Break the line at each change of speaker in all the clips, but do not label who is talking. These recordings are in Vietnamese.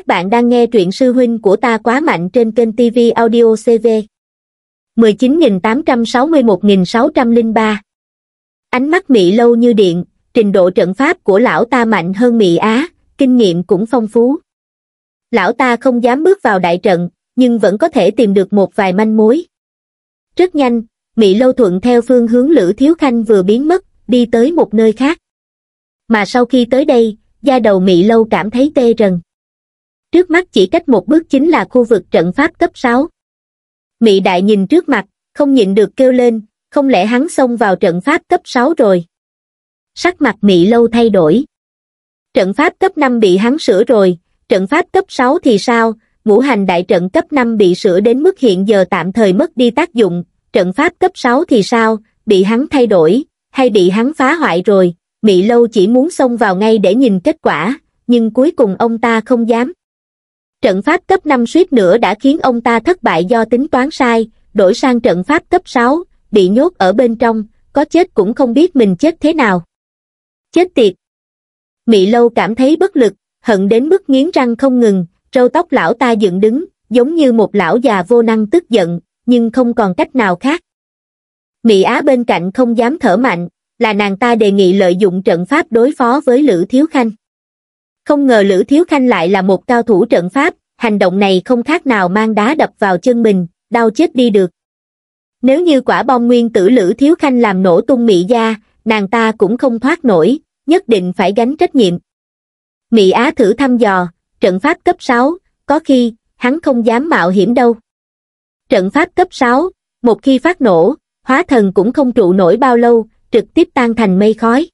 Các bạn đang nghe truyện sư huynh của ta quá mạnh trên kênh TV Audio CV. 19.861.603 Ánh mắt Mỹ lâu như điện, trình độ trận pháp của lão ta mạnh hơn Mỹ Á, kinh nghiệm cũng phong phú. Lão ta không dám bước vào đại trận, nhưng vẫn có thể tìm được một vài manh mối. Rất nhanh, Mỹ lâu thuận theo phương hướng Lữ Thiếu Khanh vừa biến mất, đi tới một nơi khác. Mà sau khi tới đây, da đầu Mỹ lâu cảm thấy tê rần trước mắt chỉ cách một bước chính là khu vực trận pháp cấp sáu mị đại nhìn trước mặt không nhịn được kêu lên không lẽ hắn xông vào trận pháp cấp sáu rồi sắc mặt mị lâu thay đổi trận pháp cấp năm bị hắn sửa rồi trận pháp cấp sáu thì sao ngũ hành đại trận cấp năm bị sửa đến mức hiện giờ tạm thời mất đi tác dụng trận pháp cấp sáu thì sao bị hắn thay đổi hay bị hắn phá hoại rồi mị lâu chỉ muốn xông vào ngay để nhìn kết quả nhưng cuối cùng ông ta không dám Trận pháp cấp 5 suýt nữa đã khiến ông ta thất bại do tính toán sai, đổi sang trận pháp cấp 6, bị nhốt ở bên trong, có chết cũng không biết mình chết thế nào. Chết tiệt! Mị lâu cảm thấy bất lực, hận đến mức nghiến răng không ngừng, râu tóc lão ta dựng đứng, giống như một lão già vô năng tức giận, nhưng không còn cách nào khác. Mị Á bên cạnh không dám thở mạnh, là nàng ta đề nghị lợi dụng trận pháp đối phó với Lữ Thiếu Khanh. Không ngờ Lữ Thiếu Khanh lại là một cao thủ trận pháp, hành động này không khác nào mang đá đập vào chân mình, đau chết đi được. Nếu như quả bom nguyên tử Lữ Thiếu Khanh làm nổ tung Mỹ Gia, nàng ta cũng không thoát nổi, nhất định phải gánh trách nhiệm. Mỹ Á thử thăm dò, trận pháp cấp 6, có khi, hắn không dám mạo hiểm đâu. Trận pháp cấp 6, một khi phát nổ, hóa thần cũng không trụ nổi bao lâu, trực tiếp tan thành mây khói.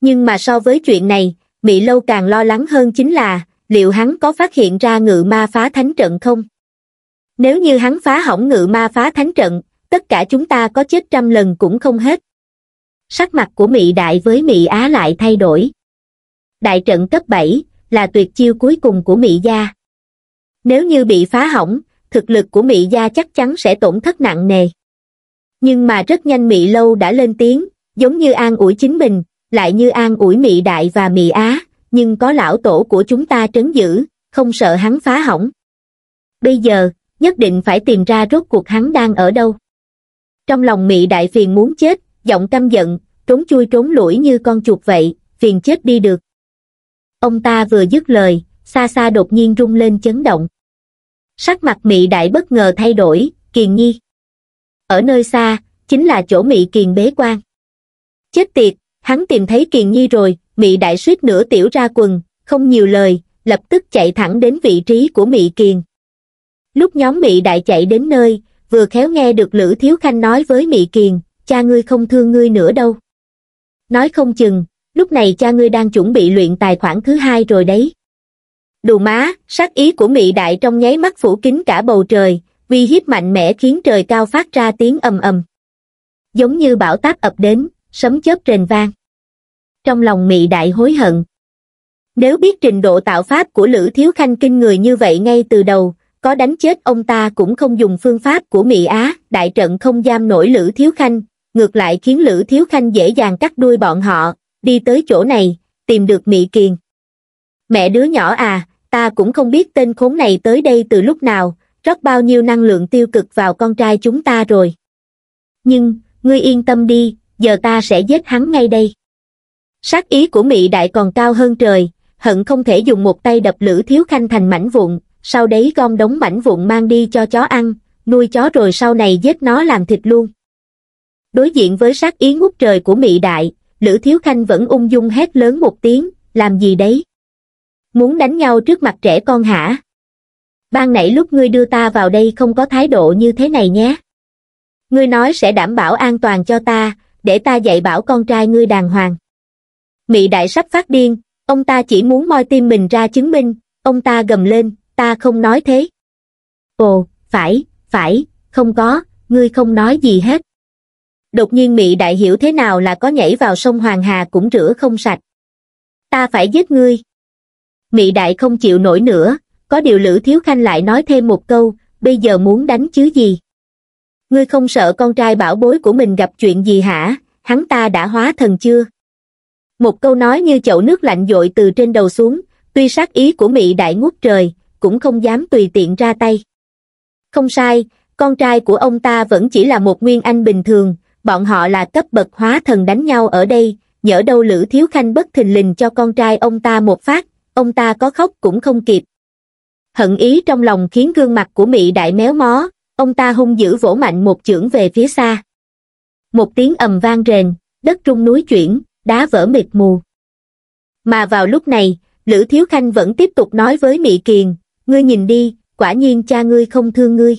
Nhưng mà so với chuyện này, Mị lâu càng lo lắng hơn chính là liệu hắn có phát hiện ra ngự ma phá thánh trận không nếu như hắn phá hỏng ngự ma phá thánh trận tất cả chúng ta có chết trăm lần cũng không hết sắc mặt của mị đại với mị á lại thay đổi đại trận cấp bảy là tuyệt chiêu cuối cùng của mị gia nếu như bị phá hỏng thực lực của mị gia chắc chắn sẽ tổn thất nặng nề nhưng mà rất nhanh mị lâu đã lên tiếng giống như an ủi chính mình lại như an ủi mị Đại và mị Á, nhưng có lão tổ của chúng ta trấn giữ, không sợ hắn phá hỏng. Bây giờ, nhất định phải tìm ra rốt cuộc hắn đang ở đâu. Trong lòng mị Đại phiền muốn chết, giọng căm giận, trốn chui trốn lũi như con chuột vậy, phiền chết đi được. Ông ta vừa dứt lời, xa xa đột nhiên rung lên chấn động. Sắc mặt mị Đại bất ngờ thay đổi, kiền nhi. Ở nơi xa, chính là chỗ mị kiền bế quan. Chết tiệt, Hắn tìm thấy Kiền Nhi rồi, Mị Đại suýt nửa tiểu ra quần, không nhiều lời, lập tức chạy thẳng đến vị trí của Mị Kiền. Lúc nhóm Mị Đại chạy đến nơi, vừa khéo nghe được Lữ Thiếu Khanh nói với Mị Kiền, cha ngươi không thương ngươi nữa đâu. Nói không chừng, lúc này cha ngươi đang chuẩn bị luyện tài khoản thứ hai rồi đấy. Đù má, sắc ý của Mị Đại trong nháy mắt phủ kín cả bầu trời, uy hiếp mạnh mẽ khiến trời cao phát ra tiếng ầm ầm. Giống như bão táp ập đến, sấm chớp rền vang trong lòng mị đại hối hận nếu biết trình độ tạo pháp của lữ thiếu khanh kinh người như vậy ngay từ đầu có đánh chết ông ta cũng không dùng phương pháp của mị á đại trận không giam nổi lữ thiếu khanh ngược lại khiến lữ thiếu khanh dễ dàng cắt đuôi bọn họ đi tới chỗ này tìm được mị kiền mẹ đứa nhỏ à ta cũng không biết tên khốn này tới đây từ lúc nào rất bao nhiêu năng lượng tiêu cực vào con trai chúng ta rồi nhưng ngươi yên tâm đi giờ ta sẽ giết hắn ngay đây. Sát ý của Mị Đại còn cao hơn trời, hận không thể dùng một tay đập Lữ Thiếu Khanh thành mảnh vụn, sau đấy gom đống mảnh vụn mang đi cho chó ăn, nuôi chó rồi sau này giết nó làm thịt luôn. Đối diện với sát ý ngút trời của Mị Đại, Lữ Thiếu Khanh vẫn ung dung hét lớn một tiếng, làm gì đấy? Muốn đánh nhau trước mặt trẻ con hả? Ban nãy lúc ngươi đưa ta vào đây không có thái độ như thế này nhé. Ngươi nói sẽ đảm bảo an toàn cho ta, để ta dạy bảo con trai ngươi đàng hoàng. Mị đại sắp phát điên, ông ta chỉ muốn moi tim mình ra chứng minh, ông ta gầm lên, ta không nói thế. Ồ, phải, phải, không có, ngươi không nói gì hết. Đột nhiên Mị đại hiểu thế nào là có nhảy vào sông Hoàng Hà cũng rửa không sạch. Ta phải giết ngươi. Mị đại không chịu nổi nữa, có điều Lữ Thiếu Khanh lại nói thêm một câu, bây giờ muốn đánh chứ gì ngươi không sợ con trai bảo bối của mình gặp chuyện gì hả hắn ta đã hóa thần chưa một câu nói như chậu nước lạnh dội từ trên đầu xuống tuy sát ý của mỹ đại ngút trời cũng không dám tùy tiện ra tay không sai con trai của ông ta vẫn chỉ là một nguyên anh bình thường bọn họ là cấp bậc hóa thần đánh nhau ở đây nhỡ đâu lữ thiếu khanh bất thình lình cho con trai ông ta một phát ông ta có khóc cũng không kịp hận ý trong lòng khiến gương mặt của mỹ đại méo mó ông ta hung dữ vỗ mạnh một chưởng về phía xa. Một tiếng ầm vang rền, đất rung núi chuyển, đá vỡ mịt mù. Mà vào lúc này, Lữ Thiếu Khanh vẫn tiếp tục nói với Mị Kiền, ngươi nhìn đi, quả nhiên cha ngươi không thương ngươi.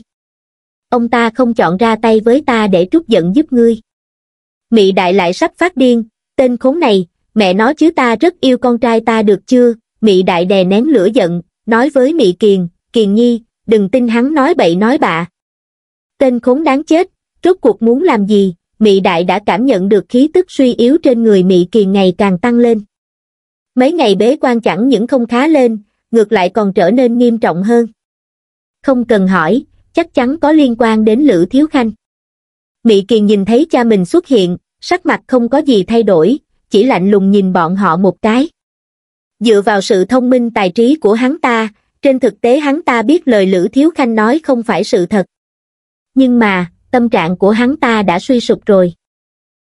Ông ta không chọn ra tay với ta để trút giận giúp ngươi. Mị đại lại sắp phát điên, tên khốn này, mẹ nó chứ ta rất yêu con trai ta được chưa, Mị đại đè nén lửa giận, nói với Mị Kiền, Kiền Nhi, đừng tin hắn nói bậy nói bạ, tên khốn đáng chết rốt cuộc muốn làm gì mị đại đã cảm nhận được khí tức suy yếu trên người mị kỳ ngày càng tăng lên mấy ngày bế quan chẳng những không khá lên ngược lại còn trở nên nghiêm trọng hơn không cần hỏi chắc chắn có liên quan đến lữ thiếu khanh mị kỳ nhìn thấy cha mình xuất hiện sắc mặt không có gì thay đổi chỉ lạnh lùng nhìn bọn họ một cái dựa vào sự thông minh tài trí của hắn ta trên thực tế hắn ta biết lời lữ thiếu khanh nói không phải sự thật nhưng mà, tâm trạng của hắn ta đã suy sụp rồi.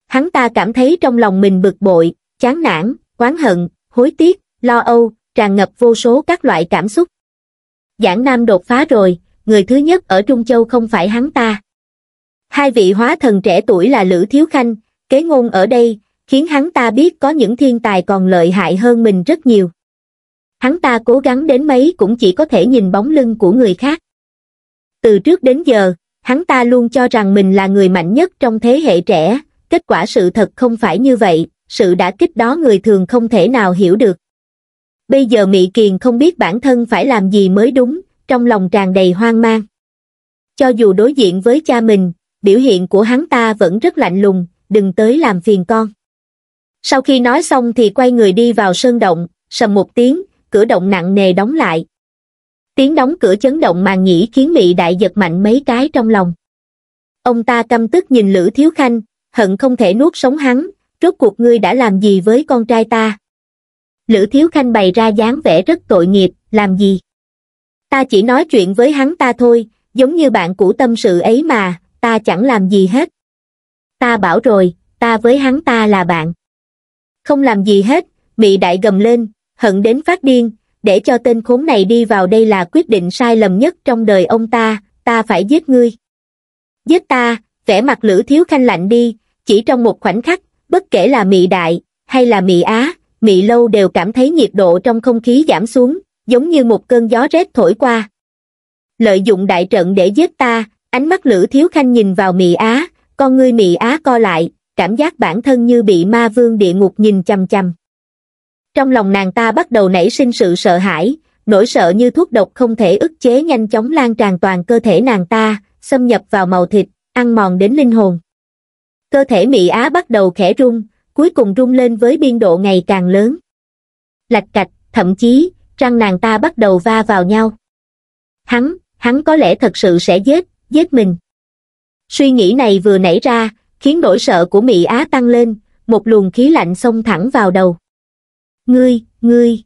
Hắn ta cảm thấy trong lòng mình bực bội, chán nản, oán hận, hối tiếc, lo âu, tràn ngập vô số các loại cảm xúc. Giảng Nam đột phá rồi, người thứ nhất ở Trung Châu không phải hắn ta. Hai vị hóa thần trẻ tuổi là Lữ Thiếu Khanh, kế ngôn ở đây, khiến hắn ta biết có những thiên tài còn lợi hại hơn mình rất nhiều. Hắn ta cố gắng đến mấy cũng chỉ có thể nhìn bóng lưng của người khác. Từ trước đến giờ, hắn ta luôn cho rằng mình là người mạnh nhất trong thế hệ trẻ, kết quả sự thật không phải như vậy, sự đã kích đó người thường không thể nào hiểu được. Bây giờ Mỹ Kiền không biết bản thân phải làm gì mới đúng, trong lòng tràn đầy hoang mang. Cho dù đối diện với cha mình, biểu hiện của hắn ta vẫn rất lạnh lùng, đừng tới làm phiền con. Sau khi nói xong thì quay người đi vào sơn động, sầm một tiếng, cửa động nặng nề đóng lại, tiếng đóng cửa chấn động màn nhĩ khiến mị đại giật mạnh mấy cái trong lòng ông ta căm tức nhìn lữ thiếu khanh hận không thể nuốt sống hắn rốt cuộc ngươi đã làm gì với con trai ta lữ thiếu khanh bày ra dáng vẻ rất tội nghiệp làm gì ta chỉ nói chuyện với hắn ta thôi giống như bạn cũ tâm sự ấy mà ta chẳng làm gì hết ta bảo rồi ta với hắn ta là bạn không làm gì hết mị đại gầm lên hận đến phát điên để cho tên khốn này đi vào đây là quyết định sai lầm nhất trong đời ông ta, ta phải giết ngươi. Giết ta, vẻ mặt Lữ Thiếu Khanh lạnh đi, chỉ trong một khoảnh khắc, bất kể là Mị Đại, hay là Mị Á, Mị Lâu đều cảm thấy nhiệt độ trong không khí giảm xuống, giống như một cơn gió rét thổi qua. Lợi dụng đại trận để giết ta, ánh mắt Lữ Thiếu Khanh nhìn vào Mị Á, con ngươi Mị Á co lại, cảm giác bản thân như bị ma vương địa ngục nhìn chằm chằm. Trong lòng nàng ta bắt đầu nảy sinh sự sợ hãi, nỗi sợ như thuốc độc không thể ức chế nhanh chóng lan tràn toàn cơ thể nàng ta, xâm nhập vào màu thịt, ăn mòn đến linh hồn. Cơ thể Mỹ Á bắt đầu khẽ rung, cuối cùng rung lên với biên độ ngày càng lớn. Lạch cạch, thậm chí, răng nàng ta bắt đầu va vào nhau. Hắn, hắn có lẽ thật sự sẽ giết, giết mình. Suy nghĩ này vừa nảy ra, khiến nỗi sợ của Mỹ Á tăng lên, một luồng khí lạnh xông thẳng vào đầu ngươi, ngươi.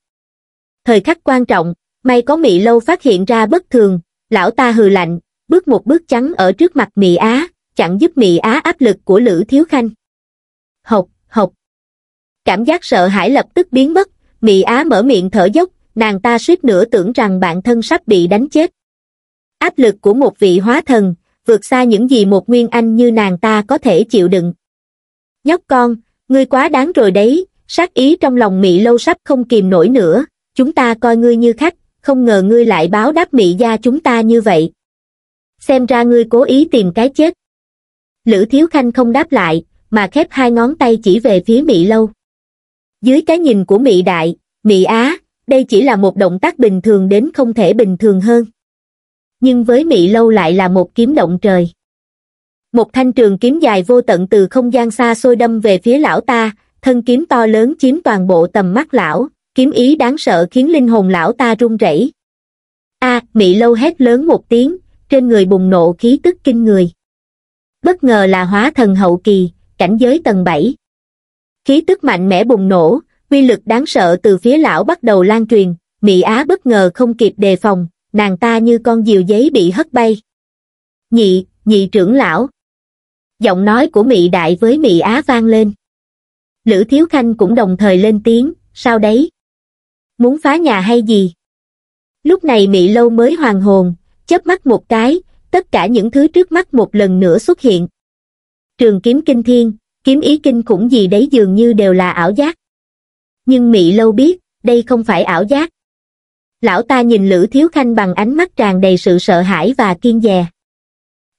Thời khắc quan trọng, may có mị Lâu phát hiện ra bất thường, lão ta hừ lạnh, bước một bước trắng ở trước mặt mị Á, chẳng giúp mị Á áp lực của Lữ Thiếu Khanh. Học, học. Cảm giác sợ hãi lập tức biến mất, Mị Á mở miệng thở dốc, nàng ta suýt nữa tưởng rằng bản thân sắp bị đánh chết. Áp lực của một vị hóa thần, vượt xa những gì một nguyên anh như nàng ta có thể chịu đựng. Nhóc con, ngươi quá đáng rồi đấy, sát ý trong lòng Mỹ lâu sắp không kìm nổi nữa, chúng ta coi ngươi như khách, không ngờ ngươi lại báo đáp Mỹ gia chúng ta như vậy. Xem ra ngươi cố ý tìm cái chết. Lữ Thiếu Khanh không đáp lại, mà khép hai ngón tay chỉ về phía Mỹ lâu. Dưới cái nhìn của Mỹ đại, Mỹ Á, đây chỉ là một động tác bình thường đến không thể bình thường hơn. Nhưng với Mỹ lâu lại là một kiếm động trời. Một thanh trường kiếm dài vô tận từ không gian xa xôi đâm về phía lão ta, thân kiếm to lớn chiếm toàn bộ tầm mắt lão kiếm ý đáng sợ khiến linh hồn lão ta run rẩy a à, mị lâu hét lớn một tiếng trên người bùng nộ khí tức kinh người bất ngờ là hóa thần hậu kỳ cảnh giới tầng bảy khí tức mạnh mẽ bùng nổ uy lực đáng sợ từ phía lão bắt đầu lan truyền mị á bất ngờ không kịp đề phòng nàng ta như con diều giấy bị hất bay nhị nhị trưởng lão giọng nói của mị đại với mị á vang lên Lữ Thiếu Khanh cũng đồng thời lên tiếng, sao đấy? Muốn phá nhà hay gì? Lúc này Mỹ Lâu mới hoàn hồn, chớp mắt một cái, tất cả những thứ trước mắt một lần nữa xuất hiện. Trường kiếm kinh thiên, kiếm ý kinh khủng gì đấy dường như đều là ảo giác. Nhưng Mỹ Lâu biết, đây không phải ảo giác. Lão ta nhìn Lữ Thiếu Khanh bằng ánh mắt tràn đầy sự sợ hãi và kiên dè.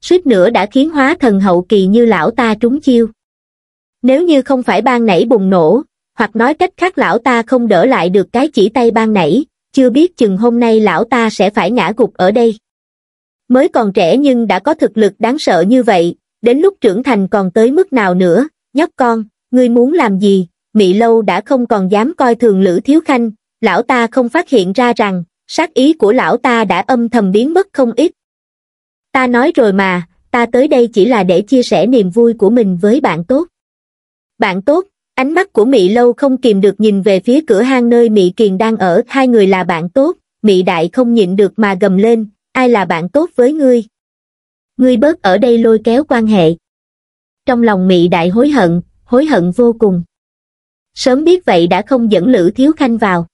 Suýt nữa đã khiến hóa thần hậu kỳ như lão ta trúng chiêu. Nếu như không phải ban nảy bùng nổ, hoặc nói cách khác lão ta không đỡ lại được cái chỉ tay ban nảy, chưa biết chừng hôm nay lão ta sẽ phải ngã gục ở đây. Mới còn trẻ nhưng đã có thực lực đáng sợ như vậy, đến lúc trưởng thành còn tới mức nào nữa, nhóc con, ngươi muốn làm gì, Mị Lâu đã không còn dám coi thường Lữ Thiếu Khanh, lão ta không phát hiện ra rằng, sát ý của lão ta đã âm thầm biến mất không ít. Ta nói rồi mà, ta tới đây chỉ là để chia sẻ niềm vui của mình với bạn tốt bạn tốt ánh mắt của mỹ lâu không kìm được nhìn về phía cửa hang nơi mỹ kiền đang ở hai người là bạn tốt mỹ đại không nhịn được mà gầm lên ai là bạn tốt với ngươi ngươi bớt ở đây lôi kéo quan hệ trong lòng mỹ đại hối hận hối hận vô cùng sớm biết vậy đã không dẫn lữ thiếu khanh vào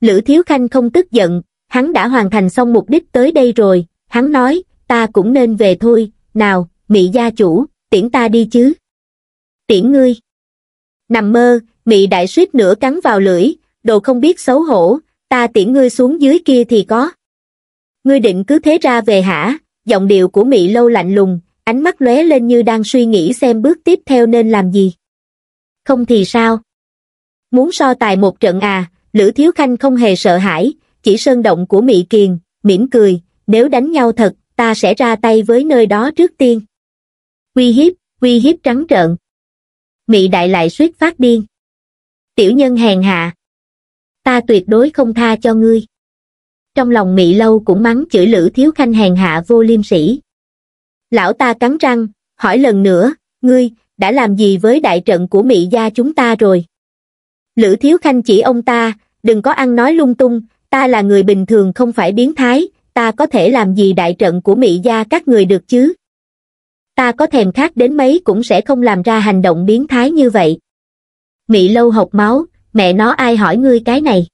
lữ thiếu khanh không tức giận hắn đã hoàn thành xong mục đích tới đây rồi hắn nói ta cũng nên về thôi nào mỹ gia chủ tiễn ta đi chứ tiễn ngươi. Nằm mơ, mị đại suýt nửa cắn vào lưỡi, đồ không biết xấu hổ, ta tiễn ngươi xuống dưới kia thì có. Ngươi định cứ thế ra về hả, giọng điệu của mị lâu lạnh lùng, ánh mắt lóe lên như đang suy nghĩ xem bước tiếp theo nên làm gì. Không thì sao? Muốn so tài một trận à, Lữ Thiếu Khanh không hề sợ hãi, chỉ sơn động của Mị Kiền, mỉm cười, nếu đánh nhau thật, ta sẽ ra tay với nơi đó trước tiên. quy hiếp, quy hiếp trắng trợn. Mị đại lại suýt phát điên. Tiểu nhân hèn hạ. Ta tuyệt đối không tha cho ngươi. Trong lòng Mị lâu cũng mắng chửi Lữ Thiếu Khanh hèn hạ vô liêm sỉ. Lão ta cắn răng, hỏi lần nữa, ngươi, đã làm gì với đại trận của Mị gia chúng ta rồi? Lữ Thiếu Khanh chỉ ông ta, đừng có ăn nói lung tung, ta là người bình thường không phải biến thái, ta có thể làm gì đại trận của Mị gia các người được chứ? ta có thèm khát đến mấy cũng sẽ không làm ra hành động biến thái như vậy. Mị lâu học máu, mẹ nó ai hỏi ngươi cái này?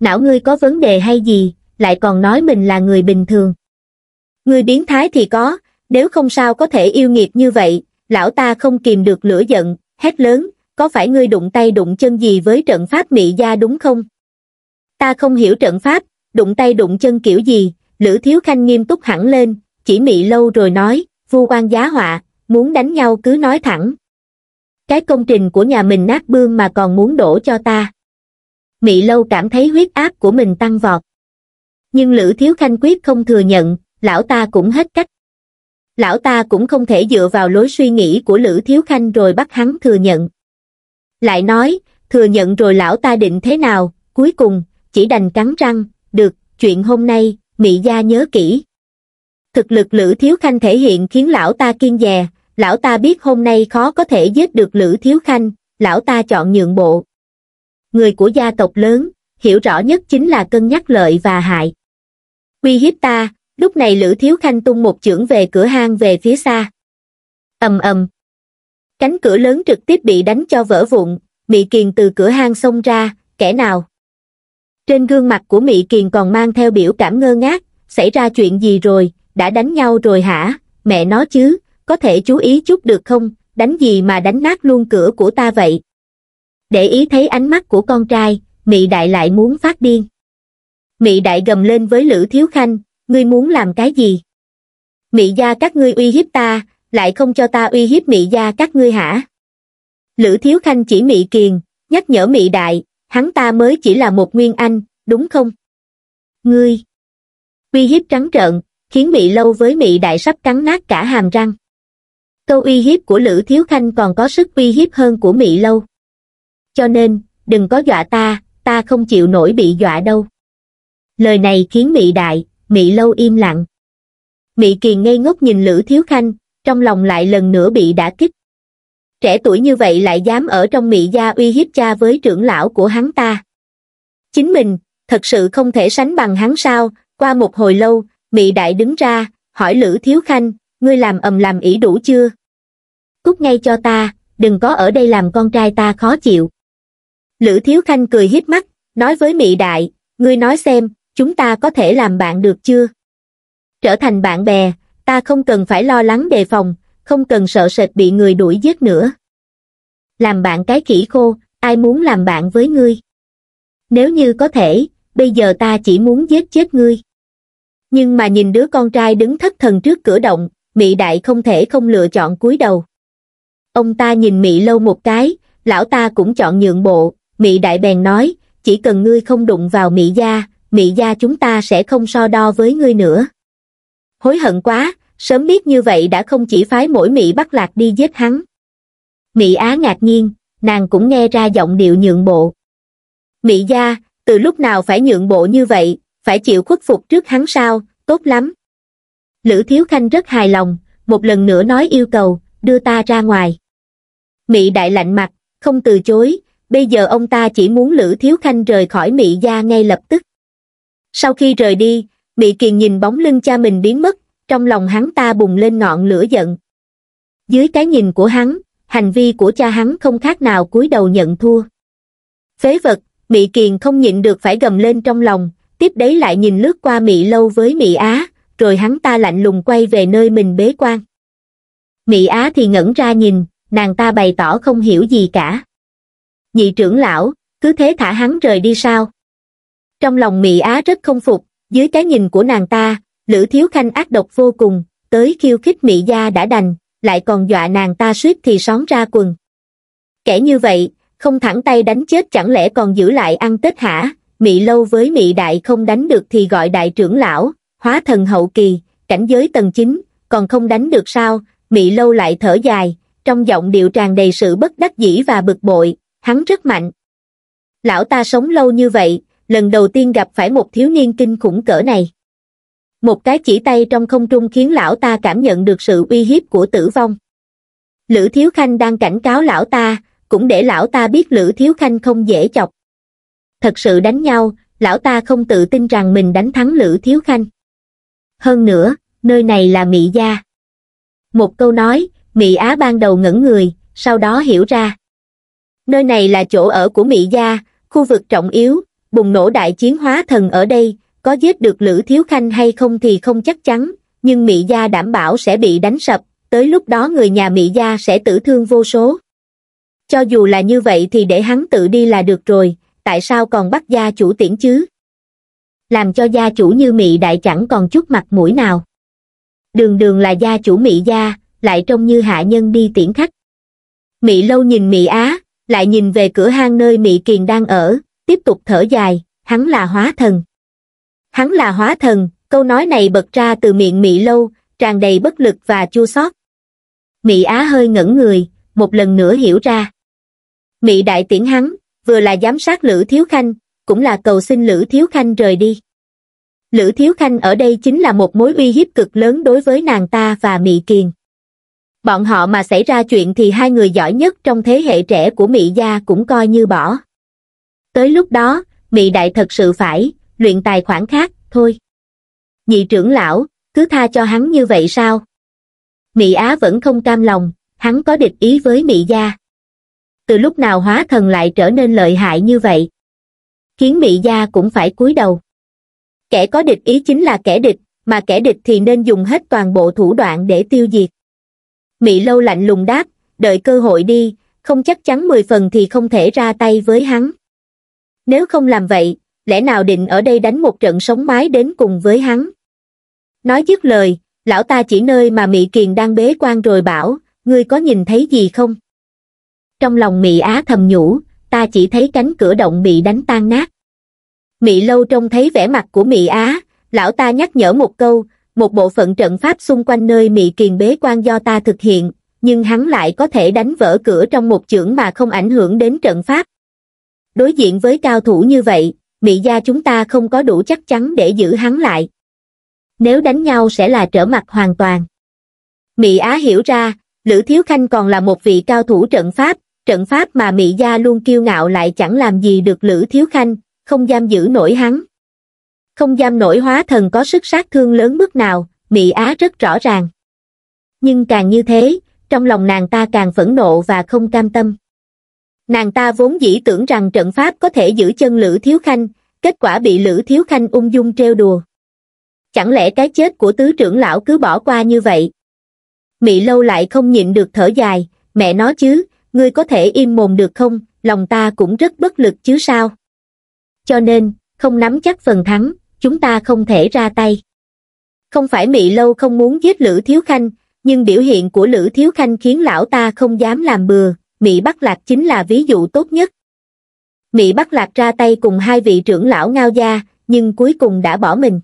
Não ngươi có vấn đề hay gì, lại còn nói mình là người bình thường. Ngươi biến thái thì có, nếu không sao có thể yêu nghiệt như vậy, lão ta không kìm được lửa giận, hét lớn, có phải ngươi đụng tay đụng chân gì với trận pháp mị gia đúng không? Ta không hiểu trận pháp, đụng tay đụng chân kiểu gì, Lữ Thiếu Khanh nghiêm túc hẳn lên, chỉ mị lâu rồi nói, vu Quan giá họa, muốn đánh nhau cứ nói thẳng. Cái công trình của nhà mình nát bương mà còn muốn đổ cho ta. Mị lâu cảm thấy huyết áp của mình tăng vọt. Nhưng Lữ Thiếu Khanh quyết không thừa nhận, lão ta cũng hết cách. Lão ta cũng không thể dựa vào lối suy nghĩ của Lữ Thiếu Khanh rồi bắt hắn thừa nhận. Lại nói, thừa nhận rồi lão ta định thế nào, cuối cùng, chỉ đành cắn răng, được, chuyện hôm nay, Mị gia nhớ kỹ thực lực Lữ Thiếu Khanh thể hiện khiến lão ta kiên dè, lão ta biết hôm nay khó có thể giết được Lữ Thiếu Khanh, lão ta chọn nhượng bộ. Người của gia tộc lớn, hiểu rõ nhất chính là cân nhắc lợi và hại. Uy hiếp ta, lúc này Lữ Thiếu Khanh tung một chưởng về cửa hang về phía xa. ầm ầm Cánh cửa lớn trực tiếp bị đánh cho vỡ vụn, Mị Kiền từ cửa hang xông ra, kẻ nào? Trên gương mặt của Mị Kiền còn mang theo biểu cảm ngơ ngác, xảy ra chuyện gì rồi, đã đánh nhau rồi hả, mẹ nó chứ, có thể chú ý chút được không, đánh gì mà đánh nát luôn cửa của ta vậy. Để ý thấy ánh mắt của con trai, Mị Đại lại muốn phát điên. Mị Đại gầm lên với Lữ Thiếu Khanh, ngươi muốn làm cái gì? Mị gia các ngươi uy hiếp ta, lại không cho ta uy hiếp Mị gia các ngươi hả? Lữ Thiếu Khanh chỉ Mị Kiền, nhắc nhở Mị Đại, hắn ta mới chỉ là một nguyên anh, đúng không? Ngươi! Uy hiếp trắng trợn, khiến Mị Lâu với Mị Đại sắp cắn nát cả hàm răng. Câu uy hiếp của Lữ Thiếu Khanh còn có sức uy hiếp hơn của Mị Lâu. Cho nên, đừng có dọa ta, ta không chịu nổi bị dọa đâu. Lời này khiến Mị Đại, Mị Lâu im lặng. Mị Kiền ngây ngốc nhìn Lữ Thiếu Khanh, trong lòng lại lần nữa bị đả kích. Trẻ tuổi như vậy lại dám ở trong Mị gia uy hiếp cha với trưởng lão của hắn ta. Chính mình, thật sự không thể sánh bằng hắn sao, qua một hồi lâu, Mị đại đứng ra, hỏi Lữ Thiếu Khanh, ngươi làm ầm làm ỉ đủ chưa? Cút ngay cho ta, đừng có ở đây làm con trai ta khó chịu. Lữ Thiếu Khanh cười hiếp mắt, nói với Mị đại, ngươi nói xem, chúng ta có thể làm bạn được chưa? Trở thành bạn bè, ta không cần phải lo lắng đề phòng, không cần sợ sệt bị người đuổi giết nữa. Làm bạn cái kỹ khô, ai muốn làm bạn với ngươi? Nếu như có thể, bây giờ ta chỉ muốn giết chết ngươi nhưng mà nhìn đứa con trai đứng thất thần trước cửa động mị đại không thể không lựa chọn cúi đầu ông ta nhìn mị lâu một cái lão ta cũng chọn nhượng bộ mị đại bèn nói chỉ cần ngươi không đụng vào mị gia mị gia chúng ta sẽ không so đo với ngươi nữa hối hận quá sớm biết như vậy đã không chỉ phái mỗi mị bắt lạc đi giết hắn mị á ngạc nhiên nàng cũng nghe ra giọng điệu nhượng bộ mị gia từ lúc nào phải nhượng bộ như vậy phải chịu khuất phục trước hắn sao, tốt lắm. Lữ Thiếu Khanh rất hài lòng, một lần nữa nói yêu cầu, đưa ta ra ngoài. Mị đại lạnh mặt, không từ chối, bây giờ ông ta chỉ muốn Lữ Thiếu Khanh rời khỏi Mị gia ngay lập tức. Sau khi rời đi, Mị Kiền nhìn bóng lưng cha mình biến mất, trong lòng hắn ta bùng lên ngọn lửa giận. Dưới cái nhìn của hắn, hành vi của cha hắn không khác nào cúi đầu nhận thua. Phế vật, Mị Kiền không nhịn được phải gầm lên trong lòng, tiếp đấy lại nhìn lướt qua mỹ lâu với mỹ á rồi hắn ta lạnh lùng quay về nơi mình bế quan mỹ á thì ngẩn ra nhìn nàng ta bày tỏ không hiểu gì cả nhị trưởng lão cứ thế thả hắn rời đi sao trong lòng mỹ á rất không phục dưới cái nhìn của nàng ta lữ thiếu khanh ác độc vô cùng tới khiêu khích mỹ gia đã đành lại còn dọa nàng ta suýt thì són ra quần kể như vậy không thẳng tay đánh chết chẳng lẽ còn giữ lại ăn tết hả Mị lâu với Mị đại không đánh được thì gọi đại trưởng lão, hóa thần hậu kỳ, cảnh giới tầng 9, còn không đánh được sao, Mị lâu lại thở dài, trong giọng điệu tràn đầy sự bất đắc dĩ và bực bội, hắn rất mạnh. Lão ta sống lâu như vậy, lần đầu tiên gặp phải một thiếu niên kinh khủng cỡ này. Một cái chỉ tay trong không trung khiến lão ta cảm nhận được sự uy hiếp của tử vong. Lữ Thiếu Khanh đang cảnh cáo lão ta, cũng để lão ta biết Lữ Thiếu Khanh không dễ chọc thật sự đánh nhau, lão ta không tự tin rằng mình đánh thắng Lữ Thiếu Khanh. Hơn nữa, nơi này là Mỹ Gia. Một câu nói, Mỹ Á ban đầu ngẩn người, sau đó hiểu ra. Nơi này là chỗ ở của Mỹ Gia, khu vực trọng yếu, bùng nổ đại chiến hóa thần ở đây, có giết được Lữ Thiếu Khanh hay không thì không chắc chắn, nhưng Mỹ Gia đảm bảo sẽ bị đánh sập, tới lúc đó người nhà Mỹ Gia sẽ tử thương vô số. Cho dù là như vậy thì để hắn tự đi là được rồi, tại sao còn bắt gia chủ tiễn chứ? Làm cho gia chủ như mị đại chẳng còn chút mặt mũi nào. Đường đường là gia chủ mị gia, lại trông như hạ nhân đi tiễn khách. Mị lâu nhìn mị á, lại nhìn về cửa hang nơi mị kiền đang ở, tiếp tục thở dài, hắn là hóa thần. Hắn là hóa thần, câu nói này bật ra từ miệng mị lâu, tràn đầy bất lực và chua xót. Mị á hơi ngẩn người, một lần nữa hiểu ra. Mị đại tiễn hắn, vừa là giám sát Lữ Thiếu Khanh, cũng là cầu xin Lữ Thiếu Khanh rời đi. Lữ Thiếu Khanh ở đây chính là một mối uy hiếp cực lớn đối với nàng ta và Mỹ Kiền. Bọn họ mà xảy ra chuyện thì hai người giỏi nhất trong thế hệ trẻ của Mỹ gia cũng coi như bỏ. Tới lúc đó, Mỹ đại thật sự phải, luyện tài khoản khác, thôi. Nhị trưởng lão, cứ tha cho hắn như vậy sao? Mỹ Á vẫn không cam lòng, hắn có địch ý với Mỹ gia từ lúc nào hóa thần lại trở nên lợi hại như vậy khiến mỹ gia cũng phải cúi đầu kẻ có địch ý chính là kẻ địch mà kẻ địch thì nên dùng hết toàn bộ thủ đoạn để tiêu diệt mỹ lâu lạnh lùng đáp đợi cơ hội đi không chắc chắn mười phần thì không thể ra tay với hắn nếu không làm vậy lẽ nào định ở đây đánh một trận sống mái đến cùng với hắn nói dứt lời lão ta chỉ nơi mà mỹ kiền đang bế quan rồi bảo ngươi có nhìn thấy gì không trong lòng mị á thầm nhủ ta chỉ thấy cánh cửa động bị đánh tan nát mị lâu trông thấy vẻ mặt của mị á lão ta nhắc nhở một câu một bộ phận trận pháp xung quanh nơi mị kiền bế quan do ta thực hiện nhưng hắn lại có thể đánh vỡ cửa trong một chưởng mà không ảnh hưởng đến trận pháp đối diện với cao thủ như vậy mị gia chúng ta không có đủ chắc chắn để giữ hắn lại nếu đánh nhau sẽ là trở mặt hoàn toàn mị á hiểu ra lữ thiếu khanh còn là một vị cao thủ trận pháp trận pháp mà Mỹ Gia luôn kiêu ngạo lại chẳng làm gì được Lữ Thiếu Khanh, không giam giữ nổi hắn. Không giam nổi hóa thần có sức sát thương lớn mức nào, Mỹ Á rất rõ ràng. Nhưng càng như thế, trong lòng nàng ta càng phẫn nộ và không cam tâm. Nàng ta vốn dĩ tưởng rằng trận pháp có thể giữ chân Lữ Thiếu Khanh, kết quả bị Lữ Thiếu Khanh ung dung trêu đùa. Chẳng lẽ cái chết của tứ trưởng lão cứ bỏ qua như vậy? Mị lâu lại không nhịn được thở dài, mẹ nó chứ, ngươi có thể im mồm được không lòng ta cũng rất bất lực chứ sao cho nên không nắm chắc phần thắng chúng ta không thể ra tay không phải mị lâu không muốn giết lữ thiếu khanh nhưng biểu hiện của lữ thiếu khanh khiến lão ta không dám làm bừa mị bắc lạc chính là ví dụ tốt nhất mị bắc lạc ra tay cùng hai vị trưởng lão ngao gia nhưng cuối cùng đã bỏ mình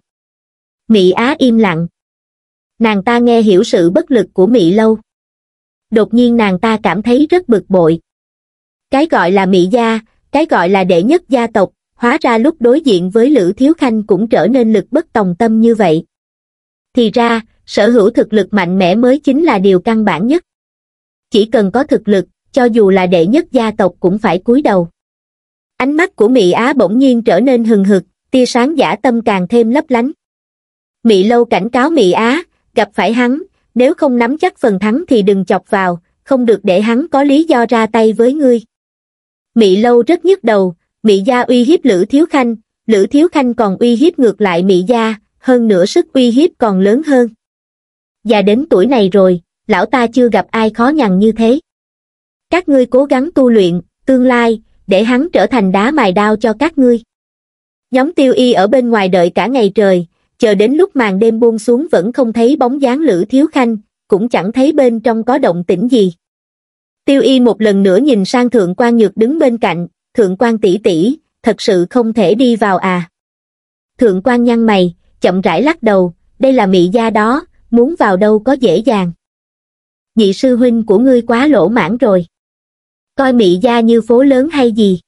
mị á im lặng nàng ta nghe hiểu sự bất lực của mị lâu đột nhiên nàng ta cảm thấy rất bực bội. Cái gọi là mỹ gia, cái gọi là đệ nhất gia tộc, hóa ra lúc đối diện với Lữ Thiếu Khanh cũng trở nên lực bất tòng tâm như vậy. Thì ra, sở hữu thực lực mạnh mẽ mới chính là điều căn bản nhất. Chỉ cần có thực lực, cho dù là đệ nhất gia tộc cũng phải cúi đầu. Ánh mắt của Mỹ Á bỗng nhiên trở nên hừng hực, tia sáng giả tâm càng thêm lấp lánh. Mỹ Lâu cảnh cáo Mỹ Á, gặp phải hắn, nếu không nắm chắc phần thắng thì đừng chọc vào không được để hắn có lý do ra tay với ngươi mị lâu rất nhức đầu mị gia uy hiếp lữ thiếu khanh lữ thiếu khanh còn uy hiếp ngược lại mị gia hơn nữa sức uy hiếp còn lớn hơn già đến tuổi này rồi lão ta chưa gặp ai khó nhằn như thế các ngươi cố gắng tu luyện tương lai để hắn trở thành đá mài đao cho các ngươi nhóm tiêu y ở bên ngoài đợi cả ngày trời chờ đến lúc màn đêm buông xuống vẫn không thấy bóng dáng Lữ Thiếu Khanh, cũng chẳng thấy bên trong có động tĩnh gì. Tiêu y một lần nữa nhìn sang thượng quan nhược đứng bên cạnh, thượng quan tỷ tỷ, thật sự không thể đi vào à. Thượng quan nhăn mày, chậm rãi lắc đầu, đây là mị gia đó, muốn vào đâu có dễ dàng. Nhị sư huynh của ngươi quá lỗ mãn rồi. Coi mị gia như phố lớn hay gì.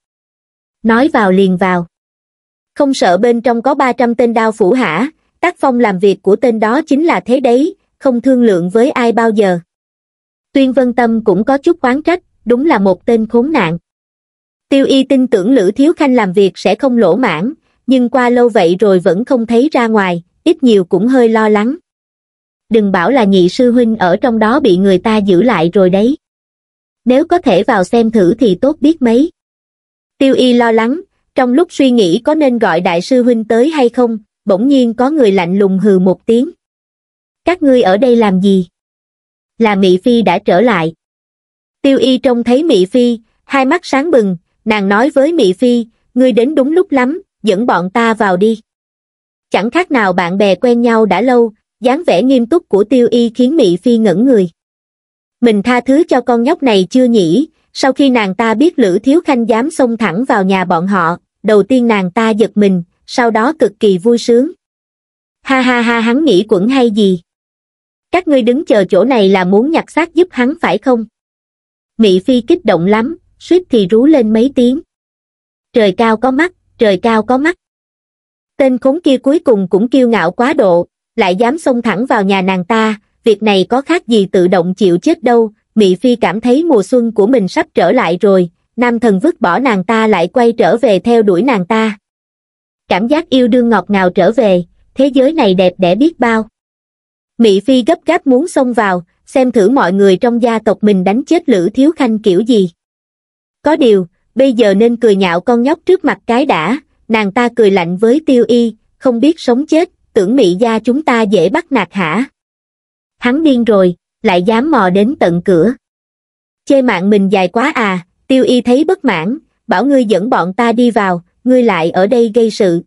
Nói vào liền vào. Không sợ bên trong có 300 tên đao phủ hả, tác phong làm việc của tên đó chính là thế đấy không thương lượng với ai bao giờ tuyên vân tâm cũng có chút oán trách đúng là một tên khốn nạn tiêu y tin tưởng lữ thiếu khanh làm việc sẽ không lỗ mãn nhưng qua lâu vậy rồi vẫn không thấy ra ngoài ít nhiều cũng hơi lo lắng đừng bảo là nhị sư huynh ở trong đó bị người ta giữ lại rồi đấy nếu có thể vào xem thử thì tốt biết mấy tiêu y lo lắng trong lúc suy nghĩ có nên gọi đại sư huynh tới hay không bỗng nhiên có người lạnh lùng hừ một tiếng. Các ngươi ở đây làm gì? Là Mị Phi đã trở lại. Tiêu y trông thấy Mị Phi, hai mắt sáng bừng, nàng nói với Mị Phi, ngươi đến đúng lúc lắm, dẫn bọn ta vào đi. Chẳng khác nào bạn bè quen nhau đã lâu, dáng vẻ nghiêm túc của tiêu y khiến Mị Phi ngẩn người. Mình tha thứ cho con nhóc này chưa nhỉ, sau khi nàng ta biết Lữ Thiếu Khanh dám xông thẳng vào nhà bọn họ, đầu tiên nàng ta giật mình, sau đó cực kỳ vui sướng ha ha ha hắn nghĩ quẩn hay gì các ngươi đứng chờ chỗ này là muốn nhặt xác giúp hắn phải không mị phi kích động lắm suýt thì rú lên mấy tiếng trời cao có mắt trời cao có mắt tên khốn kia cuối cùng cũng kiêu ngạo quá độ lại dám xông thẳng vào nhà nàng ta việc này có khác gì tự động chịu chết đâu mị phi cảm thấy mùa xuân của mình sắp trở lại rồi nam thần vứt bỏ nàng ta lại quay trở về theo đuổi nàng ta cảm giác yêu đương ngọt ngào trở về thế giới này đẹp đẽ biết bao mỹ phi gấp gáp muốn xông vào xem thử mọi người trong gia tộc mình đánh chết lữ thiếu khanh kiểu gì có điều bây giờ nên cười nhạo con nhóc trước mặt cái đã nàng ta cười lạnh với tiêu y không biết sống chết tưởng mỹ gia chúng ta dễ bắt nạt hả hắn điên rồi lại dám mò đến tận cửa chê mạng mình dài quá à tiêu y thấy bất mãn bảo ngươi dẫn bọn ta đi vào ngươi lại ở đây gây sự.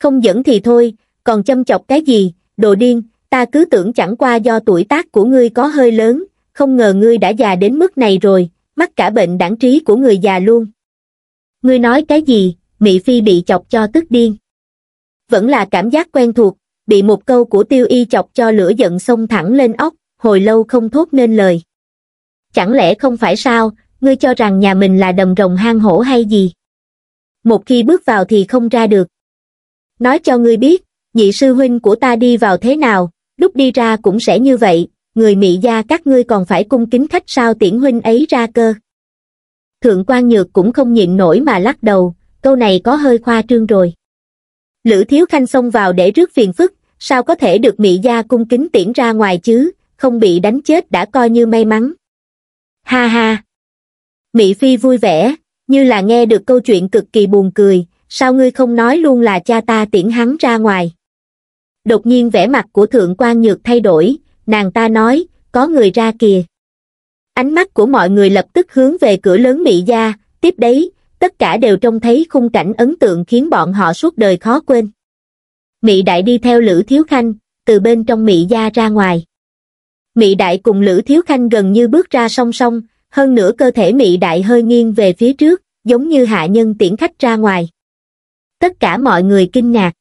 Không dẫn thì thôi, còn châm chọc cái gì, đồ điên, ta cứ tưởng chẳng qua do tuổi tác của ngươi có hơi lớn, không ngờ ngươi đã già đến mức này rồi, mắc cả bệnh đảng trí của người già luôn. Ngươi nói cái gì, Mỹ Phi bị chọc cho tức điên. Vẫn là cảm giác quen thuộc, bị một câu của tiêu y chọc cho lửa giận xông thẳng lên óc, hồi lâu không thốt nên lời. Chẳng lẽ không phải sao, ngươi cho rằng nhà mình là đầm rồng hang hổ hay gì? một khi bước vào thì không ra được. Nói cho ngươi biết, nhị sư huynh của ta đi vào thế nào, lúc đi ra cũng sẽ như vậy, người mị gia các ngươi còn phải cung kính khách sao tiễn huynh ấy ra cơ. Thượng quan nhược cũng không nhịn nổi mà lắc đầu, câu này có hơi khoa trương rồi. Lữ thiếu khanh xông vào để rước phiền phức, sao có thể được mị gia cung kính tiễn ra ngoài chứ, không bị đánh chết đã coi như may mắn. Ha ha! Mị phi vui vẻ, như là nghe được câu chuyện cực kỳ buồn cười, sao ngươi không nói luôn là cha ta tiễn hắn ra ngoài. Đột nhiên vẻ mặt của thượng quan nhược thay đổi, nàng ta nói, có người ra kìa. Ánh mắt của mọi người lập tức hướng về cửa lớn Mỹ Gia, tiếp đấy, tất cả đều trông thấy khung cảnh ấn tượng khiến bọn họ suốt đời khó quên. Mỹ Đại đi theo Lữ Thiếu Khanh, từ bên trong Mỹ Gia ra ngoài. Mỹ Đại cùng Lữ Thiếu Khanh gần như bước ra song song, hơn nữa cơ thể mị đại hơi nghiêng về phía trước, giống như hạ nhân tiễn khách ra ngoài. Tất cả mọi người kinh ngạc.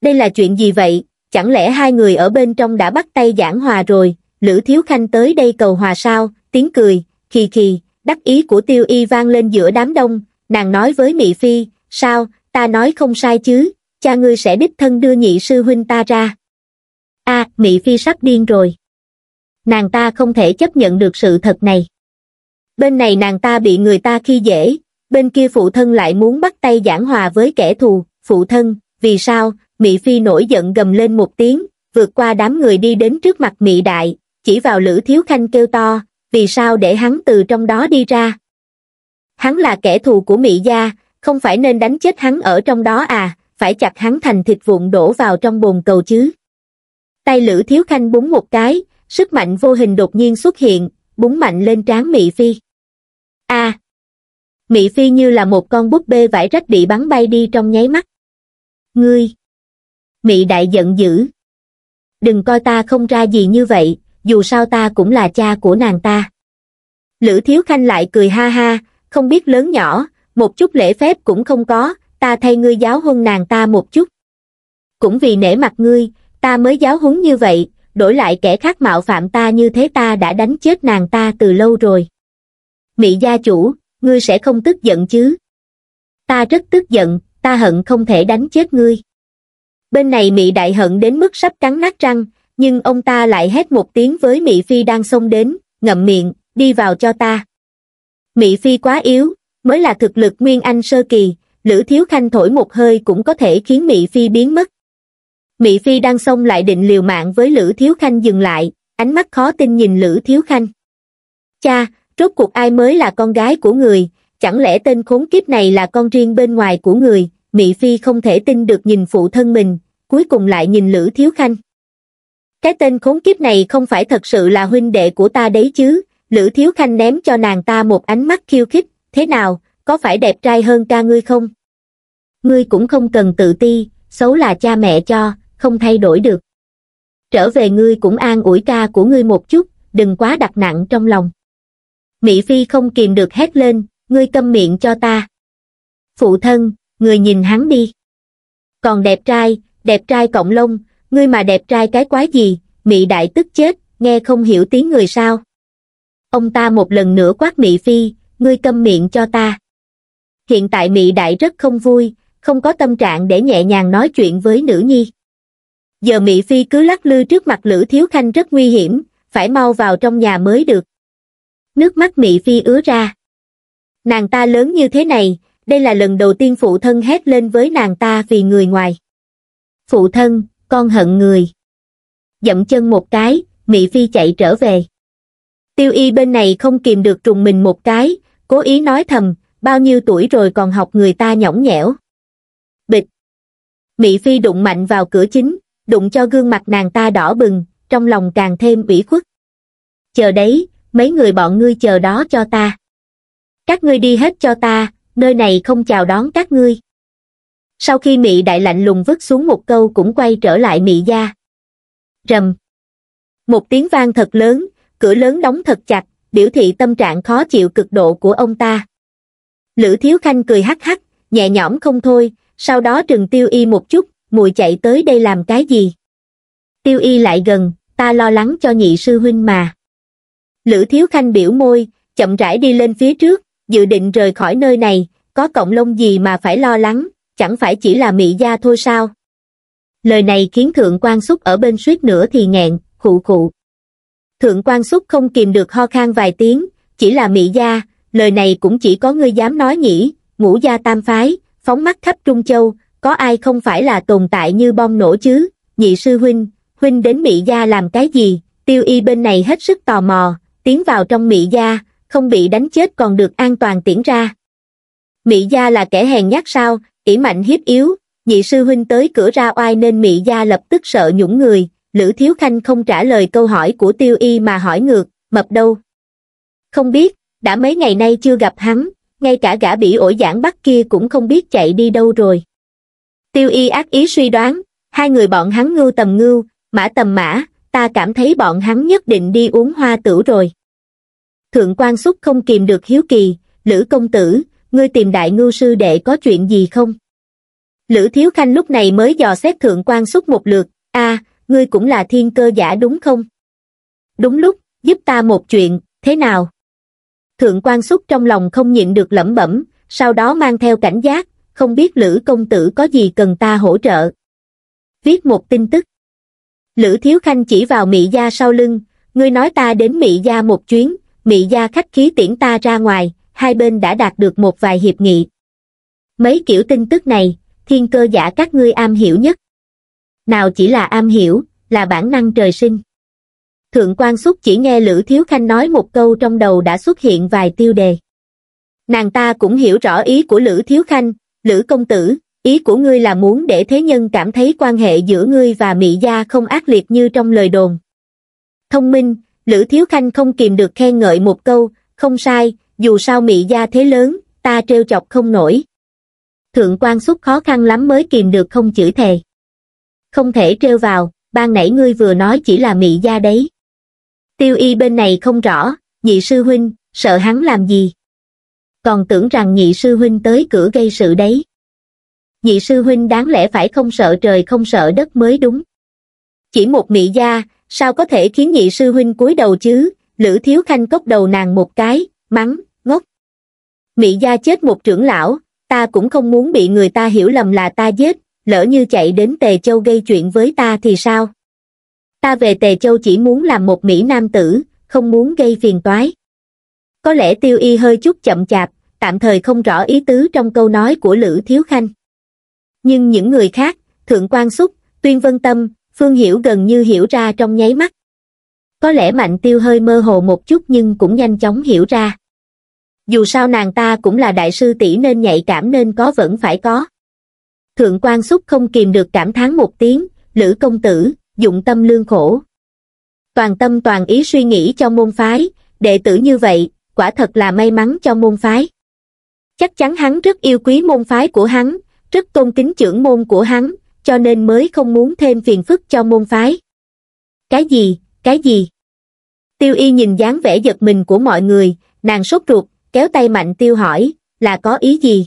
Đây là chuyện gì vậy, chẳng lẽ hai người ở bên trong đã bắt tay giảng hòa rồi, Lữ Thiếu Khanh tới đây cầu hòa sao, tiếng cười, khì khì, đắc ý của tiêu y vang lên giữa đám đông, nàng nói với Mị Phi, sao, ta nói không sai chứ, cha ngươi sẽ đích thân đưa nhị sư huynh ta ra. a à, Mị Phi sắp điên rồi. Nàng ta không thể chấp nhận được sự thật này bên này nàng ta bị người ta khi dễ, bên kia phụ thân lại muốn bắt tay giảng hòa với kẻ thù, phụ thân, vì sao, Mỹ Phi nổi giận gầm lên một tiếng, vượt qua đám người đi đến trước mặt Mỹ Đại, chỉ vào Lữ Thiếu Khanh kêu to, vì sao để hắn từ trong đó đi ra. Hắn là kẻ thù của Mỹ Gia, không phải nên đánh chết hắn ở trong đó à, phải chặt hắn thành thịt vụn đổ vào trong bồn cầu chứ. Tay Lữ Thiếu Khanh búng một cái, sức mạnh vô hình đột nhiên xuất hiện, búng mạnh lên trán Mỹ Phi a mỹ phi như là một con búp bê vải rách bị bắn bay đi trong nháy mắt ngươi mỹ đại giận dữ đừng coi ta không ra gì như vậy dù sao ta cũng là cha của nàng ta lữ thiếu khanh lại cười ha ha không biết lớn nhỏ một chút lễ phép cũng không có ta thay ngươi giáo huấn nàng ta một chút cũng vì nể mặt ngươi ta mới giáo huấn như vậy đổi lại kẻ khác mạo phạm ta như thế ta đã đánh chết nàng ta từ lâu rồi mị gia chủ ngươi sẽ không tức giận chứ ta rất tức giận ta hận không thể đánh chết ngươi bên này mị đại hận đến mức sắp cắn nát răng nhưng ông ta lại hét một tiếng với mị phi đang xông đến ngậm miệng đi vào cho ta mị phi quá yếu mới là thực lực nguyên anh sơ kỳ lữ thiếu khanh thổi một hơi cũng có thể khiến mị phi biến mất mị phi đang xông lại định liều mạng với lữ thiếu khanh dừng lại ánh mắt khó tin nhìn lữ thiếu khanh cha rốt cuộc ai mới là con gái của người chẳng lẽ tên khốn kiếp này là con riêng bên ngoài của người mị phi không thể tin được nhìn phụ thân mình cuối cùng lại nhìn lữ thiếu khanh cái tên khốn kiếp này không phải thật sự là huynh đệ của ta đấy chứ lữ thiếu khanh ném cho nàng ta một ánh mắt khiêu khích thế nào có phải đẹp trai hơn ca ngươi không ngươi cũng không cần tự ti xấu là cha mẹ cho không thay đổi được trở về ngươi cũng an ủi ca của ngươi một chút đừng quá đặt nặng trong lòng Mỹ Phi không kìm được hét lên, ngươi câm miệng cho ta. Phụ thân, người nhìn hắn đi. Còn đẹp trai, đẹp trai cộng lông, ngươi mà đẹp trai cái quái gì, Mỹ đại tức chết, nghe không hiểu tiếng người sao. Ông ta một lần nữa quát Mỹ Phi, ngươi câm miệng cho ta. Hiện tại Mỹ đại rất không vui, không có tâm trạng để nhẹ nhàng nói chuyện với nữ nhi. Giờ Mỹ Phi cứ lắc lư trước mặt Lữ Thiếu Khanh rất nguy hiểm, phải mau vào trong nhà mới được nước mắt Mỹ Phi ứa ra. Nàng ta lớn như thế này, đây là lần đầu tiên phụ thân hét lên với nàng ta vì người ngoài. Phụ thân, con hận người. Dậm chân một cái, Mỹ Phi chạy trở về. Tiêu y bên này không kìm được trùng mình một cái, cố ý nói thầm, bao nhiêu tuổi rồi còn học người ta nhõng nhẽo. Bịch. Mỹ Phi đụng mạnh vào cửa chính, đụng cho gương mặt nàng ta đỏ bừng, trong lòng càng thêm ủy khuất. Chờ đấy, mấy người bọn ngươi chờ đó cho ta các ngươi đi hết cho ta nơi này không chào đón các ngươi sau khi mị đại lạnh lùng vứt xuống một câu cũng quay trở lại mị gia rầm một tiếng vang thật lớn cửa lớn đóng thật chặt biểu thị tâm trạng khó chịu cực độ của ông ta lữ thiếu khanh cười hắc hắc nhẹ nhõm không thôi sau đó trừng tiêu y một chút mùi chạy tới đây làm cái gì tiêu y lại gần ta lo lắng cho nhị sư huynh mà Lữ Thiếu Khanh biểu môi, chậm rãi đi lên phía trước, dự định rời khỏi nơi này, có cộng lông gì mà phải lo lắng, chẳng phải chỉ là mỹ gia thôi sao. Lời này khiến Thượng quan Xúc ở bên suýt nữa thì nghẹn, khụ khụ. Thượng quan Xúc không kìm được ho khan vài tiếng, chỉ là mỹ gia, lời này cũng chỉ có ngươi dám nói nhỉ, ngũ gia tam phái, phóng mắt khắp Trung Châu, có ai không phải là tồn tại như bom nổ chứ, nhị sư huynh, huynh đến mỹ gia làm cái gì, tiêu y bên này hết sức tò mò, tiến vào trong mỹ gia không bị đánh chết còn được an toàn tiễn ra mỹ gia là kẻ hèn nhát sao ỷ mạnh hiếp yếu nhị sư huynh tới cửa ra oai nên mỹ gia lập tức sợ nhũng người lữ thiếu khanh không trả lời câu hỏi của tiêu y mà hỏi ngược mập đâu không biết đã mấy ngày nay chưa gặp hắn ngay cả gã bị ổi giảng bắt kia cũng không biết chạy đi đâu rồi tiêu y ác ý suy đoán hai người bọn hắn ngưu tầm ngưu mã tầm mã ta cảm thấy bọn hắn nhất định đi uống hoa tử rồi. Thượng quan xúc không kìm được hiếu kỳ, Lữ công tử, ngươi tìm đại Ngư sư đệ có chuyện gì không? Lữ thiếu khanh lúc này mới dò xét thượng quan xúc một lượt, a ngươi cũng là thiên cơ giả đúng không? Đúng lúc, giúp ta một chuyện, thế nào? Thượng quan xúc trong lòng không nhịn được lẩm bẩm, sau đó mang theo cảnh giác, không biết Lữ công tử có gì cần ta hỗ trợ. Viết một tin tức lữ thiếu khanh chỉ vào mỹ gia sau lưng ngươi nói ta đến mỹ gia một chuyến mỹ gia khách khí tiễn ta ra ngoài hai bên đã đạt được một vài hiệp nghị mấy kiểu tin tức này thiên cơ giả các ngươi am hiểu nhất nào chỉ là am hiểu là bản năng trời sinh thượng quan xúc chỉ nghe lữ thiếu khanh nói một câu trong đầu đã xuất hiện vài tiêu đề nàng ta cũng hiểu rõ ý của lữ thiếu khanh lữ công tử ý của ngươi là muốn để thế nhân cảm thấy quan hệ giữa ngươi và mỹ gia không ác liệt như trong lời đồn thông minh lữ thiếu khanh không kìm được khen ngợi một câu không sai dù sao mỹ gia thế lớn ta trêu chọc không nổi thượng quan xuất khó khăn lắm mới kìm được không chửi thề không thể trêu vào ban nãy ngươi vừa nói chỉ là mỹ gia đấy tiêu y bên này không rõ nhị sư huynh sợ hắn làm gì còn tưởng rằng nhị sư huynh tới cửa gây sự đấy nhị sư huynh đáng lẽ phải không sợ trời không sợ đất mới đúng. Chỉ một mị gia, sao có thể khiến nhị sư huynh cúi đầu chứ, lữ thiếu khanh cốc đầu nàng một cái, mắng, ngốc. Mị gia chết một trưởng lão, ta cũng không muốn bị người ta hiểu lầm là ta giết, lỡ như chạy đến Tề Châu gây chuyện với ta thì sao? Ta về Tề Châu chỉ muốn làm một Mỹ Nam tử, không muốn gây phiền toái. Có lẽ tiêu y hơi chút chậm chạp, tạm thời không rõ ý tứ trong câu nói của Lữ Thiếu Khanh nhưng những người khác, Thượng quan Xúc, Tuyên Vân Tâm, Phương Hiểu gần như hiểu ra trong nháy mắt. Có lẽ Mạnh Tiêu hơi mơ hồ một chút nhưng cũng nhanh chóng hiểu ra. Dù sao nàng ta cũng là đại sư tỷ nên nhạy cảm nên có vẫn phải có. Thượng quan Xúc không kìm được cảm thán một tiếng, Lữ công tử, dụng tâm lương khổ. Toàn tâm toàn ý suy nghĩ cho môn phái, đệ tử như vậy, quả thật là may mắn cho môn phái. Chắc chắn hắn rất yêu quý môn phái của hắn, rất tôn kính trưởng môn của hắn cho nên mới không muốn thêm phiền phức cho môn phái cái gì cái gì tiêu y nhìn dáng vẻ giật mình của mọi người nàng sốt ruột kéo tay mạnh tiêu hỏi là có ý gì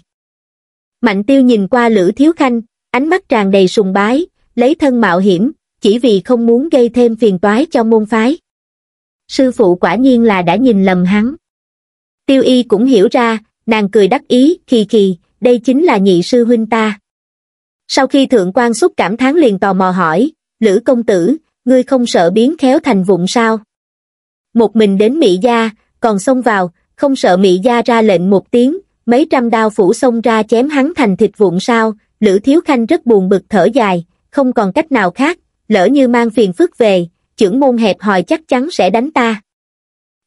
mạnh tiêu nhìn qua lữ thiếu khanh ánh mắt tràn đầy sùng bái lấy thân mạo hiểm chỉ vì không muốn gây thêm phiền toái cho môn phái sư phụ quả nhiên là đã nhìn lầm hắn tiêu y cũng hiểu ra nàng cười đắc ý kỳ kỳ đây chính là nhị sư huynh ta sau khi thượng quan xúc cảm thán liền tò mò hỏi lữ công tử ngươi không sợ biến khéo thành vụn sao một mình đến mỹ gia còn xông vào không sợ mỹ gia ra lệnh một tiếng mấy trăm đao phủ xông ra chém hắn thành thịt vụn sao lữ thiếu khanh rất buồn bực thở dài không còn cách nào khác lỡ như mang phiền phức về trưởng môn hẹp hòi chắc chắn sẽ đánh ta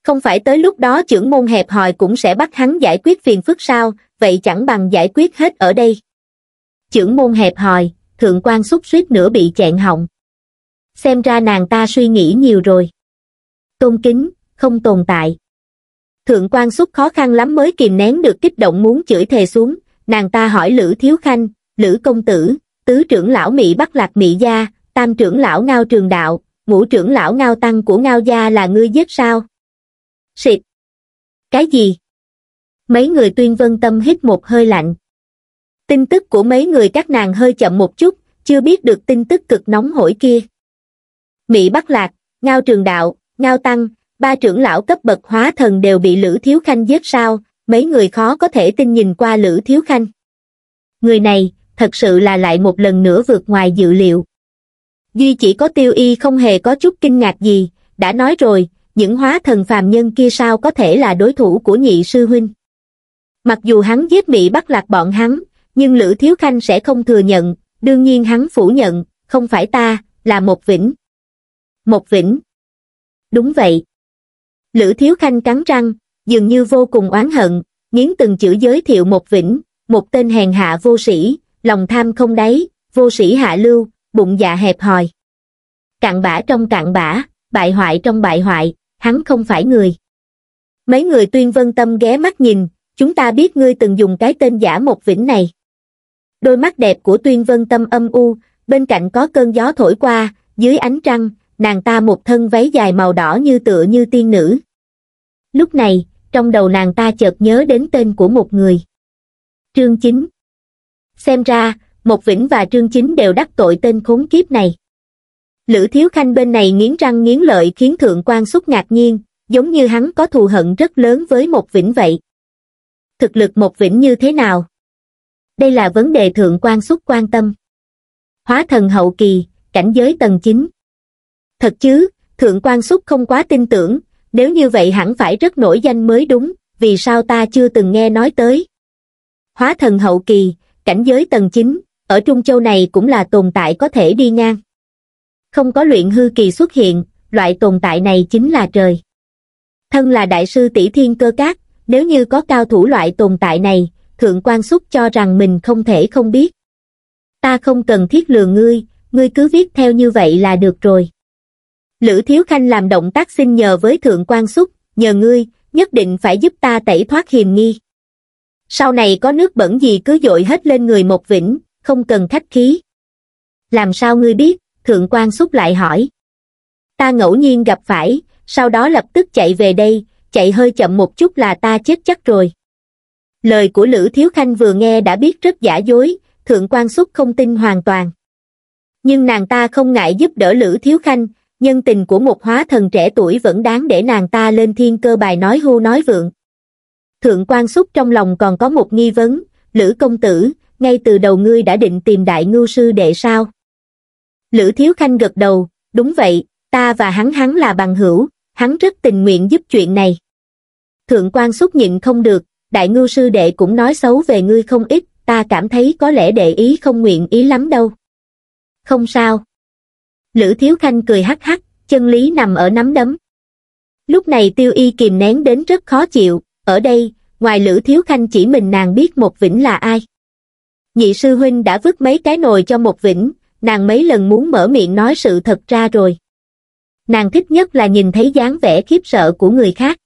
không phải tới lúc đó trưởng môn hẹp hòi cũng sẽ bắt hắn giải quyết phiền phức sao vậy chẳng bằng giải quyết hết ở đây chưởng môn hẹp hòi thượng quan xúc suýt nữa bị chẹn họng xem ra nàng ta suy nghĩ nhiều rồi tôn kính không tồn tại thượng quan xúc khó khăn lắm mới kìm nén được kích động muốn chửi thề xuống nàng ta hỏi lữ thiếu khanh lữ công tử tứ trưởng lão mỹ bắc lạc mỹ gia tam trưởng lão ngao trường đạo ngũ trưởng lão ngao tăng của ngao gia là ngươi giết sao xịt cái gì mấy người tuyên vân tâm hít một hơi lạnh tin tức của mấy người các nàng hơi chậm một chút chưa biết được tin tức cực nóng hổi kia mỹ bắc lạc ngao trường đạo ngao tăng ba trưởng lão cấp bậc hóa thần đều bị lữ thiếu khanh giết sao mấy người khó có thể tin nhìn qua lữ thiếu khanh người này thật sự là lại một lần nữa vượt ngoài dự liệu duy chỉ có tiêu y không hề có chút kinh ngạc gì đã nói rồi những hóa thần phàm nhân kia sao có thể là đối thủ của nhị sư huynh mặc dù hắn giết Mỹ bắt lạc bọn hắn, nhưng Lữ Thiếu Khanh sẽ không thừa nhận, đương nhiên hắn phủ nhận, không phải ta, là một vĩnh. Một vĩnh. Đúng vậy. Lữ Thiếu Khanh cắn răng, dường như vô cùng oán hận, nghiến từng chữ giới thiệu một vĩnh, một tên hèn hạ vô sĩ, lòng tham không đáy, vô sĩ hạ lưu, bụng dạ hẹp hòi. Cạn bã trong cạn bã, bại hoại trong bại hoại, hắn không phải người. Mấy người tuyên vân tâm ghé mắt nhìn, chúng ta biết ngươi từng dùng cái tên giả một vĩnh này. Đôi mắt đẹp của tuyên vân tâm âm u, bên cạnh có cơn gió thổi qua, dưới ánh trăng, nàng ta một thân váy dài màu đỏ như tựa như tiên nữ. Lúc này, trong đầu nàng ta chợt nhớ đến tên của một người. Trương Chính Xem ra, một Vĩnh và Trương Chính đều đắc tội tên khốn kiếp này. Lữ Thiếu Khanh bên này nghiến răng nghiến lợi khiến Thượng quan Xúc ngạc nhiên, giống như hắn có thù hận rất lớn với một Vĩnh vậy thực lực một vĩnh như thế nào? Đây là vấn đề thượng quan xuất quan tâm. Hóa thần hậu kỳ, cảnh giới tầng 9. Thật chứ, thượng quan xuất không quá tin tưởng, nếu như vậy hẳn phải rất nổi danh mới đúng, vì sao ta chưa từng nghe nói tới. Hóa thần hậu kỳ, cảnh giới tầng 9, ở Trung Châu này cũng là tồn tại có thể đi ngang. Không có luyện hư kỳ xuất hiện, loại tồn tại này chính là trời. Thân là đại sư tỷ thiên cơ cát, nếu như có cao thủ loại tồn tại này, Thượng quan Xúc cho rằng mình không thể không biết. Ta không cần thiết lừa ngươi, ngươi cứ viết theo như vậy là được rồi. Lữ Thiếu Khanh làm động tác xin nhờ với Thượng quan Xúc, nhờ ngươi, nhất định phải giúp ta tẩy thoát hiềm nghi. Sau này có nước bẩn gì cứ dội hết lên người một vĩnh, không cần khách khí. Làm sao ngươi biết, Thượng quan Xúc lại hỏi. Ta ngẫu nhiên gặp phải, sau đó lập tức chạy về đây, chạy hơi chậm một chút là ta chết chắc rồi lời của lữ thiếu khanh vừa nghe đã biết rất giả dối thượng quan xuất không tin hoàn toàn nhưng nàng ta không ngại giúp đỡ lữ thiếu khanh nhân tình của một hóa thần trẻ tuổi vẫn đáng để nàng ta lên thiên cơ bài nói hưu nói vượng thượng quan xuất trong lòng còn có một nghi vấn lữ công tử ngay từ đầu ngươi đã định tìm đại ngưu sư đệ sao lữ thiếu khanh gật đầu đúng vậy ta và hắn hắn là bằng hữu hắn rất tình nguyện giúp chuyện này. Thượng quan xúc nhịn không được, đại ngưu sư đệ cũng nói xấu về ngươi không ít, ta cảm thấy có lẽ đệ ý không nguyện ý lắm đâu. Không sao. Lữ Thiếu Khanh cười hắc hắc, chân lý nằm ở nắm đấm. Lúc này tiêu y kìm nén đến rất khó chịu, ở đây, ngoài Lữ Thiếu Khanh chỉ mình nàng biết một vĩnh là ai. Nhị sư huynh đã vứt mấy cái nồi cho một vĩnh, nàng mấy lần muốn mở miệng nói sự thật ra rồi nàng thích nhất là nhìn thấy dáng vẻ khiếp sợ của người khác.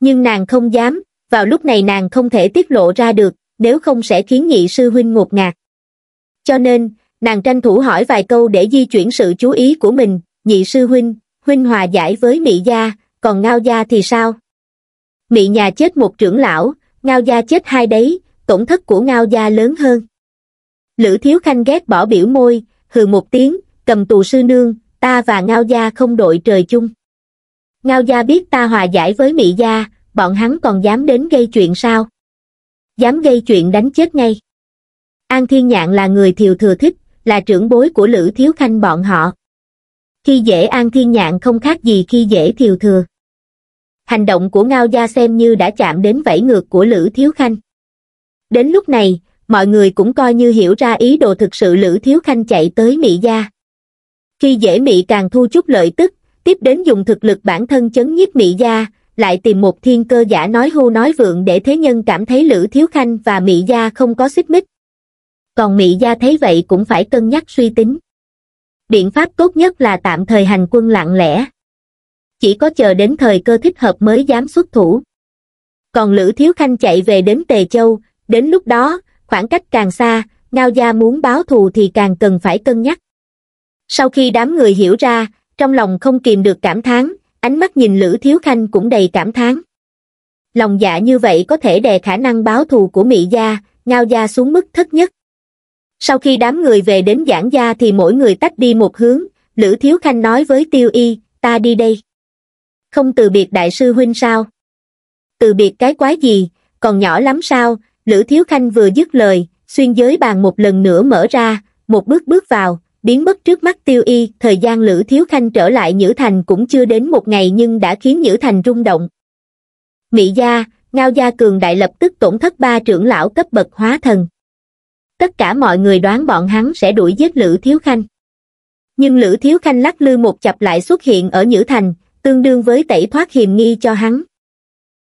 Nhưng nàng không dám, vào lúc này nàng không thể tiết lộ ra được, nếu không sẽ khiến nhị sư huynh ngột ngạt. Cho nên, nàng tranh thủ hỏi vài câu để di chuyển sự chú ý của mình, nhị sư huynh, huynh hòa giải với mỹ gia, còn ngao gia thì sao? mỹ nhà chết một trưởng lão, ngao gia chết hai đấy, tổn thất của ngao gia lớn hơn. Lữ Thiếu Khanh ghét bỏ biểu môi, hừ một tiếng, cầm tù sư nương, ta và Ngao Gia không đội trời chung. Ngao Gia biết ta hòa giải với Mỹ Gia, bọn hắn còn dám đến gây chuyện sao? Dám gây chuyện đánh chết ngay. An Thiên Nhạn là người thiều thừa thích, là trưởng bối của Lữ Thiếu Khanh bọn họ. Khi dễ An Thiên Nhạn không khác gì khi dễ thiều thừa. Hành động của Ngao Gia xem như đã chạm đến vẫy ngược của Lữ Thiếu Khanh. Đến lúc này, mọi người cũng coi như hiểu ra ý đồ thực sự Lữ Thiếu Khanh chạy tới Mỹ Gia. Khi dễ mị càng thu chút lợi tức, tiếp đến dùng thực lực bản thân chấn nhiếp mị gia, lại tìm một thiên cơ giả nói hưu nói vượng để thế nhân cảm thấy Lữ Thiếu Khanh và mị gia không có xích mích. Còn mị gia thấy vậy cũng phải cân nhắc suy tính. Biện pháp tốt nhất là tạm thời hành quân lặng lẽ. Chỉ có chờ đến thời cơ thích hợp mới dám xuất thủ. Còn Lữ Thiếu Khanh chạy về đến Tề Châu, đến lúc đó, khoảng cách càng xa, Ngao Gia muốn báo thù thì càng cần phải cân nhắc sau khi đám người hiểu ra trong lòng không kìm được cảm thán ánh mắt nhìn lữ thiếu khanh cũng đầy cảm thán lòng dạ như vậy có thể đè khả năng báo thù của mỹ gia ngao gia xuống mức thấp nhất sau khi đám người về đến giảng gia thì mỗi người tách đi một hướng lữ thiếu khanh nói với tiêu y ta đi đây không từ biệt đại sư huynh sao từ biệt cái quái gì còn nhỏ lắm sao lữ thiếu khanh vừa dứt lời xuyên giới bàn một lần nữa mở ra một bước bước vào biến mất trước mắt tiêu y, thời gian Lữ Thiếu Khanh trở lại Nhữ Thành cũng chưa đến một ngày nhưng đã khiến Nhữ Thành rung động. Mỹ gia, Ngao gia cường đại lập tức tổn thất ba trưởng lão cấp bậc hóa thần. Tất cả mọi người đoán bọn hắn sẽ đuổi giết Lữ Thiếu Khanh. Nhưng Lữ Thiếu Khanh lắc lư một chập lại xuất hiện ở Nhữ Thành, tương đương với tẩy thoát hiềm nghi cho hắn.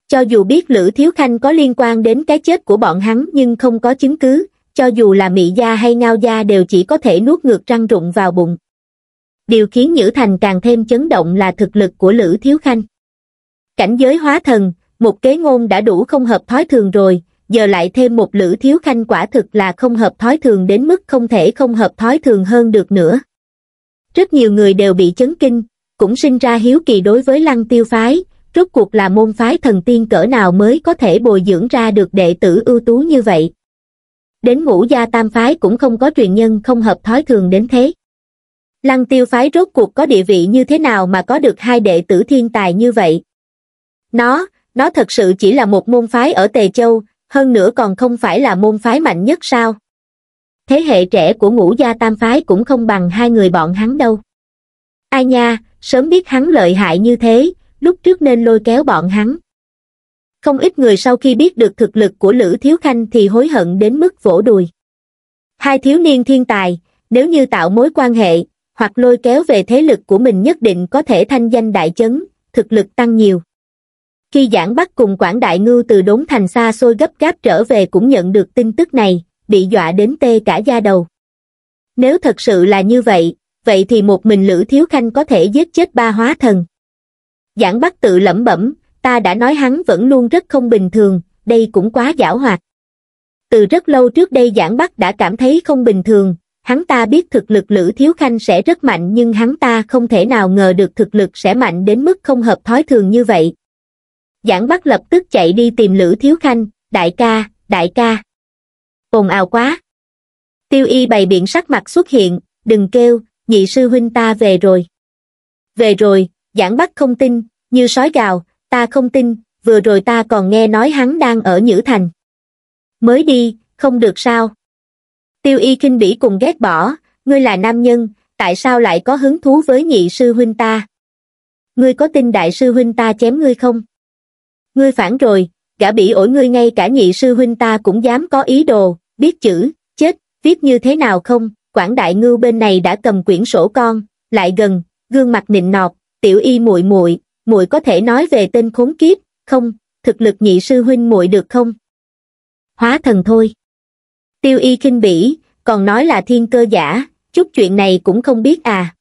Cho dù biết Lữ Thiếu Khanh có liên quan đến cái chết của bọn hắn nhưng không có chứng cứ, cho dù là mị Gia hay Ngao Gia đều chỉ có thể nuốt ngược răng rụng vào bụng. Điều khiến Nhữ Thành càng thêm chấn động là thực lực của Lữ Thiếu Khanh. Cảnh giới hóa thần, một kế ngôn đã đủ không hợp thói thường rồi, giờ lại thêm một Lữ Thiếu Khanh quả thực là không hợp thói thường đến mức không thể không hợp thói thường hơn được nữa. Rất nhiều người đều bị chấn kinh, cũng sinh ra hiếu kỳ đối với lăng tiêu phái, rốt cuộc là môn phái thần tiên cỡ nào mới có thể bồi dưỡng ra được đệ tử ưu tú như vậy đến ngũ gia tam phái cũng không có truyền nhân không hợp thói thường đến thế lăng tiêu phái rốt cuộc có địa vị như thế nào mà có được hai đệ tử thiên tài như vậy nó nó thật sự chỉ là một môn phái ở tề châu hơn nữa còn không phải là môn phái mạnh nhất sao thế hệ trẻ của ngũ gia tam phái cũng không bằng hai người bọn hắn đâu ai nha sớm biết hắn lợi hại như thế lúc trước nên lôi kéo bọn hắn không ít người sau khi biết được thực lực của Lữ Thiếu Khanh thì hối hận đến mức vỗ đùi. Hai thiếu niên thiên tài, nếu như tạo mối quan hệ, hoặc lôi kéo về thế lực của mình nhất định có thể thanh danh đại chấn, thực lực tăng nhiều. Khi Giảng Bắc cùng Quảng Đại ngư từ đốn thành xa xôi gấp gáp trở về cũng nhận được tin tức này, bị dọa đến tê cả da đầu. Nếu thật sự là như vậy, vậy thì một mình Lữ Thiếu Khanh có thể giết chết ba hóa thần. Giảng Bắc tự lẩm bẩm, ta đã nói hắn vẫn luôn rất không bình thường, đây cũng quá giảo hoạt. Từ rất lâu trước đây Giảng Bắc đã cảm thấy không bình thường, hắn ta biết thực lực Lữ Thiếu Khanh sẽ rất mạnh nhưng hắn ta không thể nào ngờ được thực lực sẽ mạnh đến mức không hợp thói thường như vậy. Giảng Bắc lập tức chạy đi tìm Lữ Thiếu Khanh, đại ca, đại ca. Ồn ào quá. Tiêu y bày biện sắc mặt xuất hiện, đừng kêu, nhị sư huynh ta về rồi. Về rồi, Giảng Bắc không tin, như sói gào, ta không tin, vừa rồi ta còn nghe nói hắn đang ở Nhữ Thành. Mới đi, không được sao. Tiêu y kinh bỉ cùng ghét bỏ, ngươi là nam nhân, tại sao lại có hứng thú với nhị sư huynh ta? Ngươi có tin đại sư huynh ta chém ngươi không? Ngươi phản rồi, gã bị ổi ngươi ngay cả nhị sư huynh ta cũng dám có ý đồ, biết chữ, chết, viết như thế nào không? quản đại ngưu bên này đã cầm quyển sổ con, lại gần, gương mặt nịnh nọt, tiểu y muội muội muội có thể nói về tên khốn kiếp, không, thực lực nhị sư huynh muội được không? Hóa thần thôi. Tiêu y kinh bỉ, còn nói là thiên cơ giả, chút chuyện này cũng không biết à.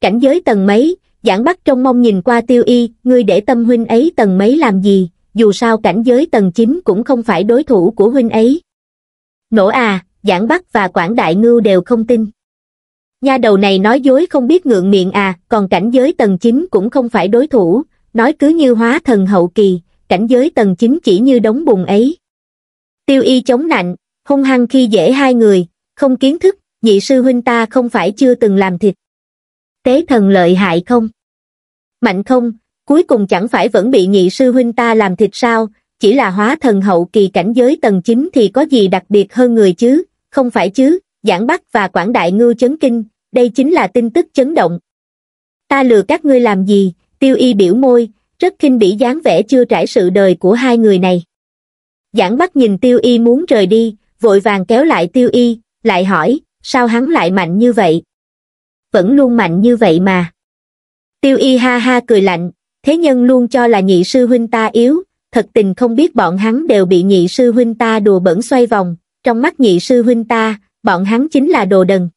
Cảnh giới tầng mấy, giảng bắt trong mong nhìn qua tiêu y, ngươi để tâm huynh ấy tầng mấy làm gì, dù sao cảnh giới tầng 9 cũng không phải đối thủ của huynh ấy. Nổ à, giảng bắt và quảng đại ngưu đều không tin. Nha đầu này nói dối không biết ngượng miệng à, còn cảnh giới tầng 9 cũng không phải đối thủ, nói cứ như hóa thần hậu kỳ, cảnh giới tầng 9 chỉ như đống bùn ấy. Tiêu y chống nạnh, hung hăng khi dễ hai người, không kiến thức, nhị sư huynh ta không phải chưa từng làm thịt. Tế thần lợi hại không? Mạnh không, cuối cùng chẳng phải vẫn bị nhị sư huynh ta làm thịt sao, chỉ là hóa thần hậu kỳ cảnh giới tầng 9 thì có gì đặc biệt hơn người chứ, không phải chứ, Giảng Bắc và Quảng Đại Ngưu chấn kinh, đây chính là tin tức chấn động. Ta lừa các ngươi làm gì, tiêu y biểu môi, rất kinh bỉ dáng vẻ chưa trải sự đời của hai người này. Giảng Bắc nhìn tiêu y muốn rời đi, vội vàng kéo lại tiêu y, lại hỏi, sao hắn lại mạnh như vậy? Vẫn luôn mạnh như vậy mà. Tiêu y ha ha cười lạnh, thế nhân luôn cho là nhị sư huynh ta yếu, thật tình không biết bọn hắn đều bị nhị sư huynh ta đùa bẩn xoay vòng, trong mắt nhị sư huynh ta, bọn hắn chính là đồ đần.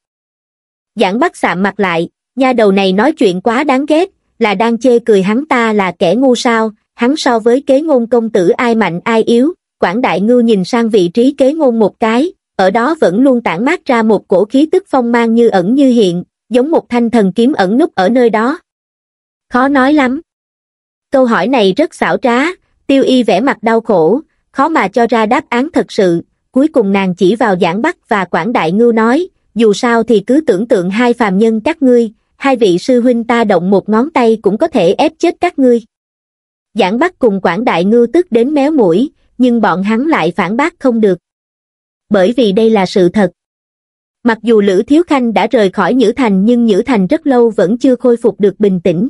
Giảng bắt sạm mặt lại, nha đầu này nói chuyện quá đáng ghét, là đang chê cười hắn ta là kẻ ngu sao, hắn so với kế ngôn công tử ai mạnh ai yếu, Quảng Đại Ngưu nhìn sang vị trí kế ngôn một cái, ở đó vẫn luôn tản mát ra một cổ khí tức phong mang như ẩn như hiện, giống một thanh thần kiếm ẩn núp ở nơi đó. Khó nói lắm. Câu hỏi này rất xảo trá, tiêu y vẻ mặt đau khổ, khó mà cho ra đáp án thật sự, cuối cùng nàng chỉ vào giảng bắc và quảng đại ngưu nói dù sao thì cứ tưởng tượng hai phàm nhân các ngươi hai vị sư huynh ta động một ngón tay cũng có thể ép chết các ngươi giảng bắc cùng quảng đại ngưu tức đến méo mũi nhưng bọn hắn lại phản bác không được bởi vì đây là sự thật mặc dù lữ thiếu khanh đã rời khỏi nhữ thành nhưng nhữ thành rất lâu vẫn chưa khôi phục được bình tĩnh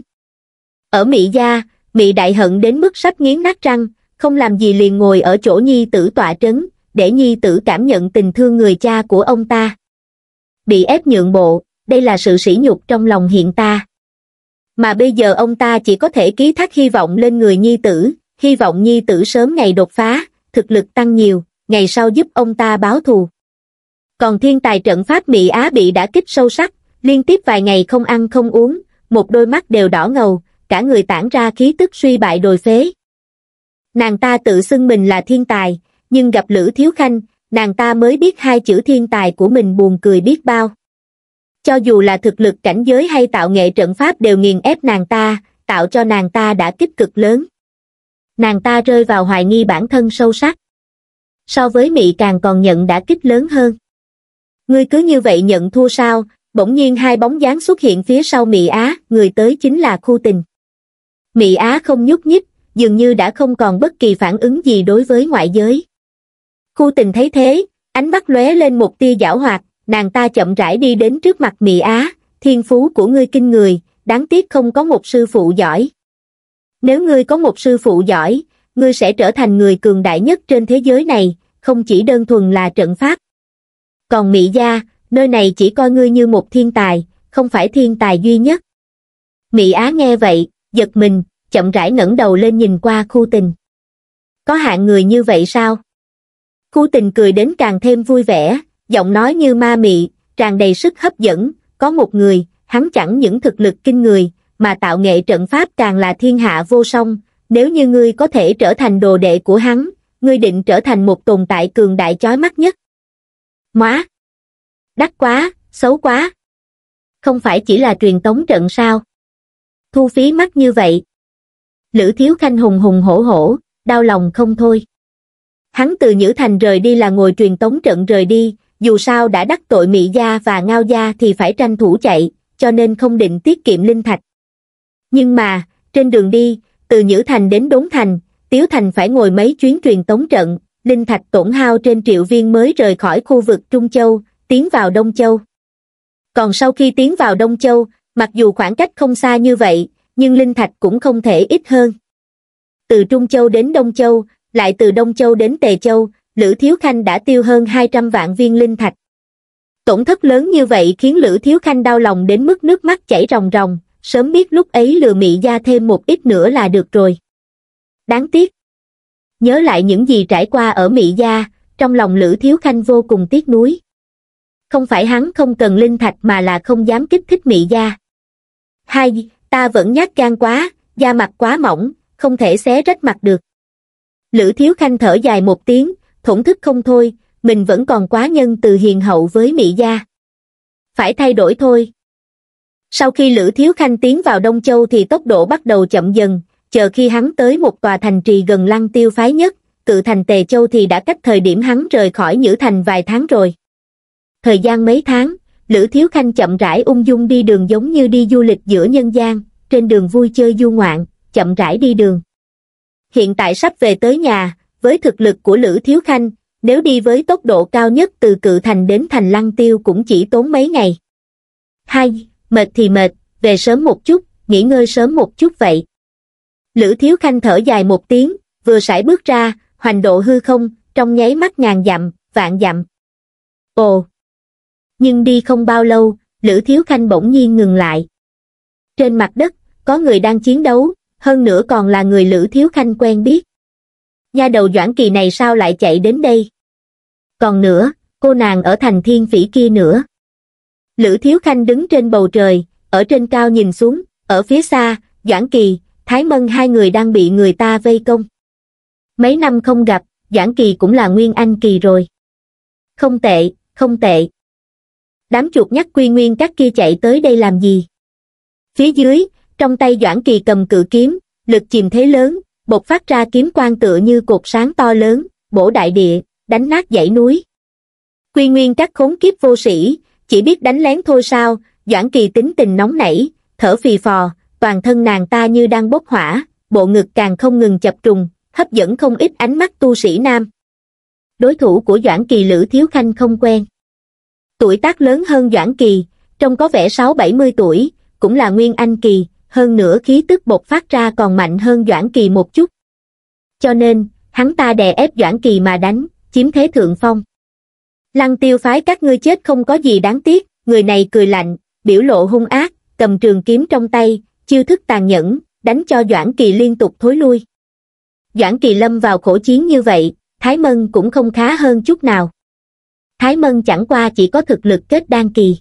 ở mỹ gia mỹ đại hận đến mức sắp nghiến nát răng không làm gì liền ngồi ở chỗ nhi tử tọa trấn để nhi tử cảm nhận tình thương người cha của ông ta. Bị ép nhượng bộ, đây là sự sỉ nhục trong lòng hiện ta. Mà bây giờ ông ta chỉ có thể ký thác hy vọng lên người nhi tử, hy vọng nhi tử sớm ngày đột phá, thực lực tăng nhiều, ngày sau giúp ông ta báo thù. Còn thiên tài trận pháp Mỹ Á bị đã kích sâu sắc, liên tiếp vài ngày không ăn không uống, một đôi mắt đều đỏ ngầu, cả người tản ra khí tức suy bại đồi phế. Nàng ta tự xưng mình là thiên tài, nhưng gặp lữ thiếu khanh nàng ta mới biết hai chữ thiên tài của mình buồn cười biết bao cho dù là thực lực cảnh giới hay tạo nghệ trận pháp đều nghiền ép nàng ta tạo cho nàng ta đã kích cực lớn nàng ta rơi vào hoài nghi bản thân sâu sắc so với mỹ càng còn nhận đã kích lớn hơn ngươi cứ như vậy nhận thua sao bỗng nhiên hai bóng dáng xuất hiện phía sau mỹ á người tới chính là khu tình mỹ á không nhúc nhích dường như đã không còn bất kỳ phản ứng gì đối với ngoại giới Khu tình thấy thế, ánh mắt lóe lên một tia giảo hoạt, nàng ta chậm rãi đi đến trước mặt Mị Á, thiên phú của ngươi kinh người, đáng tiếc không có một sư phụ giỏi. Nếu ngươi có một sư phụ giỏi, ngươi sẽ trở thành người cường đại nhất trên thế giới này, không chỉ đơn thuần là trận pháp. Còn Mỹ Gia, nơi này chỉ coi ngươi như một thiên tài, không phải thiên tài duy nhất. Mỹ Á nghe vậy, giật mình, chậm rãi ngẩng đầu lên nhìn qua khu tình. Có hạng người như vậy sao? Khu tình cười đến càng thêm vui vẻ, giọng nói như ma mị, tràn đầy sức hấp dẫn, có một người, hắn chẳng những thực lực kinh người, mà tạo nghệ trận pháp càng là thiên hạ vô song, nếu như ngươi có thể trở thành đồ đệ của hắn, ngươi định trở thành một tồn tại cường đại chói mắt nhất. Móa! Đắt quá, xấu quá! Không phải chỉ là truyền tống trận sao? Thu phí mắt như vậy. Lữ thiếu khanh hùng hùng hổ hổ, đau lòng không thôi. Hắn từ Nhữ Thành rời đi là ngồi truyền tống trận rời đi, dù sao đã đắc tội Mỹ Gia và Ngao Gia thì phải tranh thủ chạy, cho nên không định tiết kiệm linh thạch. Nhưng mà, trên đường đi, từ Nhữ Thành đến Đốn Thành, Tiếu Thành phải ngồi mấy chuyến truyền tống trận, linh thạch tổn hao trên triệu viên mới rời khỏi khu vực Trung Châu, tiến vào Đông Châu. Còn sau khi tiến vào Đông Châu, mặc dù khoảng cách không xa như vậy, nhưng linh thạch cũng không thể ít hơn. Từ Trung Châu đến Đông Châu, lại từ Đông Châu đến Tề Châu, Lữ Thiếu Khanh đã tiêu hơn 200 vạn viên linh thạch. Tổn thất lớn như vậy khiến Lữ Thiếu Khanh đau lòng đến mức nước mắt chảy ròng ròng, sớm biết lúc ấy lừa mị gia thêm một ít nữa là được rồi. Đáng tiếc. Nhớ lại những gì trải qua ở mị gia, trong lòng Lữ Thiếu Khanh vô cùng tiếc nuối. Không phải hắn không cần linh thạch mà là không dám kích thích mị gia. Hai, ta vẫn nhát gan quá, da mặt quá mỏng, không thể xé rách mặt được. Lữ Thiếu Khanh thở dài một tiếng, thổn thức không thôi, mình vẫn còn quá nhân từ hiền hậu với Mỹ Gia. Phải thay đổi thôi. Sau khi Lữ Thiếu Khanh tiến vào Đông Châu thì tốc độ bắt đầu chậm dần, chờ khi hắn tới một tòa thành trì gần lăng tiêu phái nhất, cự thành Tề Châu thì đã cách thời điểm hắn rời khỏi Nhữ Thành vài tháng rồi. Thời gian mấy tháng, Lữ Thiếu Khanh chậm rãi ung dung đi đường giống như đi du lịch giữa nhân gian, trên đường vui chơi du ngoạn, chậm rãi đi đường hiện tại sắp về tới nhà, với thực lực của Lữ Thiếu Khanh, nếu đi với tốc độ cao nhất từ cự thành đến thành lăng tiêu cũng chỉ tốn mấy ngày. Hai, mệt thì mệt, về sớm một chút, nghỉ ngơi sớm một chút vậy. Lữ Thiếu Khanh thở dài một tiếng, vừa sải bước ra, hoành độ hư không, trong nháy mắt ngàn dặm, vạn dặm. Ồ! Nhưng đi không bao lâu, Lữ Thiếu Khanh bỗng nhiên ngừng lại. Trên mặt đất, có người đang chiến đấu, hơn nữa còn là người Lữ Thiếu Khanh quen biết. Nha đầu Doãn Kỳ này sao lại chạy đến đây? Còn nữa, cô nàng ở thành thiên phỉ kia nữa. Lữ Thiếu Khanh đứng trên bầu trời, ở trên cao nhìn xuống, ở phía xa, Doãn Kỳ, Thái Mân hai người đang bị người ta vây công. Mấy năm không gặp, Doãn Kỳ cũng là Nguyên Anh Kỳ rồi. Không tệ, không tệ. Đám chuột nhắc quy nguyên các kia chạy tới đây làm gì? Phía dưới, trong tay Doãn Kỳ cầm cự kiếm, lực chìm thế lớn, bột phát ra kiếm quang tựa như cột sáng to lớn, bổ đại địa, đánh nát dãy núi. Quy nguyên các khốn kiếp vô sĩ, chỉ biết đánh lén thôi sao, Doãn Kỳ tính tình nóng nảy, thở phì phò, toàn thân nàng ta như đang bốc hỏa, bộ ngực càng không ngừng chập trùng, hấp dẫn không ít ánh mắt tu sĩ nam. Đối thủ của Doãn Kỳ Lữ Thiếu Khanh không quen. Tuổi tác lớn hơn Doãn Kỳ, trông có vẻ 6-70 tuổi, cũng là Nguyên Anh Kỳ, hơn nữa khí tức bột phát ra còn mạnh hơn Doãn Kỳ một chút. Cho nên, hắn ta đè ép Doãn Kỳ mà đánh, chiếm thế thượng phong. Lăng tiêu phái các ngươi chết không có gì đáng tiếc, người này cười lạnh, biểu lộ hung ác, cầm trường kiếm trong tay, chiêu thức tàn nhẫn, đánh cho Doãn Kỳ liên tục thối lui. Doãn Kỳ lâm vào khổ chiến như vậy, Thái Mân cũng không khá hơn chút nào. Thái Mân chẳng qua chỉ có thực lực kết đan kỳ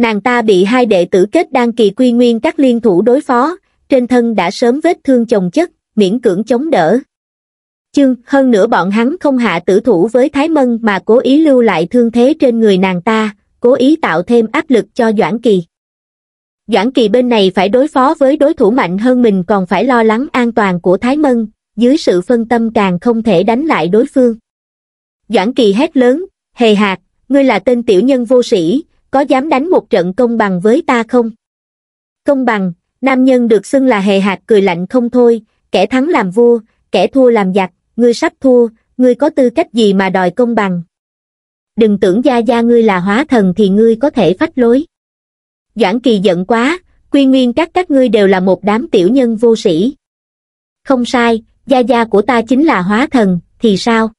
nàng ta bị hai đệ tử kết đan kỳ quy nguyên các liên thủ đối phó, trên thân đã sớm vết thương chồng chất, miễn cưỡng chống đỡ. Chương, hơn nữa bọn hắn không hạ tử thủ với Thái Mân mà cố ý lưu lại thương thế trên người nàng ta, cố ý tạo thêm áp lực cho Doãn Kỳ. Doãn Kỳ bên này phải đối phó với đối thủ mạnh hơn mình còn phải lo lắng an toàn của Thái Mân, dưới sự phân tâm càng không thể đánh lại đối phương. Doãn Kỳ hét lớn, hề hạt, ngươi là tên tiểu nhân vô sĩ, có dám đánh một trận công bằng với ta không? Công bằng, nam nhân được xưng là hề hạt cười lạnh không thôi, kẻ thắng làm vua, kẻ thua làm giặc, ngươi sắp thua, ngươi có tư cách gì mà đòi công bằng? Đừng tưởng gia gia ngươi là hóa thần thì ngươi có thể phách lối. Doãn kỳ giận quá, quy nguyên các các ngươi đều là một đám tiểu nhân vô sĩ. Không sai, gia gia của ta chính là hóa thần, thì sao?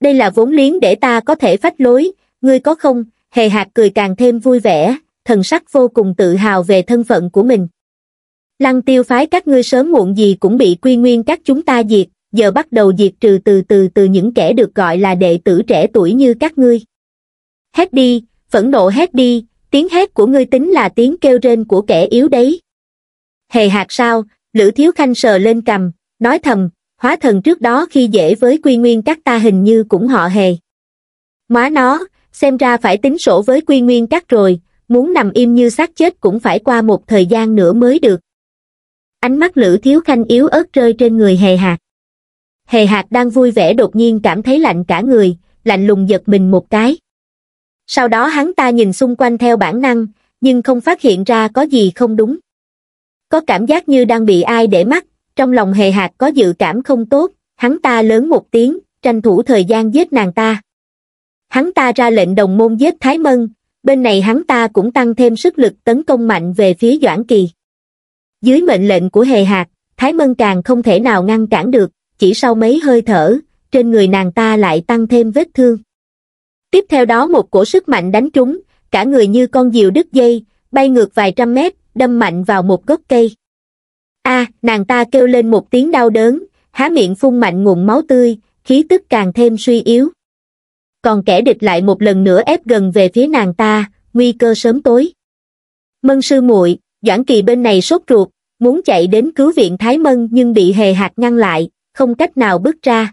Đây là vốn liếng để ta có thể phách lối, ngươi có không, hề hạt cười càng thêm vui vẻ, thần sắc vô cùng tự hào về thân phận của mình. Lăng tiêu phái các ngươi sớm muộn gì cũng bị quy nguyên các chúng ta diệt, giờ bắt đầu diệt trừ từ từ từ những kẻ được gọi là đệ tử trẻ tuổi như các ngươi. Hét đi, phẫn nộ hét đi, tiếng hét của ngươi tính là tiếng kêu rên của kẻ yếu đấy. Hề hạt sao, Lữ Thiếu Khanh sờ lên cầm, nói thầm, hóa thần trước đó khi dễ với quy nguyên các ta hình như cũng họ hề. Má nó, xem ra phải tính sổ với quy nguyên cắt rồi, muốn nằm im như xác chết cũng phải qua một thời gian nữa mới được. Ánh mắt Lữ Thiếu Khanh yếu ớt rơi trên người Hề Hạt. Hề Hạt đang vui vẻ đột nhiên cảm thấy lạnh cả người, lạnh lùng giật mình một cái. Sau đó hắn ta nhìn xung quanh theo bản năng, nhưng không phát hiện ra có gì không đúng. Có cảm giác như đang bị ai để mắt, trong lòng Hề Hạt có dự cảm không tốt, hắn ta lớn một tiếng, tranh thủ thời gian giết nàng ta hắn ta ra lệnh đồng môn giết thái mân bên này hắn ta cũng tăng thêm sức lực tấn công mạnh về phía doãn kỳ dưới mệnh lệnh của hề hạt thái mân càng không thể nào ngăn cản được chỉ sau mấy hơi thở trên người nàng ta lại tăng thêm vết thương tiếp theo đó một cổ sức mạnh đánh trúng cả người như con diều đứt dây bay ngược vài trăm mét đâm mạnh vào một gốc cây a nàng ta kêu lên một tiếng đau đớn há miệng phun mạnh nguồn máu tươi khí tức càng thêm suy yếu còn kẻ địch lại một lần nữa ép gần về phía nàng ta, nguy cơ sớm tối. Mân sư muội, Doãn Kỳ bên này sốt ruột, muốn chạy đến cứu viện Thái Mân nhưng bị hề hạt ngăn lại, không cách nào bước ra.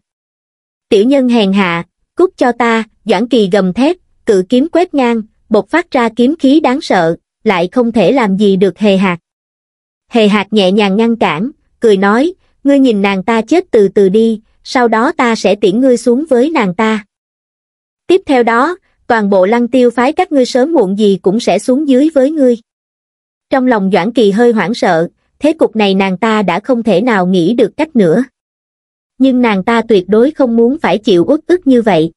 Tiểu nhân hèn hạ, cút cho ta, Doãn Kỳ gầm thét, cự kiếm quét ngang, bộc phát ra kiếm khí đáng sợ, lại không thể làm gì được hề hạt. Hề hạt nhẹ nhàng ngăn cản, cười nói, ngươi nhìn nàng ta chết từ từ đi, sau đó ta sẽ tiễn ngươi xuống với nàng ta. Tiếp theo đó, toàn bộ lăng tiêu phái các ngươi sớm muộn gì cũng sẽ xuống dưới với ngươi. Trong lòng Doãn Kỳ hơi hoảng sợ, thế cục này nàng ta đã không thể nào nghĩ được cách nữa. Nhưng nàng ta tuyệt đối không muốn phải chịu uất ức như vậy.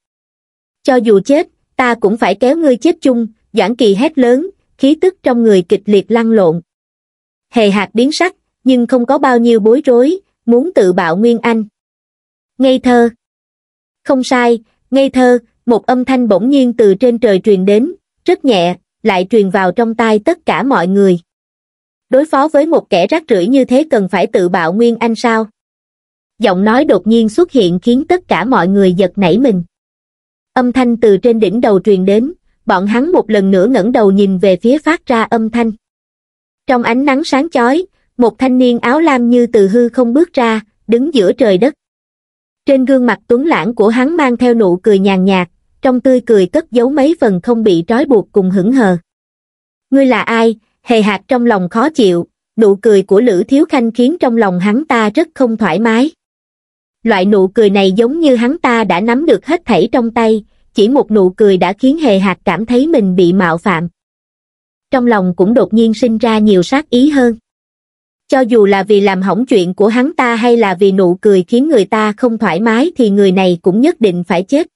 Cho dù chết, ta cũng phải kéo ngươi chết chung, Doãn Kỳ hét lớn, khí tức trong người kịch liệt lăn lộn. Hề hạt biến sắc, nhưng không có bao nhiêu bối rối, muốn tự bạo Nguyên Anh. Ngây thơ. Không sai, ngây thơ, một âm thanh bỗng nhiên từ trên trời truyền đến, rất nhẹ, lại truyền vào trong tai tất cả mọi người. Đối phó với một kẻ rác rưởi như thế cần phải tự bạo Nguyên Anh sao? Giọng nói đột nhiên xuất hiện khiến tất cả mọi người giật nảy mình. Âm thanh từ trên đỉnh đầu truyền đến, bọn hắn một lần nữa ngẩng đầu nhìn về phía phát ra âm thanh. Trong ánh nắng sáng chói, một thanh niên áo lam như từ hư không bước ra, đứng giữa trời đất. Trên gương mặt tuấn lãng của hắn mang theo nụ cười nhàn nhạt, trong tươi cười cất giấu mấy phần không bị trói buộc cùng hững hờ. Ngươi là ai? Hề hạt trong lòng khó chịu, nụ cười của Lữ Thiếu Khanh khiến trong lòng hắn ta rất không thoải mái. Loại nụ cười này giống như hắn ta đã nắm được hết thảy trong tay, chỉ một nụ cười đã khiến hề hạt cảm thấy mình bị mạo phạm. Trong lòng cũng đột nhiên sinh ra nhiều sát ý hơn. Cho dù là vì làm hỏng chuyện của hắn ta hay là vì nụ cười khiến người ta không thoải mái thì người này cũng nhất định phải chết.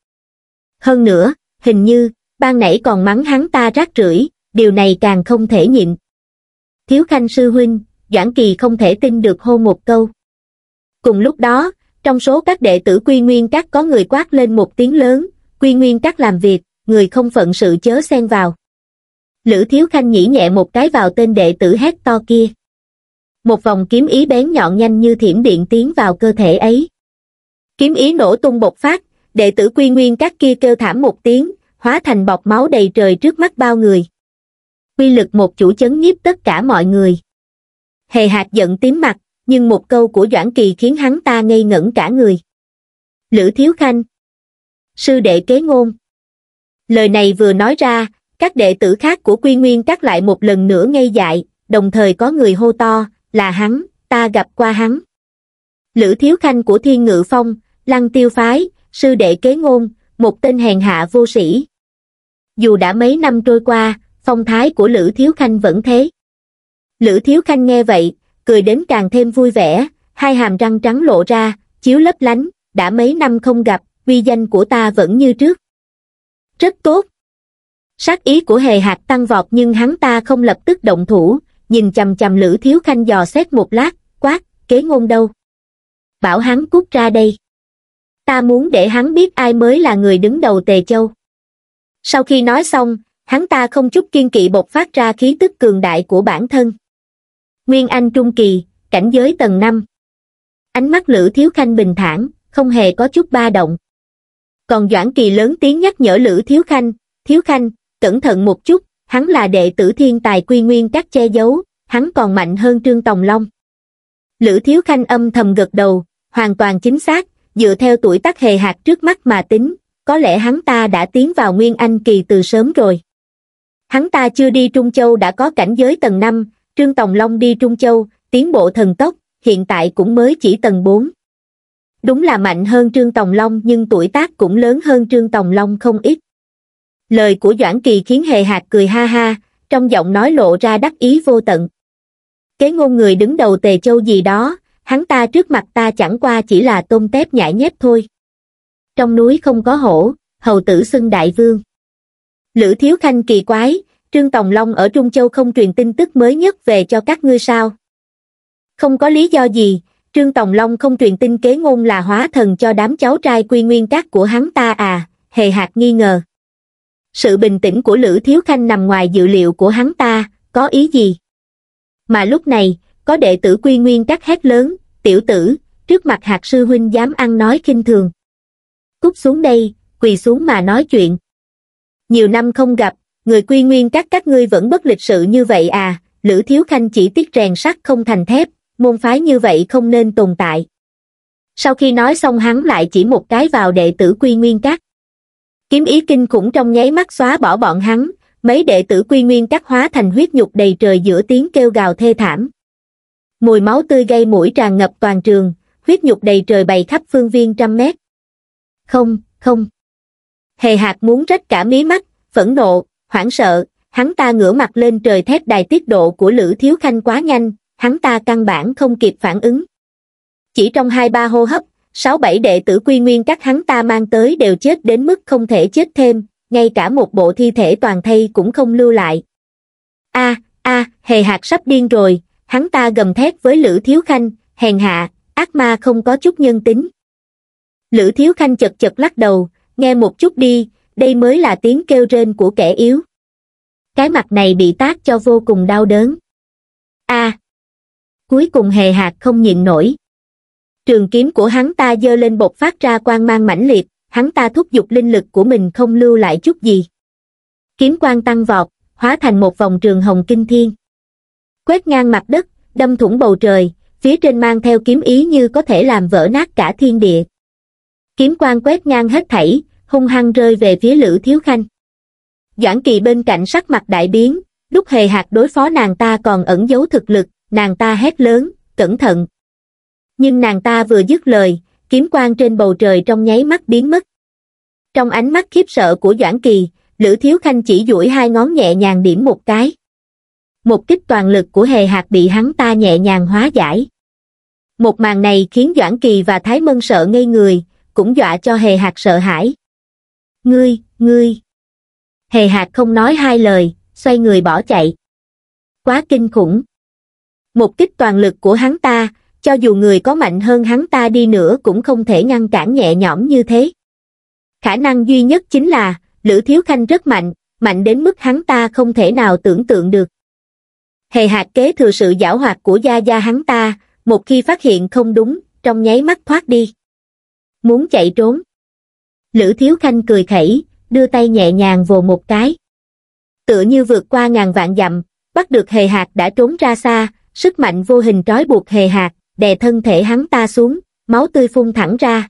Hơn nữa, hình như, ban nãy còn mắng hắn ta rác rưởi, điều này càng không thể nhịn. Thiếu Khanh sư huynh, Doãn Kỳ không thể tin được hô một câu. Cùng lúc đó, trong số các đệ tử Quy Nguyên Các có người quát lên một tiếng lớn, Quy Nguyên Các làm việc, người không phận sự chớ xen vào. Lữ Thiếu Khanh nhĩ nhẹ một cái vào tên đệ tử hét to kia. Một vòng kiếm ý bén nhọn nhanh như thiểm điện tiến vào cơ thể ấy. Kiếm ý nổ tung bộc phát, đệ tử quy nguyên các kia kêu thảm một tiếng hóa thành bọc máu đầy trời trước mắt bao người quy lực một chủ chấn nhiếp tất cả mọi người hề hạt giận tím mặt nhưng một câu của doãn kỳ khiến hắn ta ngây ngẩn cả người lữ thiếu khanh sư đệ kế ngôn lời này vừa nói ra các đệ tử khác của quy nguyên cắt lại một lần nữa ngây dại đồng thời có người hô to là hắn ta gặp qua hắn lữ thiếu khanh của thiên ngự phong lăng tiêu phái sư đệ kế ngôn, một tên hèn hạ vô sĩ. Dù đã mấy năm trôi qua, phong thái của Lữ Thiếu Khanh vẫn thế. Lữ Thiếu Khanh nghe vậy, cười đến càng thêm vui vẻ, hai hàm răng trắng lộ ra, chiếu lấp lánh, đã mấy năm không gặp, uy danh của ta vẫn như trước. Rất tốt. Sát ý của hề hạt tăng vọt nhưng hắn ta không lập tức động thủ, nhìn chầm chầm Lữ Thiếu Khanh dò xét một lát, quát, kế ngôn đâu. Bảo hắn cút ra đây ta muốn để hắn biết ai mới là người đứng đầu tề châu sau khi nói xong hắn ta không chút kiên kỵ bộc phát ra khí tức cường đại của bản thân nguyên anh trung kỳ cảnh giới tầng năm ánh mắt lữ thiếu khanh bình thản không hề có chút ba động còn doãn kỳ lớn tiếng nhắc nhở lữ thiếu khanh thiếu khanh cẩn thận một chút hắn là đệ tử thiên tài quy nguyên các che giấu hắn còn mạnh hơn trương tòng long lữ thiếu khanh âm thầm gật đầu hoàn toàn chính xác dựa theo tuổi tác hề hạt trước mắt mà tính, có lẽ hắn ta đã tiến vào Nguyên Anh kỳ từ sớm rồi. Hắn ta chưa đi Trung Châu đã có cảnh giới tầng 5, Trương Tòng Long đi Trung Châu, tiến bộ thần tốc, hiện tại cũng mới chỉ tầng 4. Đúng là mạnh hơn Trương Tòng Long nhưng tuổi tác cũng lớn hơn Trương Tòng Long không ít. Lời của Doãn Kỳ khiến Hề hạt cười ha ha, trong giọng nói lộ ra đắc ý vô tận. Kế ngôn người đứng đầu Tề Châu gì đó, hắn ta trước mặt ta chẳng qua chỉ là tôm tép nhãi nhép thôi trong núi không có hổ hầu tử xưng đại vương lữ thiếu khanh kỳ quái trương tòng long ở trung châu không truyền tin tức mới nhất về cho các ngươi sao không có lý do gì trương tòng long không truyền tin kế ngôn là hóa thần cho đám cháu trai quy nguyên các của hắn ta à hề hạt nghi ngờ sự bình tĩnh của lữ thiếu khanh nằm ngoài dự liệu của hắn ta có ý gì mà lúc này có đệ tử quy nguyên các hét lớn, tiểu tử, trước mặt hạt sư huynh dám ăn nói khinh thường. Cút xuống đây, quỳ xuống mà nói chuyện. Nhiều năm không gặp, người quy nguyên các các ngươi vẫn bất lịch sự như vậy à, Lữ Thiếu Khanh chỉ tiếc rèn sắt không thành thép, môn phái như vậy không nên tồn tại. Sau khi nói xong hắn lại chỉ một cái vào đệ tử quy nguyên các. Kiếm ý kinh khủng trong nháy mắt xóa bỏ bọn hắn, mấy đệ tử quy nguyên các hóa thành huyết nhục đầy trời giữa tiếng kêu gào thê thảm mùi máu tươi gây mũi tràn ngập toàn trường, huyết nhục đầy trời bày khắp phương viên trăm mét. Không, không. Hề hạt muốn rách cả mí mắt, phẫn nộ, hoảng sợ, hắn ta ngửa mặt lên trời thét đài tiết độ của Lữ Thiếu Khanh quá nhanh, hắn ta căn bản không kịp phản ứng. Chỉ trong hai ba hô hấp, sáu bảy đệ tử quy nguyên các hắn ta mang tới đều chết đến mức không thể chết thêm, ngay cả một bộ thi thể toàn thây cũng không lưu lại. A, a, hề hạt sắp điên rồi, hắn ta gầm thét với lữ thiếu khanh hèn hạ ác ma không có chút nhân tính lữ thiếu khanh chật chật lắc đầu nghe một chút đi đây mới là tiếng kêu rên của kẻ yếu cái mặt này bị tác cho vô cùng đau đớn a cuối cùng hề hạt không nhịn nổi trường kiếm của hắn ta dơ lên bột phát ra quang mang mãnh liệt hắn ta thúc giục linh lực của mình không lưu lại chút gì kiếm quang tăng vọt hóa thành một vòng trường hồng kinh thiên quét ngang mặt đất đâm thủng bầu trời phía trên mang theo kiếm ý như có thể làm vỡ nát cả thiên địa kiếm quang quét ngang hết thảy hung hăng rơi về phía lữ thiếu khanh doãn kỳ bên cạnh sắc mặt đại biến lúc hề hạt đối phó nàng ta còn ẩn giấu thực lực nàng ta hét lớn cẩn thận nhưng nàng ta vừa dứt lời kiếm quang trên bầu trời trong nháy mắt biến mất trong ánh mắt khiếp sợ của doãn kỳ lữ thiếu khanh chỉ duỗi hai ngón nhẹ nhàng điểm một cái một kích toàn lực của hề hạt bị hắn ta nhẹ nhàng hóa giải một màn này khiến doãn kỳ và thái mân sợ ngây người cũng dọa cho hề hạt sợ hãi ngươi ngươi hề hạt không nói hai lời xoay người bỏ chạy quá kinh khủng một kích toàn lực của hắn ta cho dù người có mạnh hơn hắn ta đi nữa cũng không thể ngăn cản nhẹ nhõm như thế khả năng duy nhất chính là lữ thiếu khanh rất mạnh mạnh đến mức hắn ta không thể nào tưởng tượng được hề hạt kế thừa sự giảo hoạt của gia gia hắn ta một khi phát hiện không đúng trong nháy mắt thoát đi muốn chạy trốn lữ thiếu khanh cười khẩy đưa tay nhẹ nhàng vồ một cái tựa như vượt qua ngàn vạn dặm bắt được hề hạt đã trốn ra xa sức mạnh vô hình trói buộc hề hạt đè thân thể hắn ta xuống máu tươi phun thẳng ra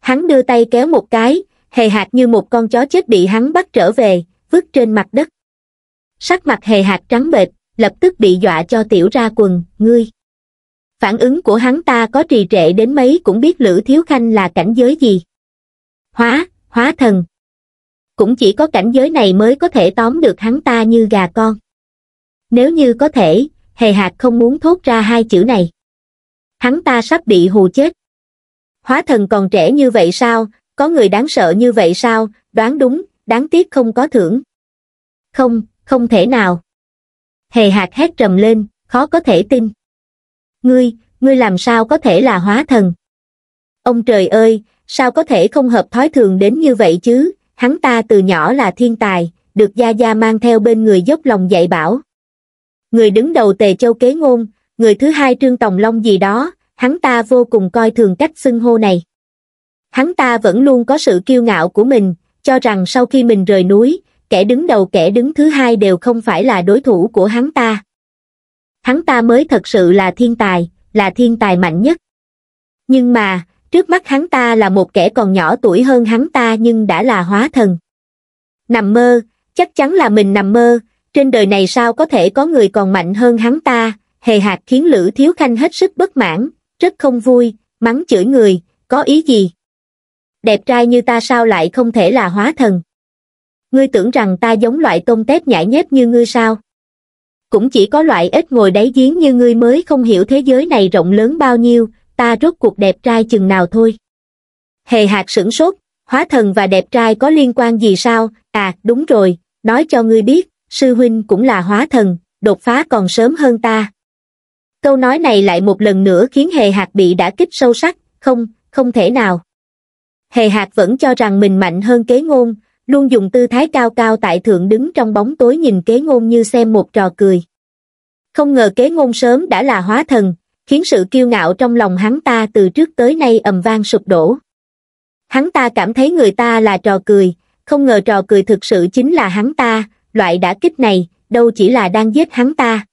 hắn đưa tay kéo một cái hề hạt như một con chó chết bị hắn bắt trở về vứt trên mặt đất sắc mặt hề hạt trắng bệch lập tức bị dọa cho tiểu ra quần ngươi phản ứng của hắn ta có trì trệ đến mấy cũng biết lữ thiếu khanh là cảnh giới gì hóa hóa thần cũng chỉ có cảnh giới này mới có thể tóm được hắn ta như gà con nếu như có thể hề hạt không muốn thốt ra hai chữ này hắn ta sắp bị hù chết hóa thần còn trẻ như vậy sao có người đáng sợ như vậy sao đoán đúng đáng tiếc không có thưởng không không thể nào hề hạt hét trầm lên, khó có thể tin. Ngươi, ngươi làm sao có thể là hóa thần? Ông trời ơi, sao có thể không hợp thói thường đến như vậy chứ? Hắn ta từ nhỏ là thiên tài, được Gia Gia mang theo bên người dốc lòng dạy bảo. Người đứng đầu Tề Châu Kế Ngôn, người thứ hai Trương Tòng Long gì đó, hắn ta vô cùng coi thường cách xưng hô này. Hắn ta vẫn luôn có sự kiêu ngạo của mình, cho rằng sau khi mình rời núi, kẻ đứng đầu kẻ đứng thứ hai đều không phải là đối thủ của hắn ta. Hắn ta mới thật sự là thiên tài, là thiên tài mạnh nhất. Nhưng mà, trước mắt hắn ta là một kẻ còn nhỏ tuổi hơn hắn ta nhưng đã là hóa thần. Nằm mơ, chắc chắn là mình nằm mơ, trên đời này sao có thể có người còn mạnh hơn hắn ta, hề hạt khiến Lữ Thiếu Khanh hết sức bất mãn, rất không vui, mắng chửi người, có ý gì? Đẹp trai như ta sao lại không thể là hóa thần? ngươi tưởng rằng ta giống loại tôm tép nhãi nhép như ngươi sao cũng chỉ có loại ít ngồi đáy giếng như ngươi mới không hiểu thế giới này rộng lớn bao nhiêu ta rốt cuộc đẹp trai chừng nào thôi hề hạt sửng sốt hóa thần và đẹp trai có liên quan gì sao à đúng rồi nói cho ngươi biết sư huynh cũng là hóa thần đột phá còn sớm hơn ta câu nói này lại một lần nữa khiến hề hạt bị đả kích sâu sắc không không thể nào hề hạt vẫn cho rằng mình mạnh hơn kế ngôn luôn dùng tư thái cao cao tại thượng đứng trong bóng tối nhìn kế ngôn như xem một trò cười. Không ngờ kế ngôn sớm đã là hóa thần, khiến sự kiêu ngạo trong lòng hắn ta từ trước tới nay ầm vang sụp đổ. Hắn ta cảm thấy người ta là trò cười, không ngờ trò cười thực sự chính là hắn ta, loại đã kích này, đâu chỉ là đang giết hắn ta.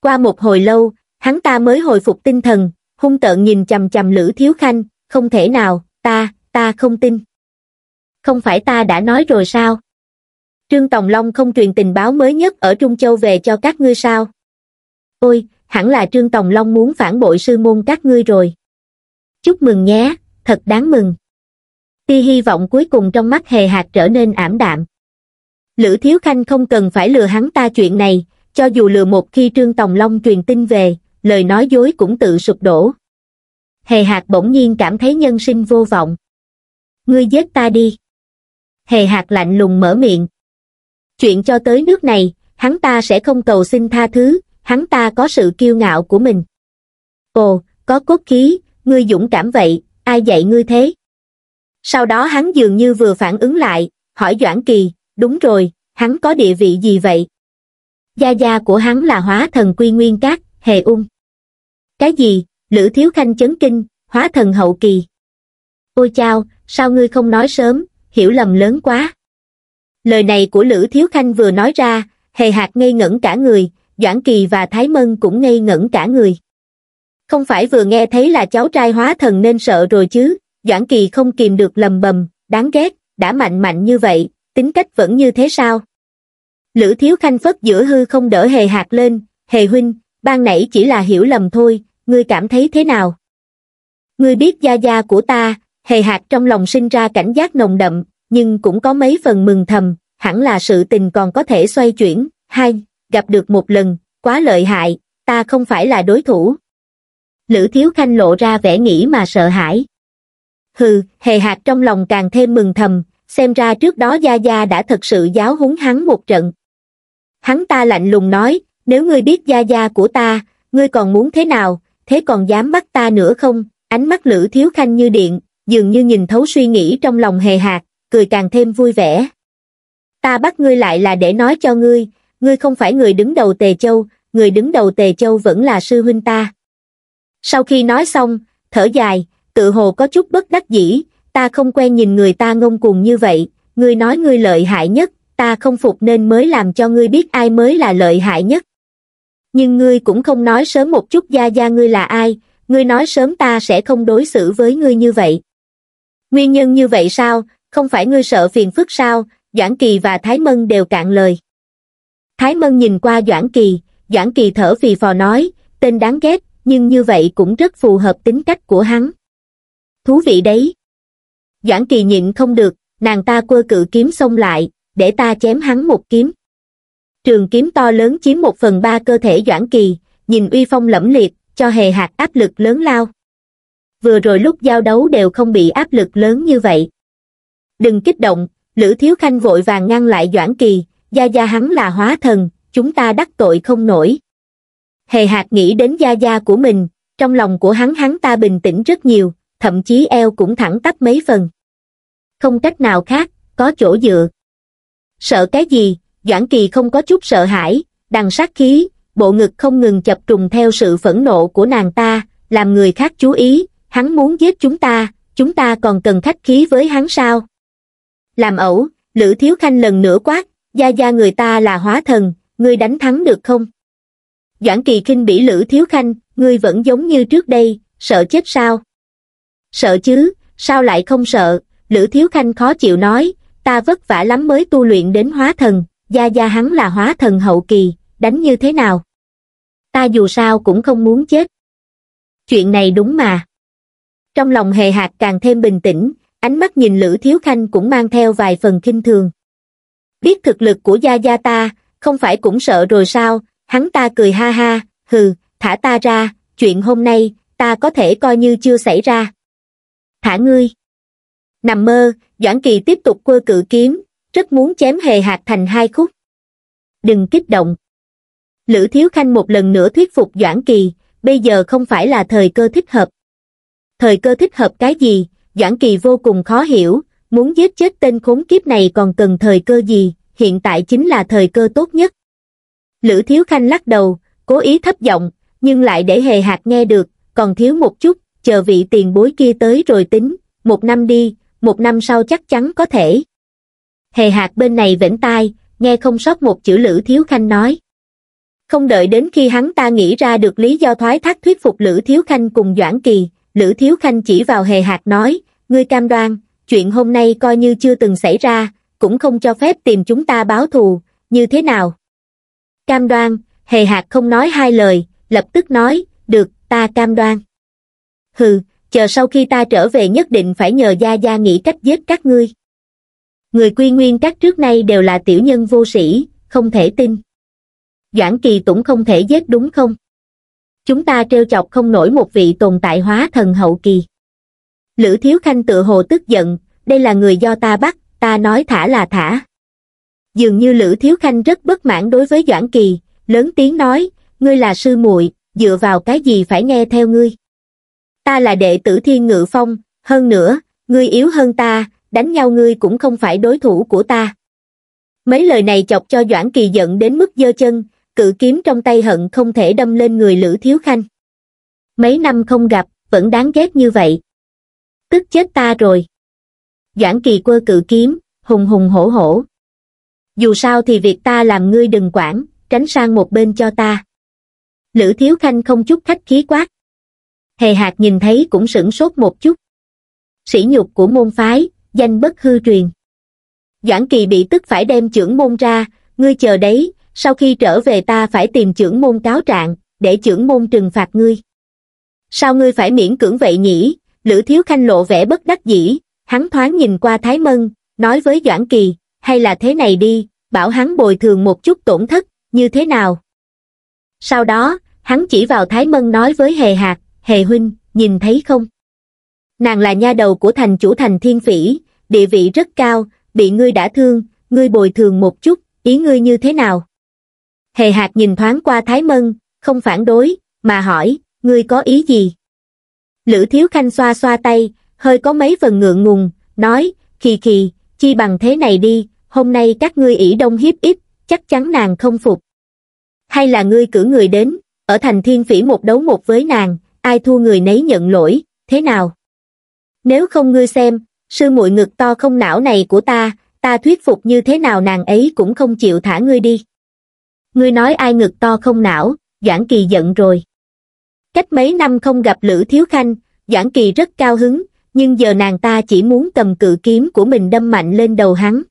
Qua một hồi lâu, hắn ta mới hồi phục tinh thần, hung tợn nhìn chầm chầm Lữ Thiếu Khanh, không thể nào, ta, ta không tin không phải ta đã nói rồi sao? Trương Tòng Long không truyền tình báo mới nhất ở Trung Châu về cho các ngươi sao? Ôi, hẳn là Trương Tòng Long muốn phản bội sư môn các ngươi rồi. Chúc mừng nhé, thật đáng mừng. Tia hy vọng cuối cùng trong mắt hề hạt trở nên ảm đạm. Lữ Thiếu Khanh không cần phải lừa hắn ta chuyện này, cho dù lừa một khi Trương Tòng Long truyền tin về, lời nói dối cũng tự sụp đổ. Hề hạt bỗng nhiên cảm thấy nhân sinh vô vọng. Ngươi giết ta đi hề hạt lạnh lùng mở miệng. Chuyện cho tới nước này, hắn ta sẽ không cầu xin tha thứ, hắn ta có sự kiêu ngạo của mình. Ồ, có cốt khí, ngươi dũng cảm vậy, ai dạy ngươi thế? Sau đó hắn dường như vừa phản ứng lại, hỏi Doãn Kỳ, đúng rồi, hắn có địa vị gì vậy? Gia gia của hắn là hóa thần quy nguyên cát, hề ung. Cái gì, Lữ Thiếu Khanh chấn kinh, hóa thần hậu kỳ. Ôi chao, sao ngươi không nói sớm, hiểu lầm lớn quá lời này của lữ thiếu khanh vừa nói ra hề hạt ngây ngẩn cả người doãn kỳ và thái mân cũng ngây ngẩn cả người không phải vừa nghe thấy là cháu trai hóa thần nên sợ rồi chứ doãn kỳ không kìm được lầm bầm đáng ghét đã mạnh mạnh như vậy tính cách vẫn như thế sao lữ thiếu khanh phất giữa hư không đỡ hề hạt lên hề huynh ban nãy chỉ là hiểu lầm thôi ngươi cảm thấy thế nào ngươi biết gia gia của ta hề hạt trong lòng sinh ra cảnh giác nồng đậm, nhưng cũng có mấy phần mừng thầm, hẳn là sự tình còn có thể xoay chuyển. Hai, gặp được một lần, quá lợi hại, ta không phải là đối thủ. Lữ Thiếu Khanh lộ ra vẻ nghĩ mà sợ hãi. Hừ, hề hạt trong lòng càng thêm mừng thầm, xem ra trước đó Gia Gia đã thật sự giáo húng hắn một trận. Hắn ta lạnh lùng nói, nếu ngươi biết Gia Gia của ta, ngươi còn muốn thế nào, thế còn dám bắt ta nữa không? Ánh mắt Lữ Thiếu Khanh như điện, dường như nhìn thấu suy nghĩ trong lòng hề hạt, cười càng thêm vui vẻ. Ta bắt ngươi lại là để nói cho ngươi, ngươi không phải người đứng đầu Tề Châu, người đứng đầu Tề Châu vẫn là sư huynh ta. Sau khi nói xong, thở dài, tự hồ có chút bất đắc dĩ, ta không quen nhìn người ta ngông cuồng như vậy, ngươi nói ngươi lợi hại nhất, ta không phục nên mới làm cho ngươi biết ai mới là lợi hại nhất. Nhưng ngươi cũng không nói sớm một chút gia gia ngươi là ai, ngươi nói sớm ta sẽ không đối xử với ngươi như vậy. Nguyên nhân như vậy sao, không phải ngươi sợ phiền phức sao, Doãn Kỳ và Thái Mân đều cạn lời. Thái Mân nhìn qua Doãn Kỳ, Doãn Kỳ thở phì phò nói, tên đáng ghét, nhưng như vậy cũng rất phù hợp tính cách của hắn. Thú vị đấy. Doãn Kỳ nhịn không được, nàng ta quơ cự kiếm xông lại, để ta chém hắn một kiếm. Trường kiếm to lớn chiếm một phần ba cơ thể Doãn Kỳ, nhìn uy phong lẫm liệt, cho hề hạt áp lực lớn lao vừa rồi lúc giao đấu đều không bị áp lực lớn như vậy đừng kích động lữ thiếu khanh vội vàng ngăn lại doãn kỳ gia gia hắn là hóa thần chúng ta đắc tội không nổi hề hạt nghĩ đến gia gia của mình trong lòng của hắn hắn ta bình tĩnh rất nhiều thậm chí eo cũng thẳng tắp mấy phần không cách nào khác có chỗ dựa sợ cái gì doãn kỳ không có chút sợ hãi đằng sát khí bộ ngực không ngừng chập trùng theo sự phẫn nộ của nàng ta làm người khác chú ý hắn muốn giết chúng ta chúng ta còn cần khách khí với hắn sao làm ẩu lữ thiếu khanh lần nữa quát gia gia người ta là hóa thần ngươi đánh thắng được không doãn kỳ khinh bỉ lữ thiếu khanh ngươi vẫn giống như trước đây sợ chết sao sợ chứ sao lại không sợ lữ thiếu khanh khó chịu nói ta vất vả lắm mới tu luyện đến hóa thần gia gia hắn là hóa thần hậu kỳ đánh như thế nào ta dù sao cũng không muốn chết chuyện này đúng mà trong lòng hề hạt càng thêm bình tĩnh ánh mắt nhìn lữ thiếu khanh cũng mang theo vài phần kinh thường biết thực lực của gia gia ta không phải cũng sợ rồi sao hắn ta cười ha ha hừ thả ta ra chuyện hôm nay ta có thể coi như chưa xảy ra thả ngươi nằm mơ doãn kỳ tiếp tục quơ cự kiếm rất muốn chém hề hạt thành hai khúc đừng kích động lữ thiếu khanh một lần nữa thuyết phục doãn kỳ bây giờ không phải là thời cơ thích hợp thời cơ thích hợp cái gì, Doãn Kỳ vô cùng khó hiểu, muốn giết chết tên khốn kiếp này còn cần thời cơ gì, hiện tại chính là thời cơ tốt nhất. Lữ Thiếu Khanh lắc đầu, cố ý thấp giọng, nhưng lại để hề hạt nghe được, còn thiếu một chút, chờ vị tiền bối kia tới rồi tính, một năm đi, một năm sau chắc chắn có thể. Hề hạt bên này vĩnh tai, nghe không sót một chữ Lữ Thiếu Khanh nói. Không đợi đến khi hắn ta nghĩ ra được lý do thoái thác thuyết phục Lữ Thiếu Khanh cùng Doãn Kỳ, lữ thiếu khanh chỉ vào hề hạt nói ngươi cam đoan chuyện hôm nay coi như chưa từng xảy ra cũng không cho phép tìm chúng ta báo thù như thế nào cam đoan hề hạt không nói hai lời lập tức nói được ta cam đoan hừ chờ sau khi ta trở về nhất định phải nhờ gia gia nghĩ cách giết các ngươi người quy nguyên các trước nay đều là tiểu nhân vô sĩ không thể tin doãn kỳ cũng không thể giết đúng không chúng ta trêu chọc không nổi một vị tồn tại hóa thần hậu kỳ. Lữ Thiếu Khanh tự hồ tức giận, đây là người do ta bắt, ta nói thả là thả. Dường như Lữ Thiếu Khanh rất bất mãn đối với Doãn Kỳ, lớn tiếng nói, ngươi là sư muội dựa vào cái gì phải nghe theo ngươi. Ta là đệ tử thiên ngự phong, hơn nữa, ngươi yếu hơn ta, đánh nhau ngươi cũng không phải đối thủ của ta. Mấy lời này chọc cho Doãn Kỳ giận đến mức dơ chân, cự kiếm trong tay hận không thể đâm lên người Lữ Thiếu Khanh. Mấy năm không gặp, vẫn đáng ghét như vậy. Tức chết ta rồi. Doãn kỳ quơ cự kiếm, hùng hùng hổ hổ. Dù sao thì việc ta làm ngươi đừng quản, tránh sang một bên cho ta. Lữ Thiếu Khanh không chút khách khí quát. Hề hạt nhìn thấy cũng sửng sốt một chút. Sỉ nhục của môn phái, danh bất hư truyền. Doãn kỳ bị tức phải đem trưởng môn ra, ngươi chờ đấy, sau khi trở về ta phải tìm trưởng môn cáo trạng để trưởng môn trừng phạt ngươi sao ngươi phải miễn cưỡng vậy nhỉ lữ thiếu khanh lộ vẻ bất đắc dĩ hắn thoáng nhìn qua thái mân nói với doãn kỳ hay là thế này đi bảo hắn bồi thường một chút tổn thất như thế nào sau đó hắn chỉ vào thái mân nói với hề hạt hề huynh nhìn thấy không nàng là nha đầu của thành chủ thành thiên phỉ địa vị rất cao bị ngươi đã thương ngươi bồi thường một chút ý ngươi như thế nào Hề hạt nhìn thoáng qua Thái Mân, không phản đối, mà hỏi, ngươi có ý gì? Lữ Thiếu Khanh xoa xoa tay, hơi có mấy phần ngượng ngùng, nói, kỳ kỳ chi bằng thế này đi, hôm nay các ngươi ỷ đông hiếp ít, chắc chắn nàng không phục. Hay là ngươi cử người đến, ở thành thiên phỉ một đấu một với nàng, ai thua người nấy nhận lỗi, thế nào? Nếu không ngươi xem, sư muội ngực to không não này của ta, ta thuyết phục như thế nào nàng ấy cũng không chịu thả ngươi đi ngươi nói ai ngực to không não doãn kỳ giận rồi cách mấy năm không gặp lữ thiếu khanh doãn kỳ rất cao hứng nhưng giờ nàng ta chỉ muốn cầm cự kiếm của mình đâm mạnh lên đầu hắn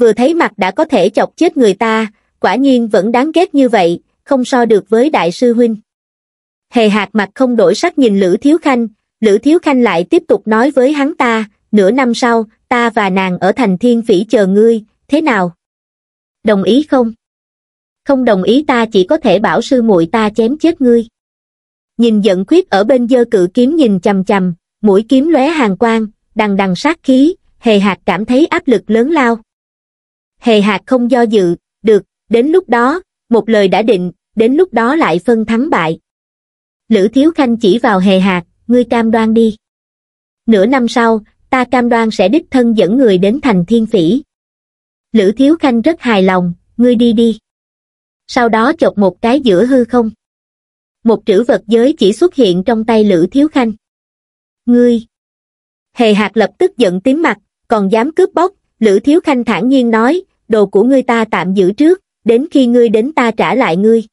vừa thấy mặt đã có thể chọc chết người ta quả nhiên vẫn đáng ghét như vậy không so được với đại sư huynh hề hạt mặt không đổi sắc nhìn lữ thiếu khanh lữ thiếu khanh lại tiếp tục nói với hắn ta nửa năm sau ta và nàng ở thành thiên phỉ chờ ngươi thế nào đồng ý không không đồng ý ta chỉ có thể bảo sư muội ta chém chết ngươi. Nhìn giận khuyết ở bên dơ cự kiếm nhìn chầm chầm, mũi kiếm lóe hàng quang, đằng đằng sát khí, hề hạt cảm thấy áp lực lớn lao. Hề hạt không do dự, được, đến lúc đó, một lời đã định, đến lúc đó lại phân thắng bại. Lữ Thiếu Khanh chỉ vào hề hạt, ngươi cam đoan đi. Nửa năm sau, ta cam đoan sẽ đích thân dẫn người đến thành thiên phỉ. Lữ Thiếu Khanh rất hài lòng, ngươi đi đi sau đó chọc một cái giữa hư không một trữ vật giới chỉ xuất hiện trong tay lữ thiếu khanh ngươi hề hạt lập tức giận tím mặt còn dám cướp bóc lữ thiếu khanh thản nhiên nói đồ của ngươi ta tạm giữ trước đến khi ngươi đến ta trả lại ngươi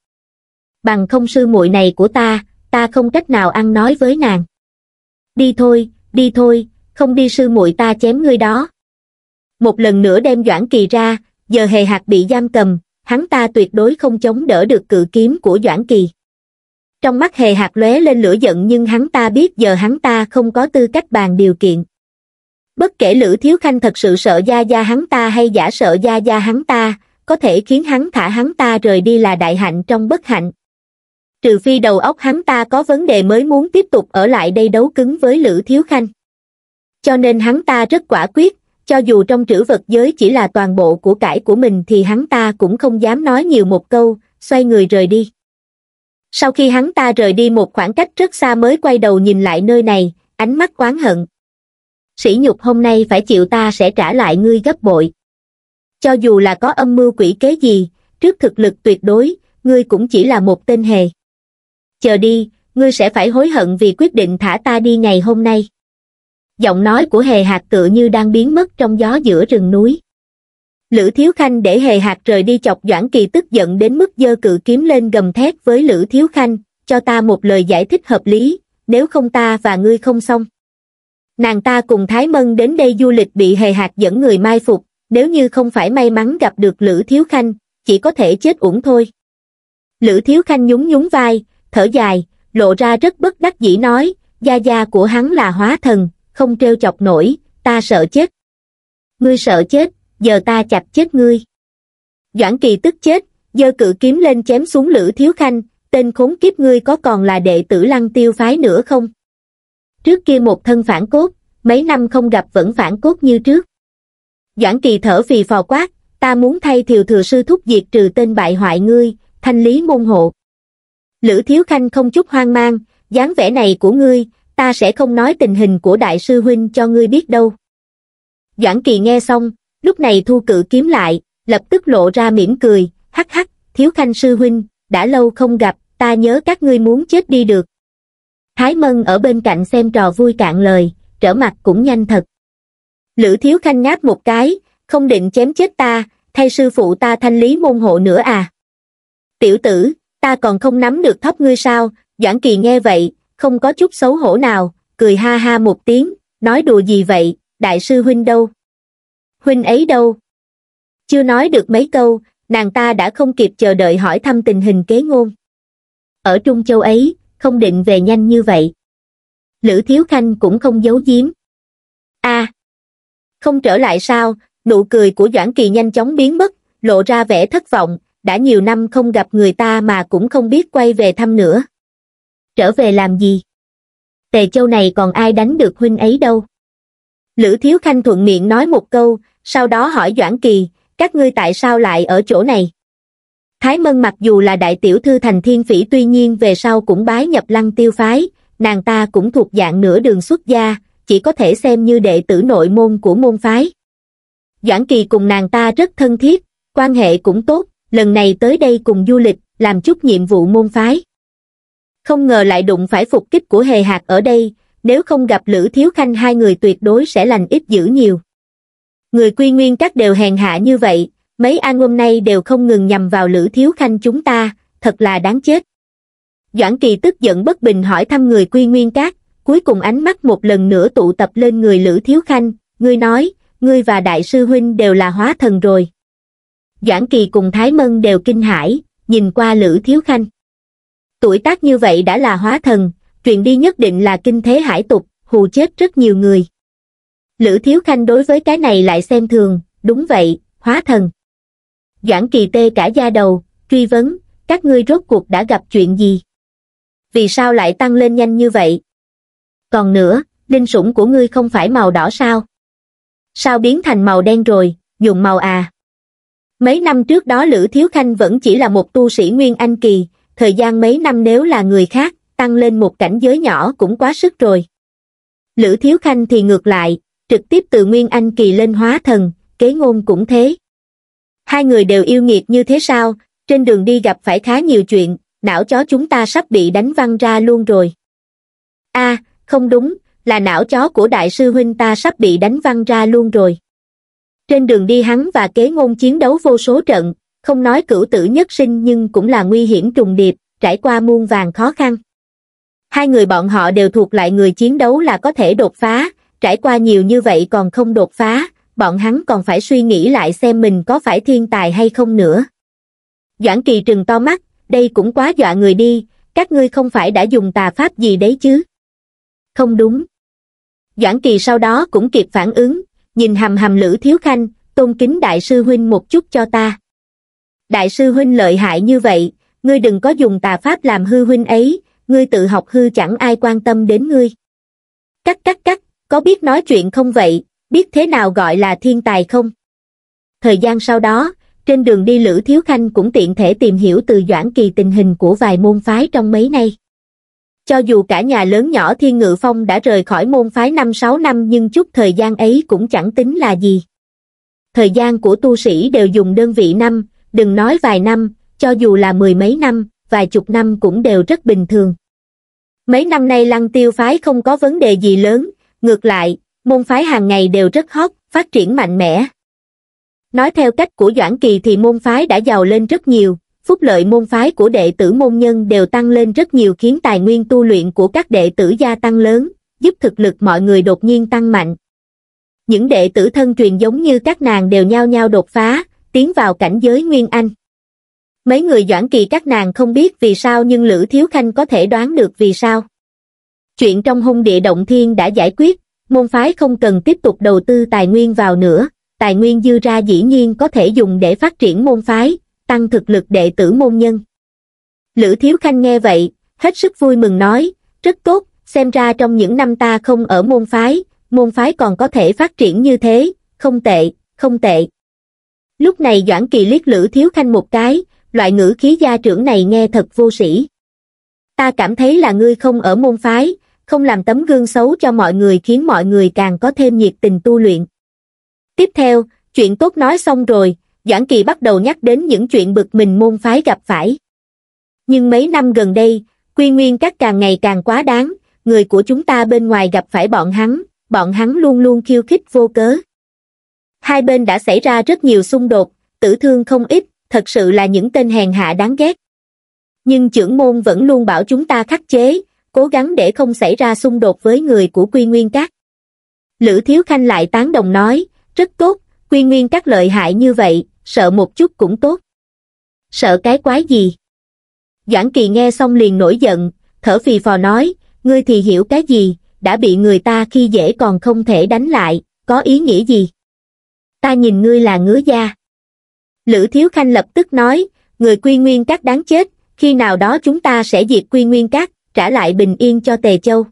bằng không sư muội này của ta ta không cách nào ăn nói với nàng đi thôi đi thôi không đi sư muội ta chém ngươi đó một lần nữa đem doãn kỳ ra giờ hề hạt bị giam cầm hắn ta tuyệt đối không chống đỡ được cự kiếm của doãn kỳ trong mắt hề hạt lóe lên lửa giận nhưng hắn ta biết giờ hắn ta không có tư cách bàn điều kiện bất kể lữ thiếu khanh thật sự sợ gia gia hắn ta hay giả sợ gia gia hắn ta có thể khiến hắn thả hắn ta rời đi là đại hạnh trong bất hạnh trừ phi đầu óc hắn ta có vấn đề mới muốn tiếp tục ở lại đây đấu cứng với lữ thiếu khanh cho nên hắn ta rất quả quyết cho dù trong trữ vật giới chỉ là toàn bộ của cải của mình thì hắn ta cũng không dám nói nhiều một câu xoay người rời đi sau khi hắn ta rời đi một khoảng cách rất xa mới quay đầu nhìn lại nơi này ánh mắt oán hận Sĩ nhục hôm nay phải chịu ta sẽ trả lại ngươi gấp bội cho dù là có âm mưu quỷ kế gì trước thực lực tuyệt đối ngươi cũng chỉ là một tên hề chờ đi ngươi sẽ phải hối hận vì quyết định thả ta đi ngày hôm nay giọng nói của hề hạt tựa như đang biến mất trong gió giữa rừng núi lữ thiếu khanh để hề hạt rời đi chọc doãn kỳ tức giận đến mức dơ cự kiếm lên gầm thét với lữ thiếu khanh cho ta một lời giải thích hợp lý nếu không ta và ngươi không xong nàng ta cùng thái mân đến đây du lịch bị hề hạt dẫn người mai phục nếu như không phải may mắn gặp được lữ thiếu khanh chỉ có thể chết uổng thôi lữ thiếu khanh nhún nhún vai thở dài lộ ra rất bất đắc dĩ nói gia gia của hắn là hóa thần không treo chọc nổi ta sợ chết ngươi sợ chết giờ ta chặt chết ngươi doãn kỳ tức chết giơ cự kiếm lên chém xuống lữ thiếu khanh tên khốn kiếp ngươi có còn là đệ tử lăng tiêu phái nữa không trước kia một thân phản cốt mấy năm không gặp vẫn phản cốt như trước doãn kỳ thở phì phò quát ta muốn thay thiều thừa sư thúc diệt trừ tên bại hoại ngươi thanh lý môn hộ lữ thiếu khanh không chút hoang mang dáng vẻ này của ngươi ta sẽ không nói tình hình của đại sư huynh cho ngươi biết đâu. Doãn Kỳ nghe xong, lúc này thu cự kiếm lại, lập tức lộ ra mỉm cười, hắc hắc, thiếu khanh sư huynh, đã lâu không gặp, ta nhớ các ngươi muốn chết đi được. Thái Mân ở bên cạnh xem trò vui cạn lời, trở mặt cũng nhanh thật. Lữ thiếu khanh ngáp một cái, không định chém chết ta, thay sư phụ ta thanh lý môn hộ nữa à. Tiểu tử, ta còn không nắm được thóc ngươi sao, Doãn Kỳ nghe vậy, không có chút xấu hổ nào, cười ha ha một tiếng, nói đùa gì vậy, đại sư huynh đâu? Huynh ấy đâu? Chưa nói được mấy câu, nàng ta đã không kịp chờ đợi hỏi thăm tình hình kế ngôn. Ở Trung Châu ấy, không định về nhanh như vậy. Lữ Thiếu Khanh cũng không giấu giếm. a à! không trở lại sao, nụ cười của Doãn Kỳ nhanh chóng biến mất, lộ ra vẻ thất vọng, đã nhiều năm không gặp người ta mà cũng không biết quay về thăm nữa trở về làm gì? Tề Châu này còn ai đánh được huynh ấy đâu? Lữ Thiếu Khanh thuận miệng nói một câu, sau đó hỏi Doãn Kỳ, các ngươi tại sao lại ở chỗ này? Thái Mân mặc dù là đại tiểu thư thành thiên phỉ tuy nhiên về sau cũng bái nhập lăng tiêu phái, nàng ta cũng thuộc dạng nửa đường xuất gia, chỉ có thể xem như đệ tử nội môn của môn phái. Doãn Kỳ cùng nàng ta rất thân thiết, quan hệ cũng tốt, lần này tới đây cùng du lịch, làm chút nhiệm vụ môn phái không ngờ lại đụng phải phục kích của hề hạt ở đây nếu không gặp lữ thiếu khanh hai người tuyệt đối sẽ lành ít dữ nhiều người quy nguyên các đều hèn hạ như vậy mấy anh hôm nay đều không ngừng nhằm vào lữ thiếu khanh chúng ta thật là đáng chết doãn kỳ tức giận bất bình hỏi thăm người quy nguyên các cuối cùng ánh mắt một lần nữa tụ tập lên người lữ thiếu khanh ngươi nói ngươi và đại sư huynh đều là hóa thần rồi doãn kỳ cùng thái mân đều kinh hãi nhìn qua lữ thiếu khanh tuổi tác như vậy đã là hóa thần, chuyện đi nhất định là kinh thế hải tục, hù chết rất nhiều người. Lữ Thiếu Khanh đối với cái này lại xem thường, đúng vậy, hóa thần. Doãn kỳ tê cả da đầu, truy vấn, các ngươi rốt cuộc đã gặp chuyện gì? Vì sao lại tăng lên nhanh như vậy? Còn nữa, linh sủng của ngươi không phải màu đỏ sao? Sao biến thành màu đen rồi, dùng màu à? Mấy năm trước đó Lữ Thiếu Khanh vẫn chỉ là một tu sĩ Nguyên Anh Kỳ, thời gian mấy năm nếu là người khác, tăng lên một cảnh giới nhỏ cũng quá sức rồi. Lữ Thiếu Khanh thì ngược lại, trực tiếp từ Nguyên Anh Kỳ lên hóa thần, kế ngôn cũng thế. Hai người đều yêu nghiệt như thế sao, trên đường đi gặp phải khá nhiều chuyện, não chó chúng ta sắp bị đánh văng ra luôn rồi. a à, không đúng, là não chó của đại sư huynh ta sắp bị đánh văng ra luôn rồi. Trên đường đi hắn và kế ngôn chiến đấu vô số trận, không nói cửu tử nhất sinh nhưng cũng là nguy hiểm trùng điệp, trải qua muôn vàng khó khăn. Hai người bọn họ đều thuộc lại người chiến đấu là có thể đột phá, trải qua nhiều như vậy còn không đột phá, bọn hắn còn phải suy nghĩ lại xem mình có phải thiên tài hay không nữa. Doãn kỳ trừng to mắt, đây cũng quá dọa người đi, các ngươi không phải đã dùng tà pháp gì đấy chứ? Không đúng. Doãn kỳ sau đó cũng kịp phản ứng, nhìn hầm hầm lữ thiếu khanh, tôn kính đại sư huynh một chút cho ta đại sư huynh lợi hại như vậy, ngươi đừng có dùng tà pháp làm hư huynh ấy, ngươi tự học hư chẳng ai quan tâm đến ngươi. Cắt cắt cắt, có biết nói chuyện không vậy, biết thế nào gọi là thiên tài không? Thời gian sau đó, trên đường đi Lữ Thiếu Khanh cũng tiện thể tìm hiểu từ Doãn Kỳ tình hình của vài môn phái trong mấy nay. Cho dù cả nhà lớn nhỏ Thiên Ngự Phong đã rời khỏi môn phái 5-6 năm nhưng chút thời gian ấy cũng chẳng tính là gì. Thời gian của tu sĩ đều dùng đơn vị năm, đừng nói vài năm, cho dù là mười mấy năm, vài chục năm cũng đều rất bình thường. Mấy năm nay lăng tiêu phái không có vấn đề gì lớn, ngược lại, môn phái hàng ngày đều rất hot, phát triển mạnh mẽ. Nói theo cách của Doãn Kỳ thì môn phái đã giàu lên rất nhiều, phúc lợi môn phái của đệ tử môn nhân đều tăng lên rất nhiều khiến tài nguyên tu luyện của các đệ tử gia tăng lớn, giúp thực lực mọi người đột nhiên tăng mạnh. Những đệ tử thân truyền giống như các nàng đều nhao nhao đột phá, tiến vào cảnh giới Nguyên Anh. Mấy người Doãn Kỳ các nàng không biết vì sao nhưng Lữ Thiếu Khanh có thể đoán được vì sao. Chuyện trong hung địa động thiên đã giải quyết, môn phái không cần tiếp tục đầu tư tài nguyên vào nữa, tài nguyên dư ra dĩ nhiên có thể dùng để phát triển môn phái, tăng thực lực đệ tử môn nhân. Lữ Thiếu Khanh nghe vậy, hết sức vui mừng nói, rất tốt, xem ra trong những năm ta không ở môn phái, môn phái còn có thể phát triển như thế, không tệ, không tệ. Lúc này Doãn Kỳ liếc Lữ Thiếu Khanh một cái, loại ngữ khí gia trưởng này nghe thật vô sĩ. Ta cảm thấy là ngươi không ở môn phái, không làm tấm gương xấu cho mọi người khiến mọi người càng có thêm nhiệt tình tu luyện. Tiếp theo, chuyện tốt nói xong rồi, Doãn Kỳ bắt đầu nhắc đến những chuyện bực mình môn phái gặp phải. Nhưng mấy năm gần đây, quy nguyên các càng ngày càng quá đáng, người của chúng ta bên ngoài gặp phải bọn hắn, bọn hắn luôn luôn khiêu khích vô cớ. Hai bên đã xảy ra rất nhiều xung đột, tử thương không ít, thật sự là những tên hèn hạ đáng ghét. Nhưng trưởng môn vẫn luôn bảo chúng ta khắc chế, cố gắng để không xảy ra xung đột với người của Quy Nguyên Các. Lữ Thiếu Khanh lại tán đồng nói, rất tốt, Quy Nguyên Các lợi hại như vậy, sợ một chút cũng tốt. Sợ cái quái gì? Doãn Kỳ nghe xong liền nổi giận, thở phì phò nói, ngươi thì hiểu cái gì, đã bị người ta khi dễ còn không thể đánh lại, có ý nghĩa gì? ta nhìn ngươi là ngứa da. Lữ Thiếu Khanh lập tức nói, người quy nguyên các đáng chết, khi nào đó chúng ta sẽ diệt quy nguyên các, trả lại bình yên cho Tề Châu.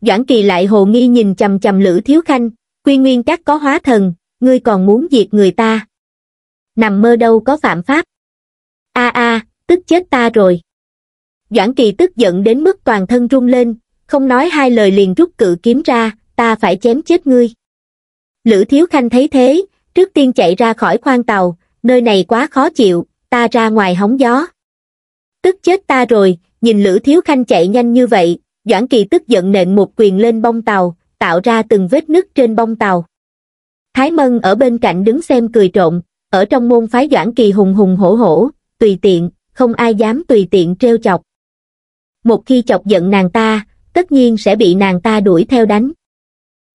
Doãn Kỳ lại hồ nghi nhìn chầm chầm Lữ Thiếu Khanh, quy nguyên các có hóa thần, ngươi còn muốn diệt người ta. Nằm mơ đâu có phạm pháp. a a tức chết ta rồi. Doãn Kỳ tức giận đến mức toàn thân run lên, không nói hai lời liền rút cự kiếm ra, ta phải chém chết ngươi lữ thiếu khanh thấy thế trước tiên chạy ra khỏi khoang tàu nơi này quá khó chịu ta ra ngoài hóng gió tức chết ta rồi nhìn lữ thiếu khanh chạy nhanh như vậy doãn kỳ tức giận nện một quyền lên bông tàu tạo ra từng vết nứt trên bông tàu thái mân ở bên cạnh đứng xem cười trộn ở trong môn phái doãn kỳ hùng hùng hổ hổ tùy tiện không ai dám tùy tiện treo chọc một khi chọc giận nàng ta tất nhiên sẽ bị nàng ta đuổi theo đánh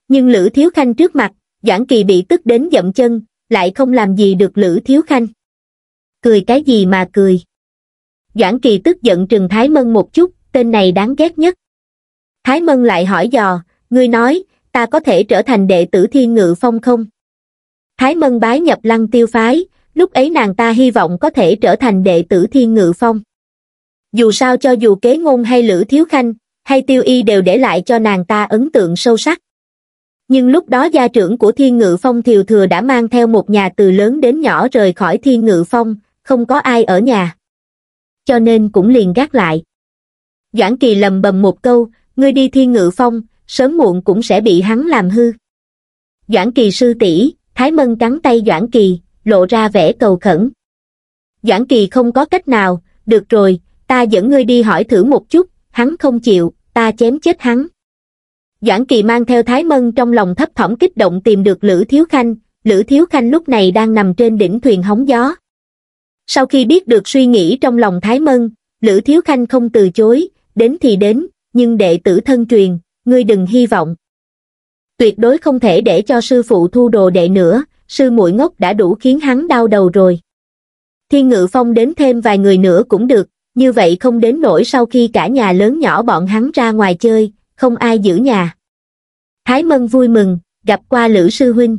nhưng lữ thiếu khanh trước mặt Doãn Kỳ bị tức đến dậm chân, lại không làm gì được Lữ Thiếu Khanh. Cười cái gì mà cười? Doãn Kỳ tức giận Trừng Thái Mân một chút, tên này đáng ghét nhất. Thái Mân lại hỏi dò, ngươi nói, ta có thể trở thành đệ tử thiên ngự phong không? Thái Mân bái nhập lăng tiêu phái, lúc ấy nàng ta hy vọng có thể trở thành đệ tử thiên ngự phong. Dù sao cho dù kế ngôn hay Lữ Thiếu Khanh, hay Tiêu Y đều để lại cho nàng ta ấn tượng sâu sắc nhưng lúc đó gia trưởng của thiên ngự phong thiều thừa đã mang theo một nhà từ lớn đến nhỏ rời khỏi thiên ngự phong không có ai ở nhà cho nên cũng liền gác lại doãn kỳ lầm bầm một câu ngươi đi thiên ngự phong sớm muộn cũng sẽ bị hắn làm hư doãn kỳ sư tỷ thái mân cắn tay doãn kỳ lộ ra vẻ cầu khẩn doãn kỳ không có cách nào được rồi ta dẫn ngươi đi hỏi thử một chút hắn không chịu ta chém chết hắn doãn kỳ mang theo thái mân trong lòng thấp thỏm kích động tìm được lữ thiếu khanh lữ thiếu khanh lúc này đang nằm trên đỉnh thuyền hóng gió sau khi biết được suy nghĩ trong lòng thái mân lữ thiếu khanh không từ chối đến thì đến nhưng đệ tử thân truyền ngươi đừng hy vọng tuyệt đối không thể để cho sư phụ thu đồ đệ nữa sư muội ngốc đã đủ khiến hắn đau đầu rồi thiên ngự phong đến thêm vài người nữa cũng được như vậy không đến nổi sau khi cả nhà lớn nhỏ bọn hắn ra ngoài chơi không ai giữ nhà Thái Mân vui mừng, gặp qua Lữ Sư Huynh.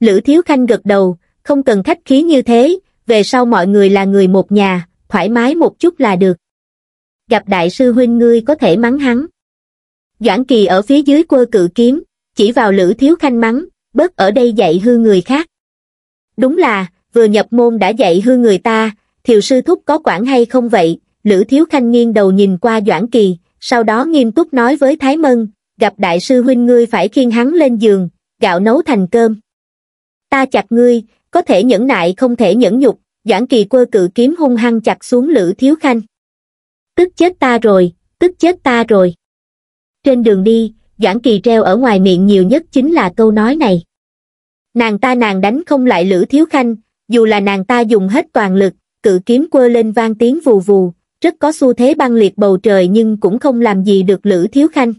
Lữ Thiếu Khanh gật đầu, không cần khách khí như thế, về sau mọi người là người một nhà, thoải mái một chút là được. Gặp Đại Sư Huynh ngươi có thể mắng hắn. Doãn Kỳ ở phía dưới quơ cự kiếm, chỉ vào Lữ Thiếu Khanh mắng, bớt ở đây dạy hư người khác. Đúng là, vừa nhập môn đã dạy hư người ta, thiều sư thúc có quản hay không vậy? Lữ Thiếu Khanh nghiêng đầu nhìn qua Doãn Kỳ, sau đó nghiêm túc nói với Thái Mân, gặp đại sư huynh ngươi phải khiêng hắn lên giường, gạo nấu thành cơm. Ta chặt ngươi, có thể nhẫn nại không thể nhẫn nhục, Doãn Kỳ Quơ cự kiếm hung hăng chặt xuống Lữ Thiếu Khanh. Tức chết ta rồi, tức chết ta rồi. Trên đường đi, Doãn Kỳ treo ở ngoài miệng nhiều nhất chính là câu nói này. Nàng ta nàng đánh không lại Lữ Thiếu Khanh, dù là nàng ta dùng hết toàn lực, cự kiếm quơ lên vang tiếng vù vù, rất có xu thế băng liệt bầu trời nhưng cũng không làm gì được Lữ Thiếu Khanh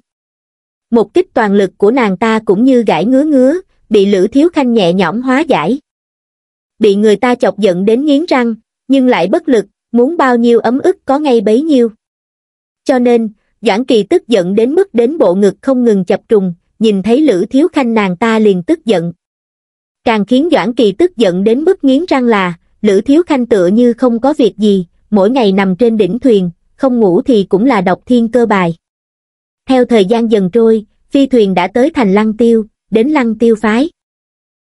một kích toàn lực của nàng ta cũng như gãi ngứa ngứa bị lữ thiếu khanh nhẹ nhõm hóa giải bị người ta chọc giận đến nghiến răng nhưng lại bất lực muốn bao nhiêu ấm ức có ngay bấy nhiêu cho nên doãn kỳ tức giận đến mức đến bộ ngực không ngừng chập trùng nhìn thấy lữ thiếu khanh nàng ta liền tức giận càng khiến doãn kỳ tức giận đến mức nghiến răng là lữ thiếu khanh tựa như không có việc gì mỗi ngày nằm trên đỉnh thuyền không ngủ thì cũng là đọc thiên cơ bài theo thời gian dần trôi, phi thuyền đã tới thành Lăng Tiêu, đến Lăng Tiêu phái.